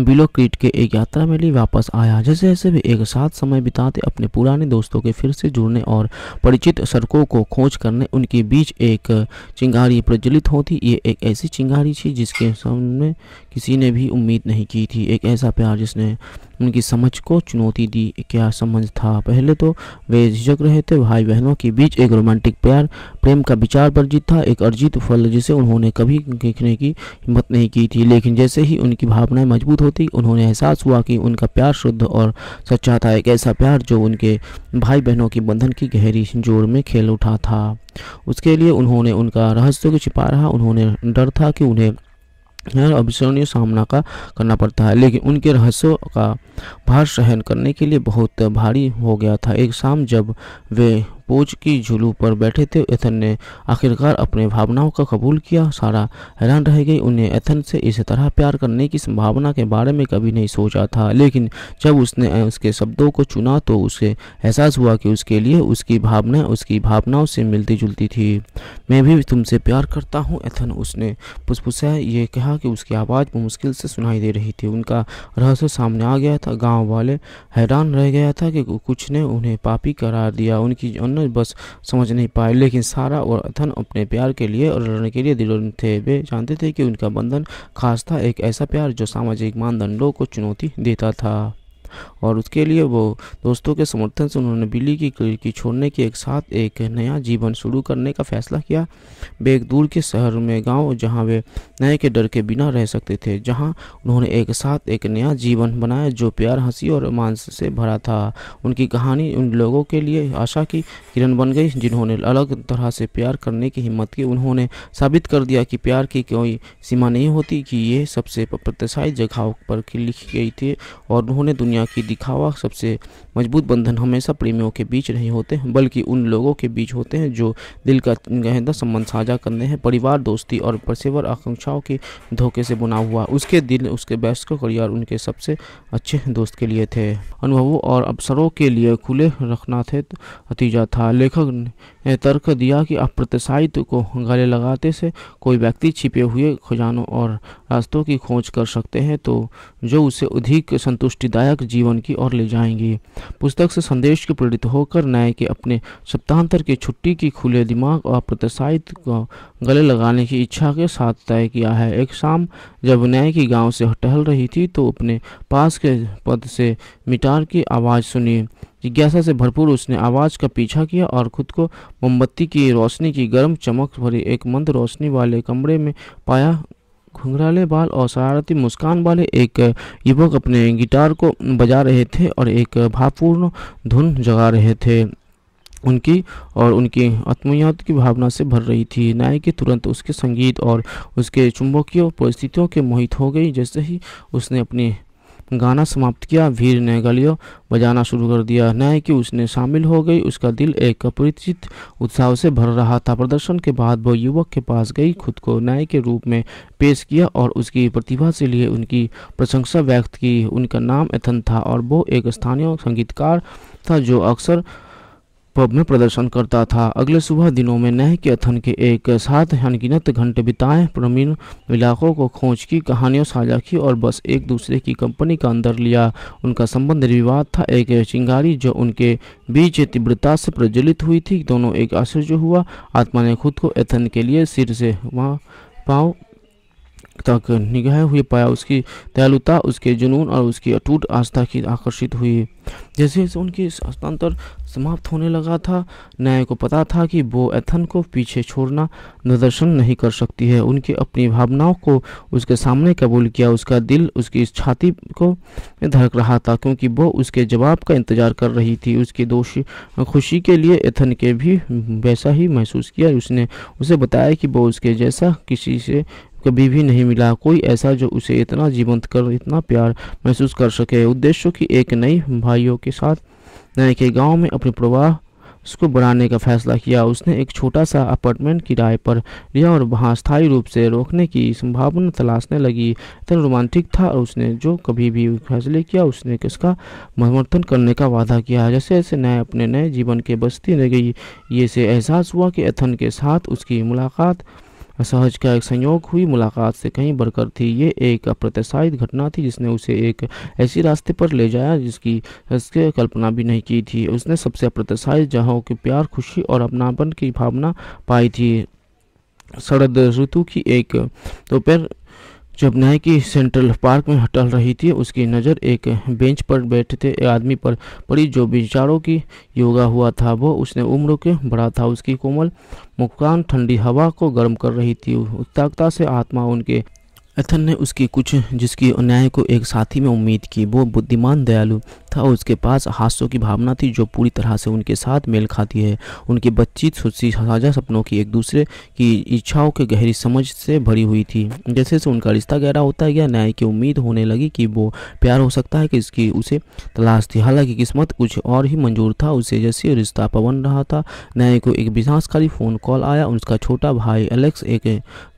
बिलोक्रीट के एक यात्रा में लिए वापस आया जैसे जैसे वे एक साथ समय बिताते अपने पुराने दोस्तों के फिर से जुड़ने और परिचित सड़कों को खोज करने उनके बीच एक चिंगारी प्रज्वलित होती ये एक ऐसी चिंगारी थी जिसके सामने किसी ने भी उम्मीद नहीं की थी एक ऐसा प्यार जिसने उनकी समझ को चुनौती दी क्या समझ था पहले तो वे झिझक रहे थे भाई बहनों के बीच एक रोमांटिक प्यार प्रेम का विचार वर्जित था एक अर्जित फल जिसे उन्होंने कभी देखने की हिम्मत नहीं की थी लेकिन जैसे ही उनकी भावनाएं मजबूत होती उन्होंने एहसास हुआ कि उनका प्यार शुद्ध और सच्चा था एक ऐसा प्यार जो उनके भाई बहनों के बंधन की गहरी जोड़ में खेल उठा था उसके लिए उन्होंने उनका रहस्य को छिपा रहा उन्होंने डर था कि उन्हें अभिसरणीय सामना का करना पड़ता है लेकिन उनके रहस्यों का भार सहन करने के लिए बहुत भारी हो गया था एक शाम जब वे पोज की झुलू पर बैठे थे एथन ने आखिरकार अपने भावनाओं का कबूल किया सारा हैरान रह गई उन्हें एथन से इस तरह प्यार करने की संभावना के बारे में कभी नहीं सोचा था लेकिन जब उसने उसके शब्दों को चुना तो उसे एहसास हुआ कि उसके लिए उसकी भावनाएं उसकी भावनाओं से मिलती जुलती थी मैं भी तुमसे प्यार करता हूँ एथन उसने पुसपुसा ये कहा कि उसकी आवाज़ मुश्किल से सुनाई दे रही थी उनका रहस्य सामने आ गया था गांव वाले हैरान रह गया था कि कुछ ने उन्हें पापी करार दिया उनकी जानना बस समझ नहीं पाए लेकिन सारा और अथन अपने प्यार के लिए और लड़ने के लिए दिलोन थे वे जानते थे कि उनका बंधन खास था एक ऐसा प्यार जो सामाजिक मानदंडों को चुनौती देता था और उसके लिए वो दोस्तों के समर्थन से उन्होंने बिल्ली की खिड़की छोड़ने के एक साथ एक नया जीवन शुरू करने का फैसला किया वे एक दूर के शहर में गांव जहां वे नए के डर के बिना रह सकते थे जहां उन्होंने एक साथ एक नया जीवन बनाया जो प्यार हंसी और मांस से भरा था उनकी कहानी उन लोगों के लिए आशा की किरण बन गई जिन्होंने अलग तरह से प्यार करने की हिम्मत की उन्होंने साबित कर दिया कि प्यार की कोई सीमा नहीं होती कि ये सबसे प्रतिशायी जगहों पर लिखी गई थी और उन्होंने दुनिया दुनिया की दिखावा सबसे मजबूत बंधन हमेशा प्रेमियों के बीच नहीं होते हैं बल्कि उन लोगों के बीच होते हैं जो दिल का गहदा संबंध साझा करने हैं परिवार दोस्ती और पेशेवर आकांक्षाओं के धोखे से बुना हुआ उसके दिल उसके व्यस्त करियर उनके सबसे अच्छे दोस्त के लिए थे अनुभवों और अवसरों के लिए खुले रखना थे नतीजा तो था लेखक तर्क दिया कि अप्रत्याशित को गले लगाते से कोई व्यक्ति छिपे हुए खजानों और रास्तों की खोज कर सकते हैं तो जो उसे अधिक संतुष्टिदायक जीवन की ओर ले जाएंगे पुस्तक से संदेश के प्रेरित होकर न्याय के अपने सप्ताहांतर की छुट्टी की खुले दिमाग और अप्रत्याशित को गले लगाने की इच्छा के साथ तय किया है एक शाम जब न्याय की गाँव से टहल रही थी तो अपने पास के पद से मिटार की आवाज़ सुनी जिज्ञासा से भरपूर उसने आवाज़ का पीछा किया और खुद को मोमबत्ती की रोशनी की गर्म चमक भरी एक मंद रोशनी वाले कमरे में पाया घुंघराले बाल और शरारती मुस्कान वाले एक युवक अपने गिटार को बजा रहे थे और एक भावपूर्ण धुन जगा रहे थे उनकी और उनकी आत्मयात की भावना से भर रही थी नायिकी तुरंत उसके संगीत और उसके चुंबकीय परिस्थितियों के मोहित हो गई जैसे ही उसने अपनी गाना समाप्त किया भीड़ ने गलियों बजाना शुरू कर दिया न्याय की उसने शामिल हो गई उसका दिल एक अपरिचित उत्साह से भर रहा था प्रदर्शन के बाद वो युवक के पास गई खुद को न्याय के रूप में पेश किया और उसकी प्रतिभा से लिए उनकी प्रशंसा व्यक्त की उनका नाम एथन था और वो एक स्थानीय संगीतकार था जो अक्सर पब में प्रदर्शन करता था अगले सुबह दिनों में नह के अथन के एक साथ अनगिनत घंटे बिताए प्रवीण इलाकों को खोज की कहानियों साझा की और बस एक दूसरे की कंपनी का अंदर लिया उनका संबंध विवाद था एक चिंगारी जो उनके बीच तीव्रता से प्रज्वलित हुई थी दोनों एक आश्चर्य हुआ आत्मा ने खुद को एथन के लिए सिर से वहाँ पाँव तक निगह हुए पाया उसकी दयालुता उसके जुनून और उसकी अटूट आस्था की आकर्षित हुई जैसे जैसे उनकी हस्तांतर समाप्त होने लगा था न्याय को पता था कि वो एथन को पीछे छोड़ना निदर्शन नहीं कर सकती है उनके अपनी भावनाओं को उसके सामने कबूल किया उसका दिल उसकी इस छाती को धड़क रहा था क्योंकि वो उसके जवाब का इंतजार कर रही थी उसकी दोषी खुशी के लिए एथन के भी वैसा ही महसूस किया उसने उसे बताया कि वो उसके जैसा किसी से कभी भी नहीं मिला कोई ऐसा जो उसे इतना जीवंत कर इतना प्यार महसूस कर सके उद्देश्यों की एक नई भाइयों के साथ नए के गांव में अपने प्रवाह उसको बढ़ाने का फैसला किया उसने एक छोटा सा अपार्टमेंट किराए पर लिया और वहाँ स्थायी रूप से रोकने की संभावना तलाशने लगी इतना रोमांटिक था और उसने जो कभी भी फैसले किया उसने किसका समर्थन करने का वादा किया जैसे जैसे नए अपने नए जीवन के बस्ती रह गई ये से एहसास हुआ कि एथन के साथ उसकी मुलाकात असहज का एक संयोग हुई मुलाकात से कहीं बढ़कर थी ये एक अप्रत्याशित घटना थी जिसने उसे एक ऐसी रास्ते पर ले जाया जिसकी उसके कल्पना भी नहीं की थी उसने सबसे अप्रत्याशित जहाँ के प्यार खुशी और अपनापन की भावना पाई थी शरद ऋतु की एक दोपहर तो जब नायकी सेंट्रल पार्क में टहल रही थी उसकी नज़र एक बेंच पर बैठते आदमी पर पड़ी जो विचारों की योगा हुआ था वो उसने उम्र के बड़ा था उसकी कोमल मुकान ठंडी हवा को गर्म कर रही थी उत्ताकता से आत्मा उनके एथन ने उसकी कुछ जिसकी अन्याय को एक साथी में उम्मीद की वो बुद्धिमान दयालु था उसके पास हादसों की भावना थी जो पूरी तरह से उनके साथ मेल खाती है उनकी बातचीत सोची साझा सपनों की एक दूसरे की इच्छाओं की गहरी समझ से भरी हुई थी जैसे जैसे उनका रिश्ता गहरा होता गया न्याय की उम्मीद होने लगी कि वो प्यार हो सकता है कि इसकी उसे तलाश थी हालांकि किस्मत कुछ और ही मंजूर था उसे जैसे रिश्ता पवन रहा था न्याय को एक विनाशकारी फ़ोन कॉल आया उसका छोटा भाई एलेक्स एक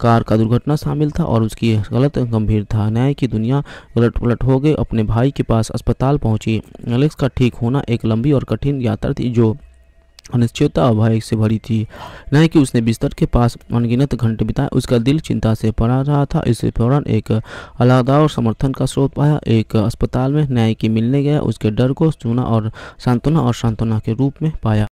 कार का दुर्घटना शामिल था और उसकी गलत गंभीर था न्याय की दुनिया गलट पलट हो गई अपने भाई के पास अस्पताल पहुंची एलेक्स का ठीक होना एक लंबी और कठिन यात्रा थी जो अनिश्चितता अभाव भय से भरी थी न कि उसने बिस्तर के पास अनगिनत घंटे बिताए उसका दिल चिंता से पड़ा रहा था इस फौरन एक अलादा और समर्थन का स्रोत पाया एक अस्पताल में न्याय की मिलने गया उसके डर को सुना और सांत्वना और सांत्वना के रूप में पाया